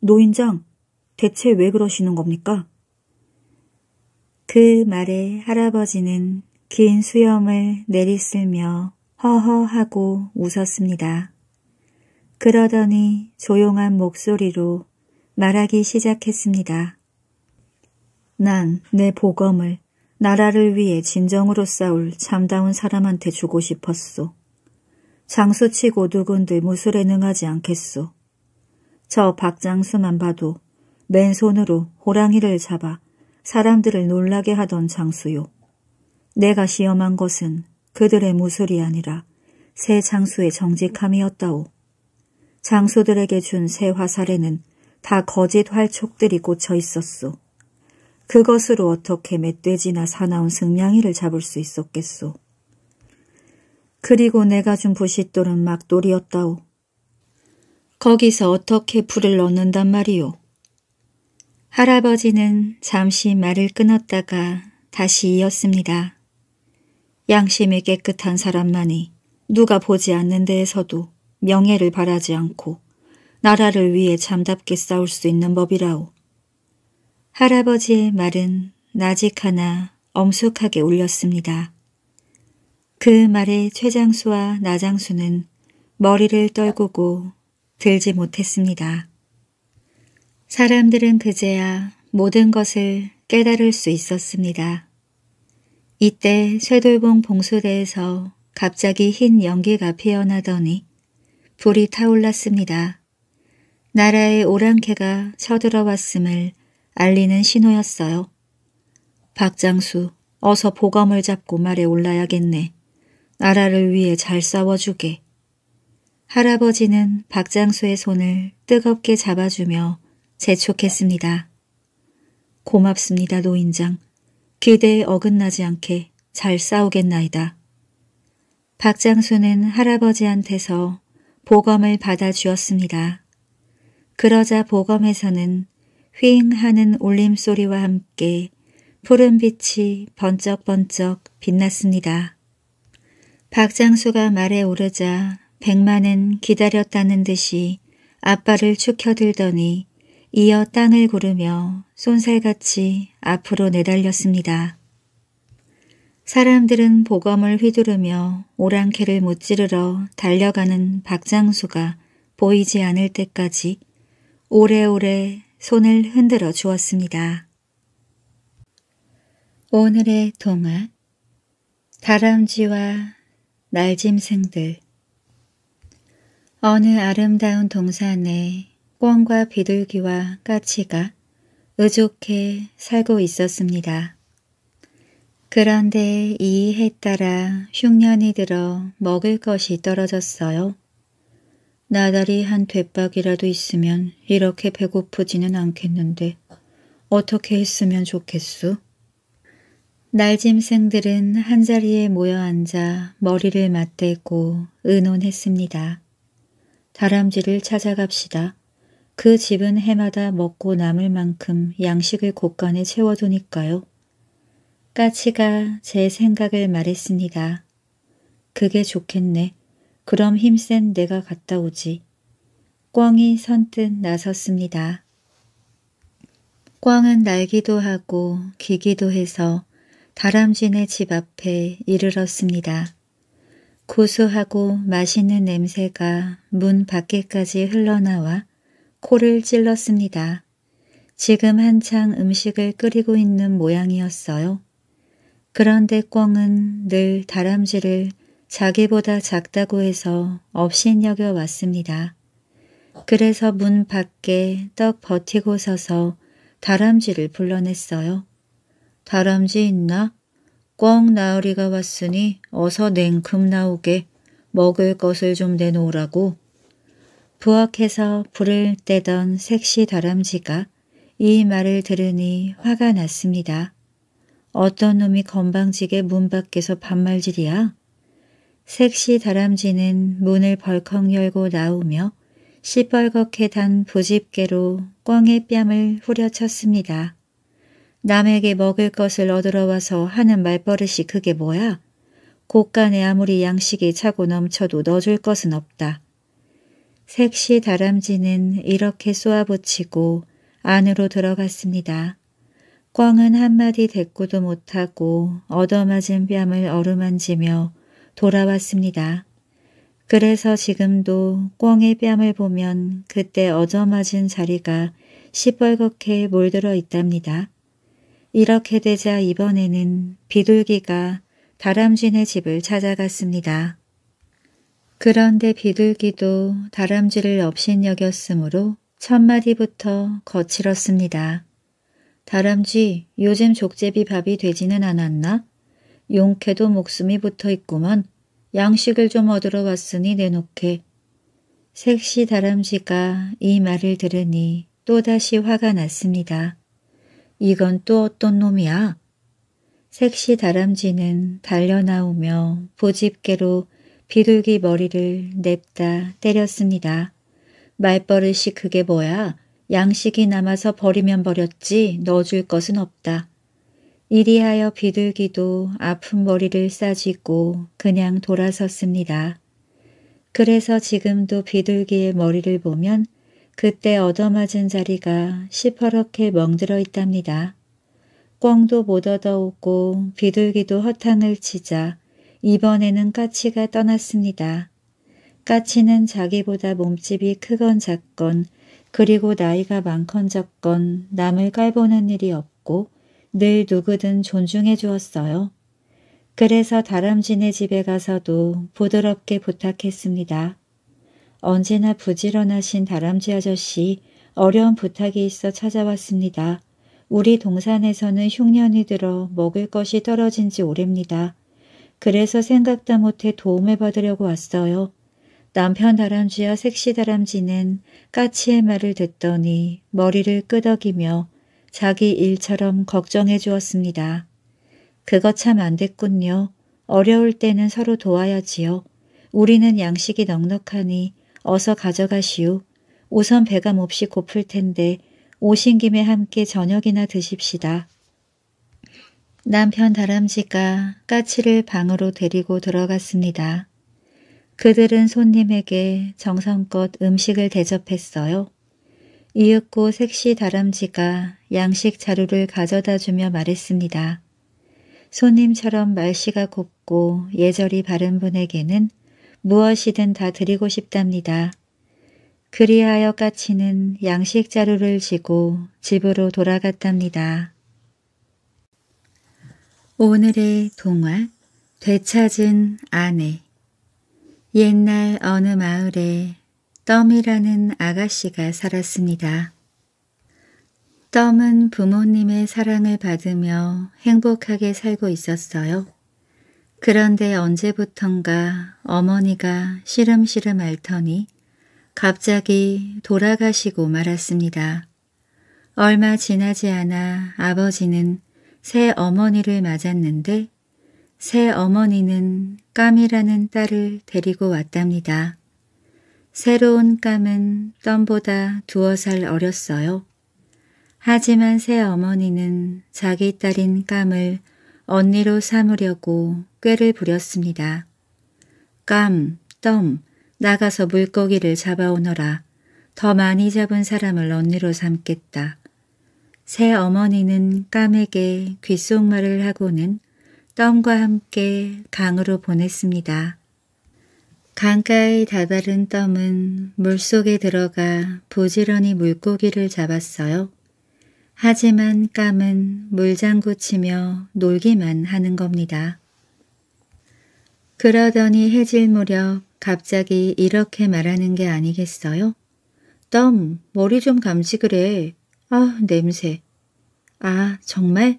노인장 대체 왜 그러시는 겁니까? 그 말에 할아버지는 긴 수염을 내리쓸며 허허하고 웃었습니다. 그러더니 조용한 목소리로 말하기 시작했습니다. 난내 보검을 나라를 위해 진정으로 싸울 참다운 사람한테 주고 싶었소. 장수치고 누군들 무술에 능하지 않겠소. 저 박장수만 봐도 맨손으로 호랑이를 잡아 사람들을 놀라게 하던 장수요. 내가 시험한 것은 그들의 무술이 아니라 새 장수의 정직함이었다오. 장수들에게 준 새 화살에는 다 거짓 활촉들이 꽂혀 있었소. 그것으로 어떻게 멧돼지나 사나운 승냥이를 잡을 수 있었겠소. 그리고 내가 준 부싯돌은 막돌이었다오. 거기서 어떻게 불을 넣는단 말이오. 할아버지는 잠시 말을 끊었다가 다시 이었습니다. 양심이 깨끗한 사람만이 누가 보지 않는 데에서도 명예를 바라지 않고 나라를 위해 잠답게 싸울 수 있는 법이라오. 할아버지의 말은 나직 하나 엄숙하게 울렸습니다. 그 말에 최장수와 나장수는 머리를 떨구고 들지 못했습니다. 사람들은 그제야 모든 것을 깨달을 수 있었습니다. 이때 쇠돌봉 봉수대에서 갑자기 흰 연기가 피어나더니 불이 타올랐습니다. 나라의 오랑캐가 쳐들어왔음을 알리는 신호였어요. 박장수, 어서 보검을 잡고 말에 올라야겠네. 나라를 위해 잘 싸워주게. 할아버지는 박장수의 손을 뜨겁게 잡아주며 재촉했습니다. 고맙습니다, 노인장. 기대에 어긋나지 않게 잘 싸우겠나이다. 박장수는 할아버지한테서 보검을 받아주었습니다. 그러자 보검에서는 휘잉하는 울림소리와 함께 푸른빛이 번쩍번쩍 빛났습니다. 박장수가 말에 오르자 백만은 기다렸다는 듯이 아빠를 축혀들더니 이어 땅을 구르며 쏜살같이 앞으로 내달렸습니다. 사람들은 보검을 휘두르며 오랑캐를 무찌르러 달려가는 박장수가 보이지 않을 때까지 오래오래 손을 흔들어 주었습니다. 오늘의 동화 다람쥐와 날짐승들 어느 아름다운 동산에 꿩과 비둘기와 까치가 의족해 살고 있었습니다. 그런데 이 해 따라 흉년이 들어 먹을 것이 떨어졌어요. 나다이한 대박이라도 있으면 이렇게 배고프지는 않겠는데 어떻게 했으면 좋겠수? 날짐승들은 한자리에 모여 앉아 머리를 맞대고 의논했습니다. 다람쥐를 찾아갑시다. 그 집은 해마다 먹고 남을 만큼 양식을 곳간에 채워두니까요. 까치가 제 생각을 말했습니다. 그게 좋겠네. 그럼 힘센 내가 갔다 오지. 꽝이 선뜻 나섰습니다. 꽝은 날기도 하고 기기도 해서 다람쥐네 집 앞에 이르렀습니다. 구수하고 맛있는 냄새가 문 밖에까지 흘러나와 코를 찔렀습니다. 지금 한창 음식을 끓이고 있는 모양이었어요. 그런데 꽝은 늘 다람쥐를 자기보다 작다고 해서 업신여겨 왔습니다. 그래서 문 밖에 떡 버티고 서서 다람쥐를 불러냈어요. 다람쥐 있나? 꿩 나으리가 왔으니 어서 냉큼 나오게 먹을 것을 좀 내놓으라고. 부엌에서 불을 떼던 색시 다람쥐가 이 말을 들으니 화가 났습니다. 어떤 놈이 건방지게 문 밖에서 반말질이야? 색시 다람쥐는 문을 벌컥 열고 나오며 시뻘겋게 단 부집게로 꿩의 뺨을 후려쳤습니다. 남에게 먹을 것을 얻으러 와서 하는 말버릇이 그게 뭐야? 곳간에 아무리 양식이 차고 넘쳐도 넣어줄 것은 없다. 색시 다람쥐는 이렇게 쏘아붙이고 안으로 들어갔습니다. 꿩은 한마디 대꾸도 못하고 얻어맞은 뺨을 어루만지며 돌아왔습니다. 그래서 지금도 꿩의 뺨을 보면 그때 어저맞은 자리가 시뻘겋게 몰들어 있답니다. 이렇게 되자 이번에는 비둘기가 다람쥐네 집을 찾아갔습니다. 그런데 비둘기도 다람쥐를 업신여겼으므로 첫 마디부터 거칠었습니다. 다람쥐, 요즘 족제비 밥이 되지는 않았나? 용케도 목숨이 붙어 있구먼. 양식을 좀 얻으러 왔으니 내놓게. 색시 다람쥐가 이 말을 들으니 또다시 화가 났습니다. 이건 또 어떤 놈이야? 색시 다람쥐는 달려나오며 보집개로 비둘기 머리를 냅다 때렸습니다. 말버릇이 그게 뭐야? 양식이 남아서 버리면 버렸지 넣어줄 것은 없다. 이리하여 비둘기도 아픈 머리를 싸쥐고 그냥 돌아섰습니다. 그래서 지금도 비둘기의 머리를 보면 그때 얻어맞은 자리가 시퍼렇게 멍들어 있답니다. 꿩도 못 얻어오고 비둘기도 허탕을 치자 이번에는 까치가 떠났습니다. 까치는 자기보다 몸집이 크건 작건 그리고 나이가 많건 적건 남을 깔보는 일이 없고 늘 누구든 존중해 주었어요. 그래서 다람쥐네 집에 가서도 부드럽게 부탁했습니다. 언제나 부지런하신 다람쥐 아저씨 어려운 부탁이 있어 찾아왔습니다. 우리 동산에서는 흉년이 들어 먹을 것이 떨어진 지 오랩니다. 그래서 생각다 못해 도움을 받으려고 왔어요. 남편 다람쥐와 섹시 다람쥐는 까치의 말을 듣더니 머리를 끄덕이며 자기 일처럼 걱정해 주었습니다. 그것 참안 됐군요. 어려울 때는 서로 도와야지요. 우리는 양식이 넉넉하니 어서 가져가시오. 우선 배가 몹시 고플 텐데 오신 김에 함께 저녁이나 드십시다. 남편 다람쥐가 까치를 방으로 데리고 들어갔습니다. 그들은 손님에게 정성껏 음식을 대접했어요. 이윽고 색시 다람쥐가 양식 자루를 가져다 주며 말했습니다. 손님처럼 말씨가 곱고 예절이 바른 분에게는 무엇이든 다 드리고 싶답니다. 그리하여 까치는 양식 자루를 지고 집으로 돌아갔답니다. 오늘의 동화 되찾은 아내 옛날 어느 마을에 덤이라는 아가씨가 살았습니다. 덤은 부모님의 사랑을 받으며 행복하게 살고 있었어요. 그런데 언제부턴가 어머니가 시름시름 앓더니 갑자기 돌아가시고 말았습니다. 얼마 지나지 않아 아버지는 새 어머니를 맞았는데 새 어머니는 까미라는 딸을 데리고 왔답니다. 새로운 깜은 덤보다 두어 살 어렸어요. 하지만 새 어머니는 자기 딸인 깜을 언니로 삼으려고 꾀를 부렸습니다. 깜, 떰, 나가서 물고기를 잡아오너라. 더 많이 잡은 사람을 언니로 삼겠다. 새 어머니는 깜에게 귓속말을 하고는 떰과 함께 강으로 보냈습니다. 강가에 다다른 덤은 물속에 들어가 부지런히 물고기를 잡았어요. 하지만 깜은 물장구 치며 놀기만 하는 겁니다. 그러더니 해질 무렵 갑자기 이렇게 말하는 게 아니겠어요? 덤, 머리 좀 감지그래. 아, 냄새. 아, 정말?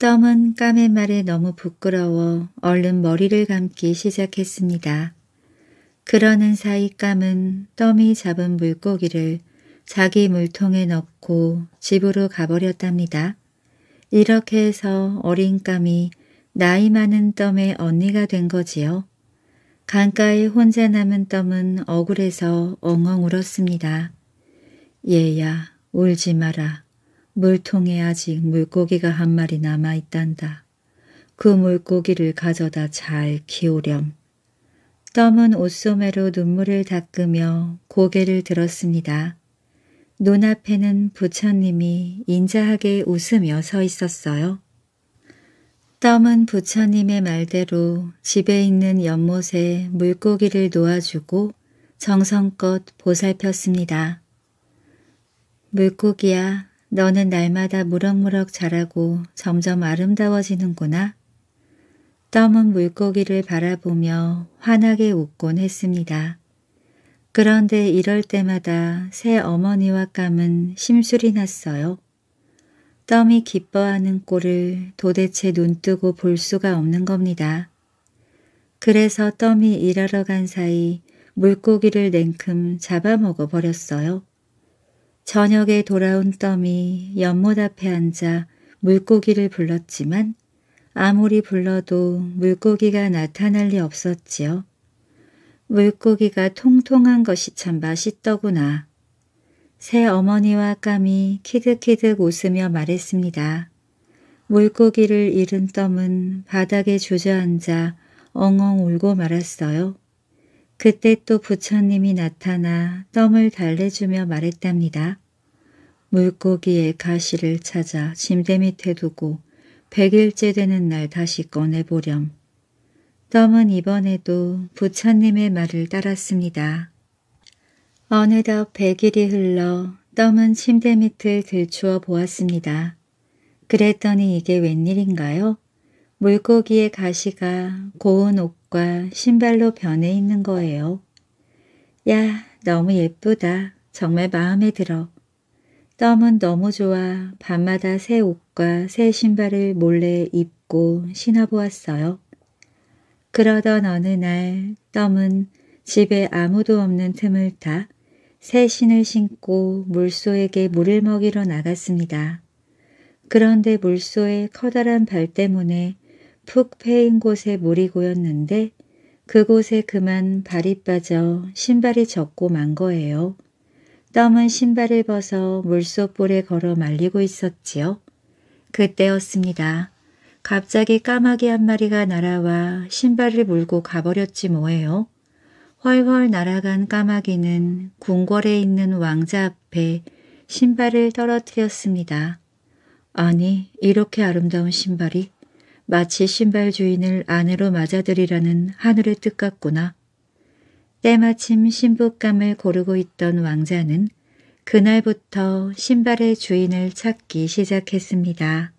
덤은 까의 말에 너무 부끄러워 얼른 머리를 감기 시작했습니다. 그러는 사이 깜은 덤이 잡은 물고기를 자기 물통에 넣고 집으로 가버렸답니다. 이렇게 해서 어린 깜이 나이 많은 덤의 언니가 된 거지요. 강가에 혼자 남은 덤은 억울해서 엉엉 울었습니다. 얘야 울지 마라. 물통에 아직 물고기가 한 마리 남아있단다. 그 물고기를 가져다 잘 키우렴. 떠은 옷소매로 눈물을 닦으며 고개를 들었습니다. 눈앞에는 부처님이 인자하게 웃으며 서 있었어요. 떠은 부처님의 말대로 집에 있는 연못에 물고기를 놓아주고 정성껏 보살폈습니다. 물고기야, 너는 날마다 무럭무럭 자라고 점점 아름다워지는구나. 떠은 물고기를 바라보며 환하게 웃곤 했습니다. 그런데 이럴 때마다 새 어머니와 까은 심술이 났어요. 덤이 기뻐하는 꼴을 도대체 눈뜨고 볼 수가 없는 겁니다. 그래서 덤이 일하러 간 사이 물고기를 냉큼 잡아먹어 버렸어요. 저녁에 돌아온 덤이 연못 앞에 앉아 물고기를 불렀지만 아무리 불러도 물고기가 나타날 리 없었지요. 물고기가 통통한 것이 참 맛있더구나. 새 어머니와 까미 키득키득 웃으며 말했습니다. 물고기를 잃은 덤은 바닥에 주저앉아 엉엉 울고 말았어요. 그때 또 부처님이 나타나 덤을 달래주며 말했답니다. 물고기의 가시를 찾아 침대 밑에 두고 백일째 되는 날 다시 꺼내보렴. 덤은 이번에도 부처님의 말을 따랐습니다. 어느덧 백일이 흘러 덤은 침대 밑을 들추어 보았습니다. 그랬더니 이게 웬일인가요? 물고기의 가시가 고운 옷과 신발로 변해 있는 거예요. 야, 너무 예쁘다. 정말 마음에 들어. 덤은 너무 좋아 밤마다 새 옷과 새 신발을 몰래 입고 신어보았어요. 그러던 어느 날 덤은 집에 아무도 없는 틈을 타 새 신을 신고 물소에게 물을 먹이러 나갔습니다. 그런데 물소의 커다란 발 때문에 푹 패인 곳에 물이 고였는데 그곳에 그만 발이 빠져 신발이 젖고 만 거예요. 덤은 신발을 벗어 물속볼에 걸어 말리고 있었지요. 그때였습니다. 갑자기 까마귀 한 마리가 날아와 신발을 물고 가버렸지 뭐예요. 훨훨 날아간 까마귀는 궁궐에 있는 왕자 앞에 신발을 떨어뜨렸습니다. 아니 이렇게 아름다운 신발이 마치 신발 주인을 안으로 맞아들이라는 하늘의 뜻 같구나. 때마침 신부감을 고르고 있던 왕자는 그날부터 신발의 주인을 찾기 시작했습니다.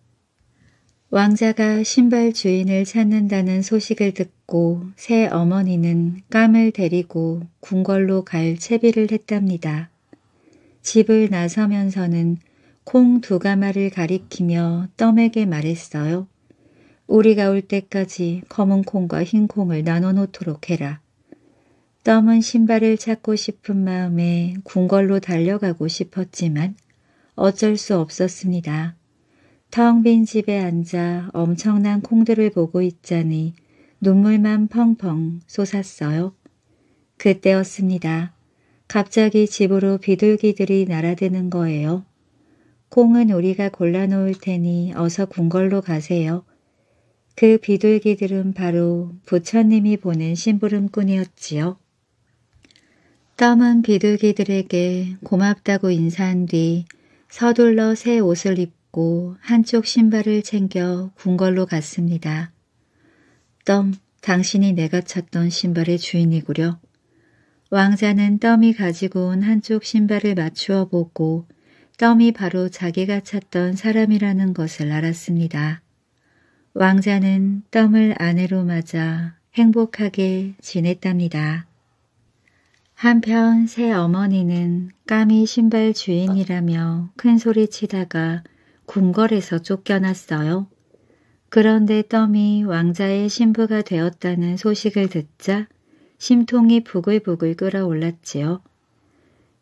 왕자가 신발 주인을 찾는다는 소식을 듣고 새 어머니는 깜을 데리고 궁궐로 갈 채비를 했답니다. 집을 나서면서는 콩 두 가마를 가리키며 떠에게 말했어요. 우리가 올 때까지 검은 콩과 흰 콩을 나눠 놓도록 해라. 떠문 신발을 찾고 싶은 마음에 궁궐로 달려가고 싶었지만 어쩔 수 없었습니다. 텅 빈 집에 앉아 엄청난 콩들을 보고 있자니 눈물만 펑펑 쏟았어요 그때였습니다. 갑자기 집으로 비둘기들이 날아드는 거예요. 콩은 우리가 골라놓을 테니 어서 궁궐로 가세요. 그 비둘기들은 바로 부처님이 보낸 심부름꾼이었지요. 떠문 비둘기들에게 고맙다고 인사한 뒤 서둘러 새 옷을 입고 한쪽 신발을 챙겨 궁궐로 갔습니다. 덤, 당신이 내가 찾던 신발의 주인이구려. 왕자는 덤이 가지고 온 한쪽 신발을 맞추어 보고 덤이 바로 자기가 찾던 사람이라는 것을 알았습니다. 왕자는 덤을 아내로 맞아 행복하게 지냈답니다. 한편 새 어머니는 까미 신발 주인이라며 큰소리치다가 궁궐에서 쫓겨났어요. 그런데 떠미 왕자의 신부가 되었다는 소식을 듣자 심통이 부글부글 끓어올랐지요.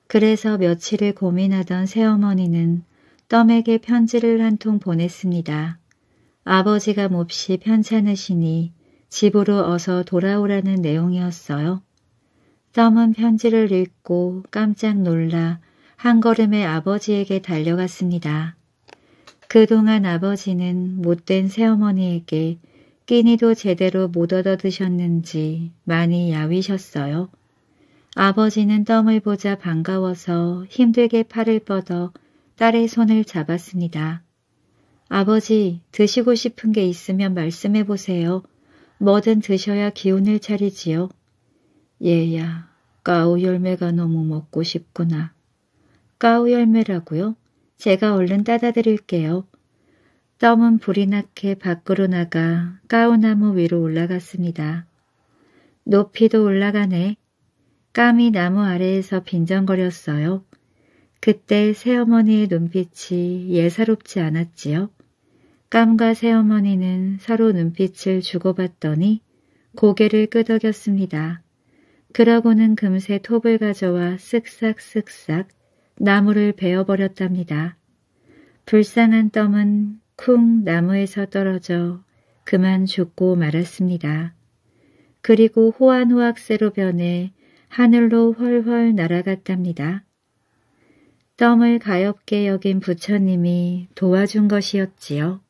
그래서 며칠을 고민하던 새어머니는 떄에게 편지를 한 통 보냈습니다. 아버지가 몹시 편찮으시니 집으로 어서 돌아오라는 내용이었어요. 썸은 편지를 읽고 깜짝 놀라 한 걸음에 아버지에게 달려갔습니다. 그동안 아버지는 못된 새어머니에게 끼니도 제대로 못 얻어 드셨는지 많이 야위셨어요. 아버지는 덤을 보자 반가워서 힘들게 팔을 뻗어 딸의 손을 잡았습니다. 아버지, 드시고 싶은 게 있으면 말씀해 보세요. 뭐든 드셔야 기운을 차리지요. 얘야, 까우 열매가 너무 먹고 싶구나. 까우 열매라고요? 제가 얼른 따다 드릴게요. 떠은 불이 나게 밖으로 나가 까우나무 위로 올라갔습니다. 높이도 올라가네. 까미 나무 아래에서 빈정거렸어요. 그때 새어머니의 눈빛이 예사롭지 않았지요. 깜과 새어머니는 서로 눈빛을 주고받더니 고개를 끄덕였습니다. 그러고는 금세 톱을 가져와 쓱싹쓱싹 나무를 베어버렸답니다. 불쌍한 덤은 쿵 나무에서 떨어져 그만 죽고 말았습니다. 그리고 호안호학세로 변해 하늘로 훨훨 날아갔답니다. 덤을 가엾게 여긴 부처님이 도와준 것이었지요.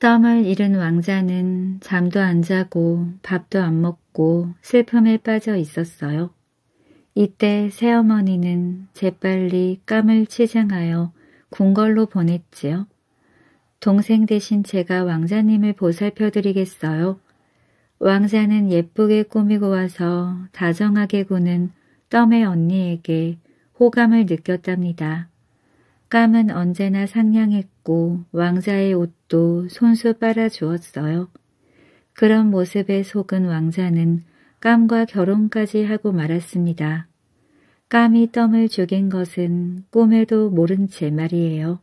땀을 잃은 왕자는 잠도 안 자고 밥도 안 먹고 슬픔에 빠져 있었어요. 이때 새어머니는 재빨리 깜을 치장하여 궁궐로 보냈지요. 동생 대신 제가 왕자님을 보살펴 드리겠어요. 왕자는 예쁘게 꾸미고 와서 다정하게 구는 덤의 언니에게 호감을 느꼈답니다. 옷감은 언제나 상냥했고 왕자의 옷도 손수 빨아주었어요. 그런 모습에 속은 왕자는 깜과 결혼까지 하고 말았습니다. 깜이 덤을 죽인 것은 꿈에도 모른 채 말이에요.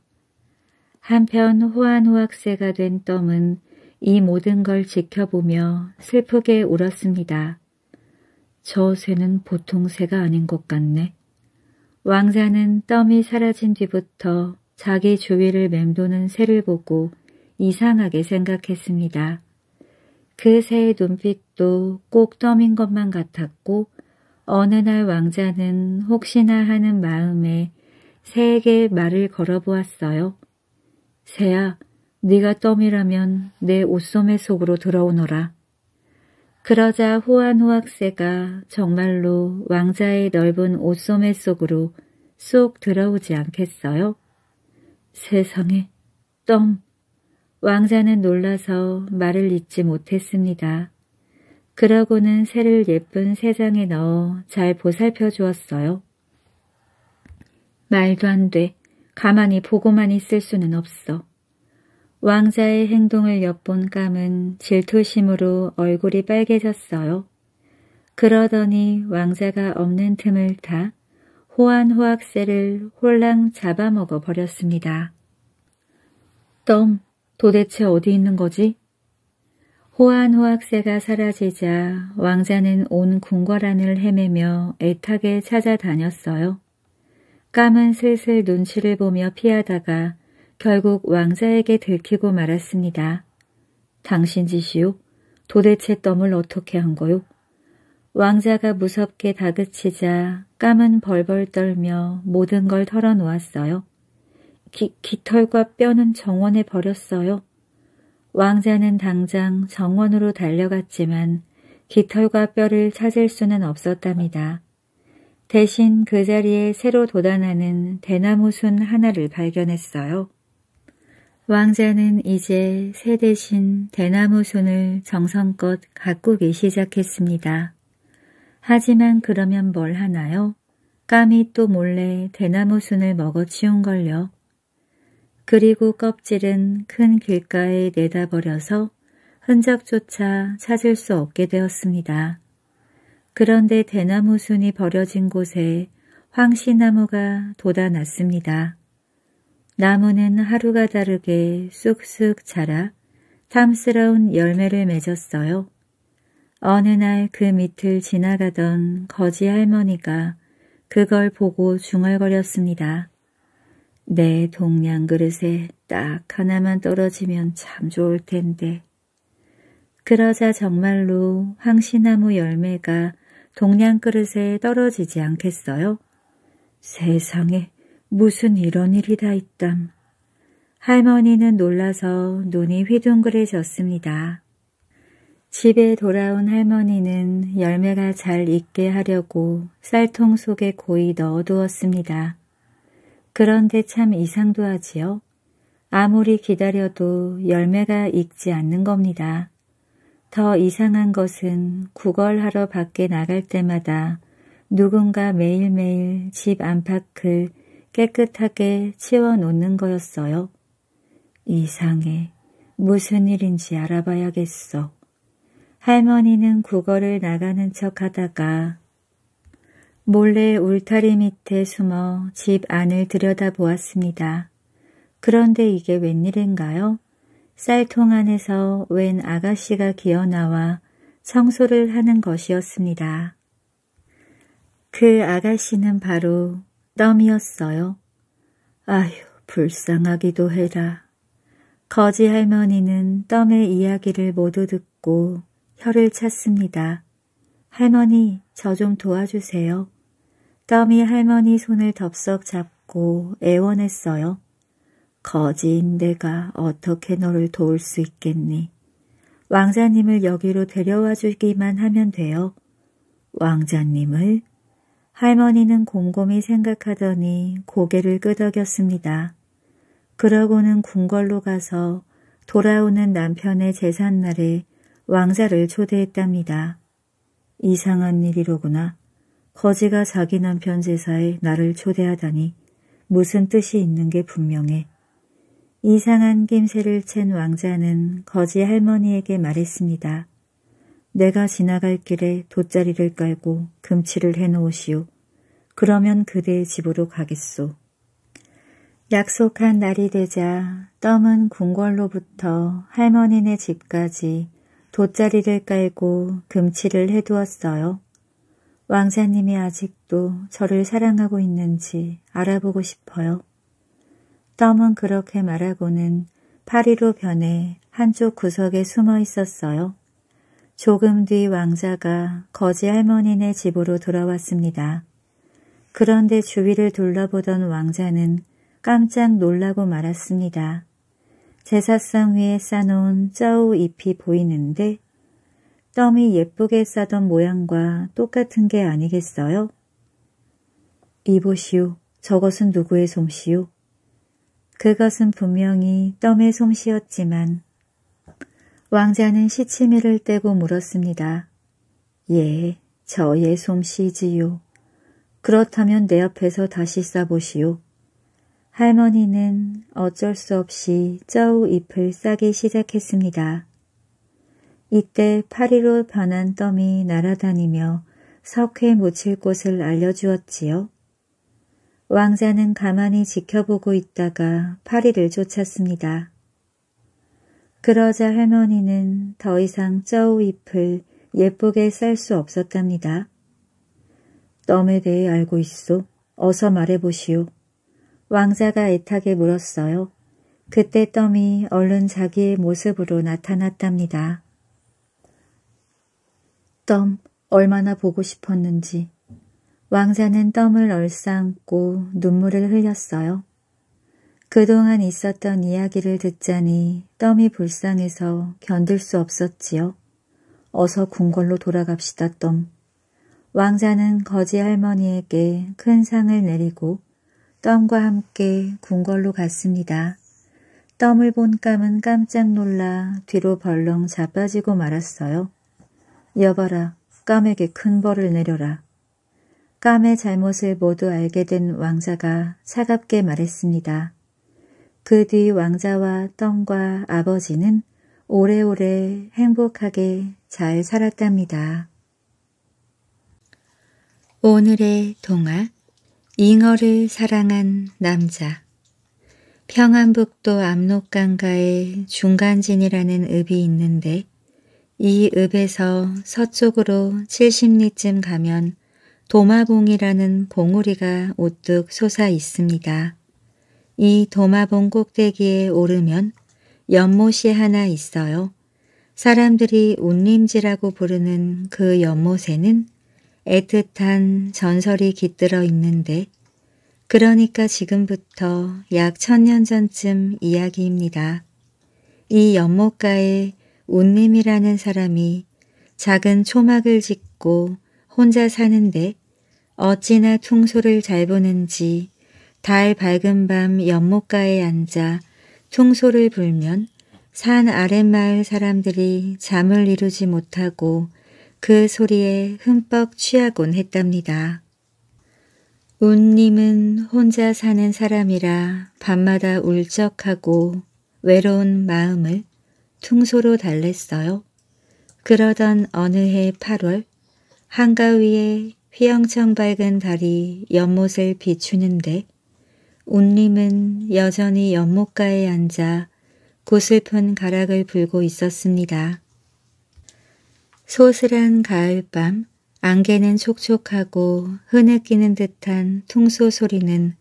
한편 호환호학세가 된 덤은 이 모든 걸 지켜보며 슬프게 울었습니다. 저 새는 보통 새가 아닌 것 같네. 왕자는 떠미 사라진 뒤부터 자기 주위를 맴도는 새를 보고 이상하게 생각했습니다. 그 새의 눈빛도 꼭 떄인 것만 같았고 어느 날 왕자는 혹시나 하는 마음에 새에게 말을 걸어보았어요. 새야, 네가 떠미라면내 옷소매 속으로 들어오너라. 그러자 호한 호학새가 정말로 왕자의 넓은 옷소매 속으로 쏙 들어오지 않겠어요? 세상에, 떵! 왕자는 놀라서 말을 잇지 못했습니다. 그러고는 새를 예쁜 세장에 넣어 잘 보살펴 주었어요. 말도 안 돼. 가만히 보고만 있을 수는 없어. 왕자의 행동을 엿본 깜은 질투심으로 얼굴이 빨개졌어요. 그러더니 왕자가 없는 틈을 타호한호학새를 홀랑 잡아먹어 버렸습니다. 떵, 도대체 어디 있는 거지? 호한호학새가 사라지자 왕자는 온 궁궐안을 헤매며 애타게 찾아다녔어요. 까만 슬슬 눈치를 보며 피하다가 결국 왕자에게 들키고 말았습니다. 당신 지시요 도대체 덤을 어떻게 한 거요? 왕자가 무섭게 다그치자 까만 벌벌 떨며 모든 걸 털어놓았어요. 기, 깃털과 뼈는 정원에 버렸어요. 왕자는 당장 정원으로 달려갔지만 깃털과 뼈를 찾을 수는 없었답니다. 대신 그 자리에 새로 돋아나는 대나무 순 하나를 발견했어요. 왕자는 이제 새 대신 대나무 손을 정성껏 가꾸기 시작했습니다. 하지만 그러면 뭘 하나요? 까미 또 몰래 대나무 순을 먹어치운 걸요. 그리고 껍질은 큰 길가에 내다버려서 흔적조차 찾을 수 없게 되었습니다. 그런데 대나무 순이 버려진 곳에 황시나무가 돋아났습니다. 나무는 하루가 다르게 쑥쑥 자라 탐스러운 열매를 맺었어요. 어느 날 그 밑을 지나가던 거지 할머니가 그걸 보고 중얼거렸습니다. 내 동양 그릇에 딱 하나만 떨어지면 참 좋을 텐데. 그러자 정말로 황시나무 열매가 동양 그릇에 떨어지지 않겠어요? 세상에 무슨 이런 일이 다 있담. 할머니는 놀라서 눈이 휘둥그레졌습니다. 집에 돌아온 할머니는 열매가 잘 익게 하려고 쌀통 속에 고이 넣어두었습니다. 그런데 참 이상도 하지요. 아무리 기다려도 열매가 익지 않는 겁니다. 더 이상한 것은 구걸하러 밖에 나갈 때마다 누군가 매일매일 집 안팎을 깨끗하게 치워놓는 거였어요. 이상해. 무슨 일인지 알아봐야겠어. 할머니는 국어를 나가는 척 하다가 몰래 울타리 밑에 숨어 집 안을 들여다보았습니다. 그런데 이게 웬일인가요? 쌀통 안에서 웬 아가씨가 기어나와 청소를 하는 것이었습니다. 그 아가씨는 바로 덤이었어요. 아휴, 불쌍하기도 해라. 거지 할머니는 덤의 이야기를 모두 듣고 혀를 찼습니다. 할머니, 저 좀 도와주세요. 덤이 할머니 손을 덥석 잡고 애원했어요. 거지인 내가 어떻게 너를 도울 수 있겠니? 왕자님을 여기로 데려와 주기만 하면 돼요. 왕자님을? 할머니는 곰곰이 생각하더니 고개를 끄덕였습니다. 그러고는 궁궐로 가서 돌아오는 남편의 제삿날에 왕자를 초대했답니다. 이상한 일이로구나. 거지가 자기 남편 제사에 나를 초대하다니 무슨 뜻이 있는 게 분명해. 이상한 김새를 챈 왕자는 거지 할머니에게 말했습니다. 내가 지나갈 길에 돗자리를 깔고 금치를 해놓으시오. 그러면 그대의 집으로 가겠소. 약속한 날이 되자 떠은 궁궐로부터 할머니네 집까지 돗자리를 깔고 금치를 해두었어요. 왕자님이 아직도 저를 사랑하고 있는지 알아보고 싶어요. 떠은 그렇게 말하고는 파리로 변해 한쪽 구석에 숨어 있었어요. 조금 뒤 왕자가 거지 할머니네 집으로 돌아왔습니다. 그런데 주위를 둘러보던 왕자는 깜짝 놀라고 말았습니다. 제사상 위에 싸놓은 짜우 잎이 보이는데 떠미 예쁘게 싸던 모양과 똑같은 게 아니겠어요? 이보시오. 저것은 누구의 솜씨요? 그것은 분명히 덤의 솜씨였지만 왕자는 시치미를 떼고 물었습니다. 예, 저의 솜씨지요. 그렇다면 내옆에서 다시 싸보시오. 할머니는 어쩔 수 없이 쩌우 잎을 싸기 시작했습니다. 이때 파리로 변한 떠미 날아다니며 석회 묻힐 곳을 알려주었지요. 왕자는 가만히 지켜보고 있다가 파리를 쫓았습니다. 그러자 할머니는 더 이상 쩌우 잎을 예쁘게 쌀 수 없었답니다. 덤에 대해 알고 있소. 어서 말해보시오. 왕자가 애타게 물었어요. 그때 덤이 얼른 자기의 모습으로 나타났답니다. 덤, 얼마나 보고 싶었는지. 왕자는 덤을 얼싸안고 눈물을 흘렸어요. 그동안 있었던 이야기를 듣자니 덤이 불쌍해서 견딜 수 없었지요. 어서 궁궐로 돌아갑시다 덤. 왕자는 거지 할머니에게 큰 상을 내리고 덤과 함께 궁궐로 갔습니다. 덤을 본 깜은 깜짝 놀라 뒤로 벌렁 자빠지고 말았어요. 여봐라, 깜에게 큰 벌을 내려라. 깜의 잘못을 모두 알게 된 왕자가 차갑게 말했습니다. 그뒤 왕자와 떡과 아버지는 오래오래 행복하게 잘 살았답니다. 오늘의 동화 잉어를 사랑한 남자 평안북도 압록강가에 중간진이라는 읍이 있는데 이 읍에서 서쪽으로 70리쯤 가면 도마봉이라는 봉우리가 우뚝 솟아 있습니다. 이 도마봉 꼭대기에 오르면 연못이 하나 있어요. 사람들이 운림지라고 부르는 그 연못에는 애틋한 전설이 깃들어 있는데 그러니까 지금부터 약 천년 전쯤 이야기입니다. 이 연못가에 운림이라는 사람이 작은 초막을 짓고 혼자 사는데 어찌나 퉁소를 잘 보는지 달 밝은 밤 연못가에 앉아 총소를 불면 산 아랫마을 사람들이 잠을 이루지 못하고 그 소리에 흠뻑 취하곤 했답니다. 운님은 혼자 사는 사람이라 밤마다 울적하고 외로운 마음을 퉁소로 달랬어요. 그러던 어느 해 8월 한가위에 휘영청 밝은 달이 연못을 비추는데 온림은 여전히 연못가에 앉아 고슬픈 가락을 불고 있었습니다. 소슬한 가을밤 안개는 촉촉하고 흐느끼는 듯한 퉁소 소리는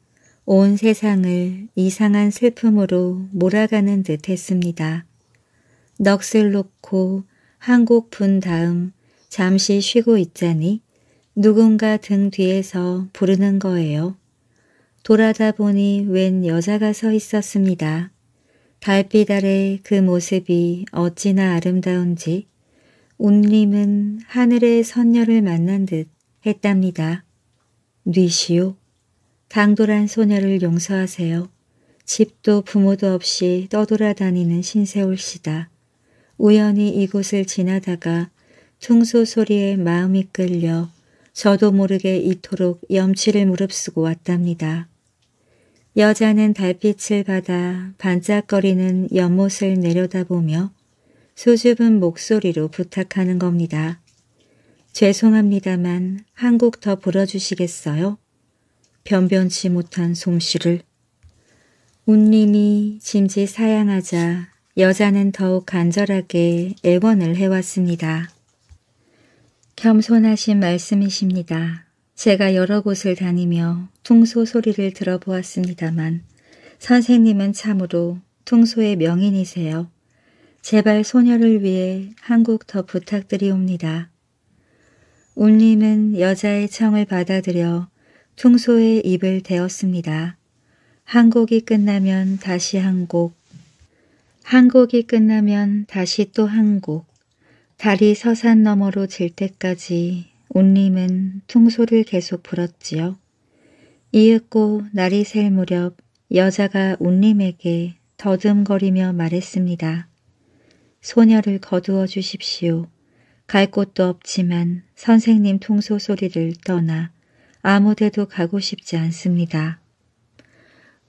온 세상을 이상한 슬픔으로 몰아가는 듯 했습니다. 넋을 놓고 한곡분 다음 잠시 쉬고 있자니 누군가 등 뒤에서 부르는 거예요. 돌아다 보니 웬 여자가 서 있었습니다. 달빛 아래 그 모습이 어찌나 아름다운지 온님은 하늘의 선녀를 만난 듯 했답니다. 뉘시오. 강돌한 소녀를 용서하세요. 집도 부모도 없이 떠돌아다니는 신세올시다. 우연히 이곳을 지나다가 퉁소 소리에 마음이 끌려 저도 모르게 이토록 염치를 무릅쓰고 왔답니다. 여자는 달빛을 받아 반짝거리는 연못을 내려다보며 수줍은 목소리로 부탁하는 겁니다. 죄송합니다만 한 곡 더 불어주시겠어요? 변변치 못한 솜씨를. 운림이 짐지 사양하자 여자는 더욱 간절하게 애원을 해왔습니다. 겸손하신 말씀이십니다. 제가 여러 곳을 다니며 퉁소 소리를 들어보았습니다만 선생님은 참으로 퉁소의 명인이세요. 제발 소녀를 위해 한 곡 더 부탁드리옵니다. 울림은 여자의 청을 받아들여 퉁소의 입을 대었습니다. 한 곡이 끝나면 다시 한 곡, 한 곡이 끝나면 다시 또 한 곡, 달이 서산 너머로 질 때까지 온림은 통소를 계속 불었지요. 이윽고 날이 셀 무렵 여자가 온림에게 더듬거리며 말했습니다. 소녀를 거두어 주십시오. 갈 곳도 없지만 선생님 통소 소리를 떠나 아무데도 가고 싶지 않습니다.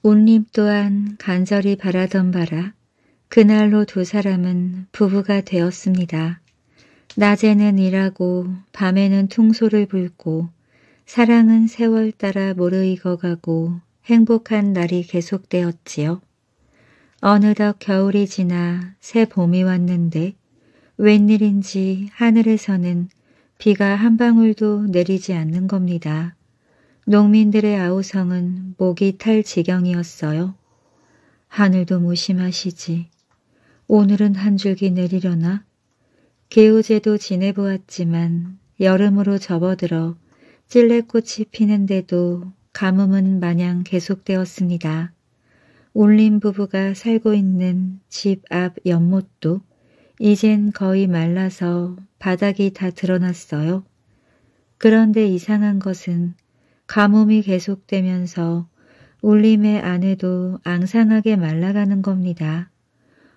온림 또한 간절히 바라던 바라 그날로 두 사람은 부부가 되었습니다. 낮에는 일하고 밤에는 퉁소를 불고 사랑은 세월 따라 모르익어가고 행복한 날이 계속되었지요. 어느덧 겨울이 지나 새 봄이 왔는데 웬일인지 하늘에서는 비가 한 방울도 내리지 않는 겁니다. 농민들의 아우성은 목이 탈 지경이었어요. 하늘도 무심하시지. 오늘은 한 줄기 내리려나? 개우제도 지내보았지만 여름으로 접어들어 찔레꽃이 피는데도 가뭄은 마냥 계속되었습니다. 울림 부부가 살고 있는 집 앞 연못도 이젠 거의 말라서 바닥이 다 드러났어요. 그런데 이상한 것은 가뭄이 계속되면서 울림의 안에도 앙상하게 말라가는 겁니다.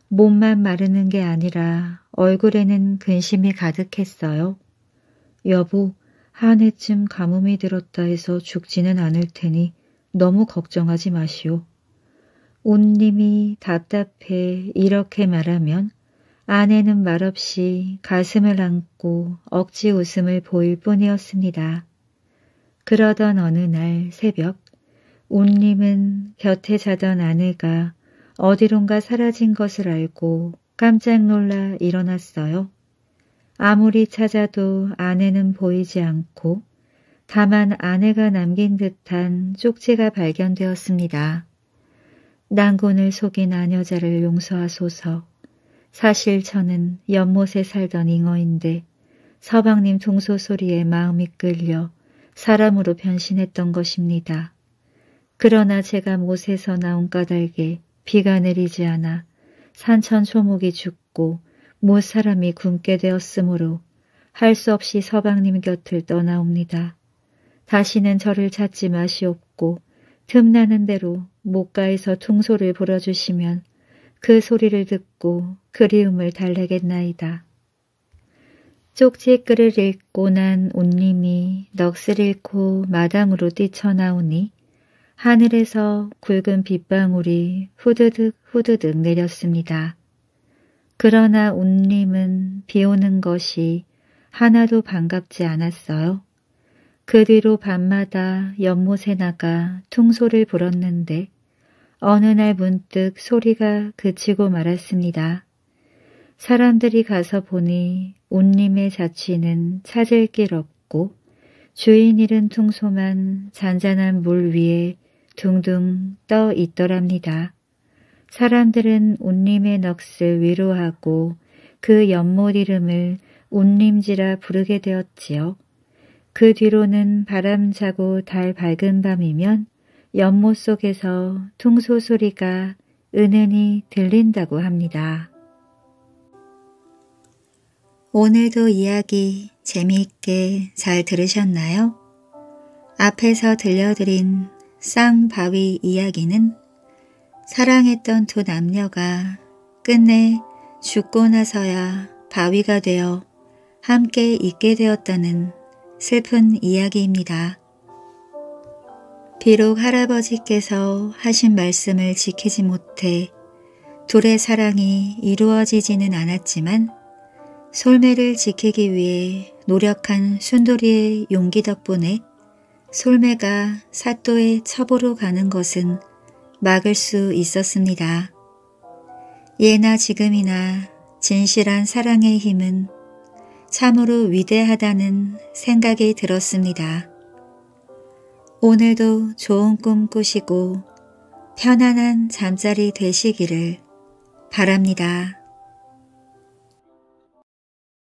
몸만 마르는 게 아니라 얼굴에는 근심이 가득했어요. 여보, 한 해쯤 가뭄이 들었다 해서 죽지는 않을 테니 너무 걱정하지 마시오. 온님이 답답해 이렇게 말하면 아내는 말없이 가슴을 안고 억지 웃음을 보일 뿐이었습니다. 그러던 어느 날 새벽 온님은 곁에 자던 아내가 어디론가 사라진 것을 알고 깜짝 놀라 일어났어요. 아무리 찾아도 아내는 보이지 않고 다만 아내가 남긴 듯한 쪽지가 발견되었습니다. 난군을 속인 아녀자를 용서하소서. 사실 저는 연못에 살던 잉어인데 서방님 동소 소리에 마음이 끌려 사람으로 변신했던 것입니다. 그러나 제가 못에서 나온 까닭에 비가 내리지 않아 산천 초목이 죽고 못 사람이 굶게 되었으므로 할 수 없이 서방님 곁을 떠나옵니다. 다시는 저를 찾지 마시옵고 틈나는 대로 목가에서 퉁소를 불어주시면 그 소리를 듣고 그리움을 달래겠나이다. 쪽지 글을 읽고 난 온님이 넋을 잃고 마당으로 뛰쳐나오니 하늘에서 굵은 빗방울이 후드득 후드득 내렸습니다. 그러나 온림은 비 오는 것이 하나도 반갑지 않았어요. 그 뒤로 밤마다 연못에 나가 퉁소를 불었는데 어느 날 문득 소리가 그치고 말았습니다. 사람들이 가서 보니 온림의 자취는 찾을 길 없고 주인 잃은 퉁소만 잔잔한 물 위에 둥둥 떠 있더랍니다. 사람들은 운림의 넋을 위로하고 그 연못 이름을 운림지라 부르게 되었지요. 그 뒤로는 바람 자고 달 밝은 밤이면 연못 속에서 통소 소리가 은은히 들린다고 합니다. 오늘도 이야기 재미있게 잘 들으셨나요? 앞에서 들려드린 쌍바위 이야기는 사랑했던 두 남녀가 끝내 죽고 나서야 바위가 되어 함께 있게 되었다는 슬픈 이야기입니다. 비록 할아버지께서 하신 말씀을 지키지 못해 둘의 사랑이 이루어지지는 않았지만 솔매를 지키기 위해 노력한 순돌이의 용기 덕분에 솔매가 사또의 첩으로 가는 것은 막을 수 있었습니다. 예나 지금이나 진실한 사랑의 힘은 참으로 위대하다는 생각이 들었습니다. 오늘도 좋은 꿈 꾸시고 편안한 잠자리 되시기를 바랍니다.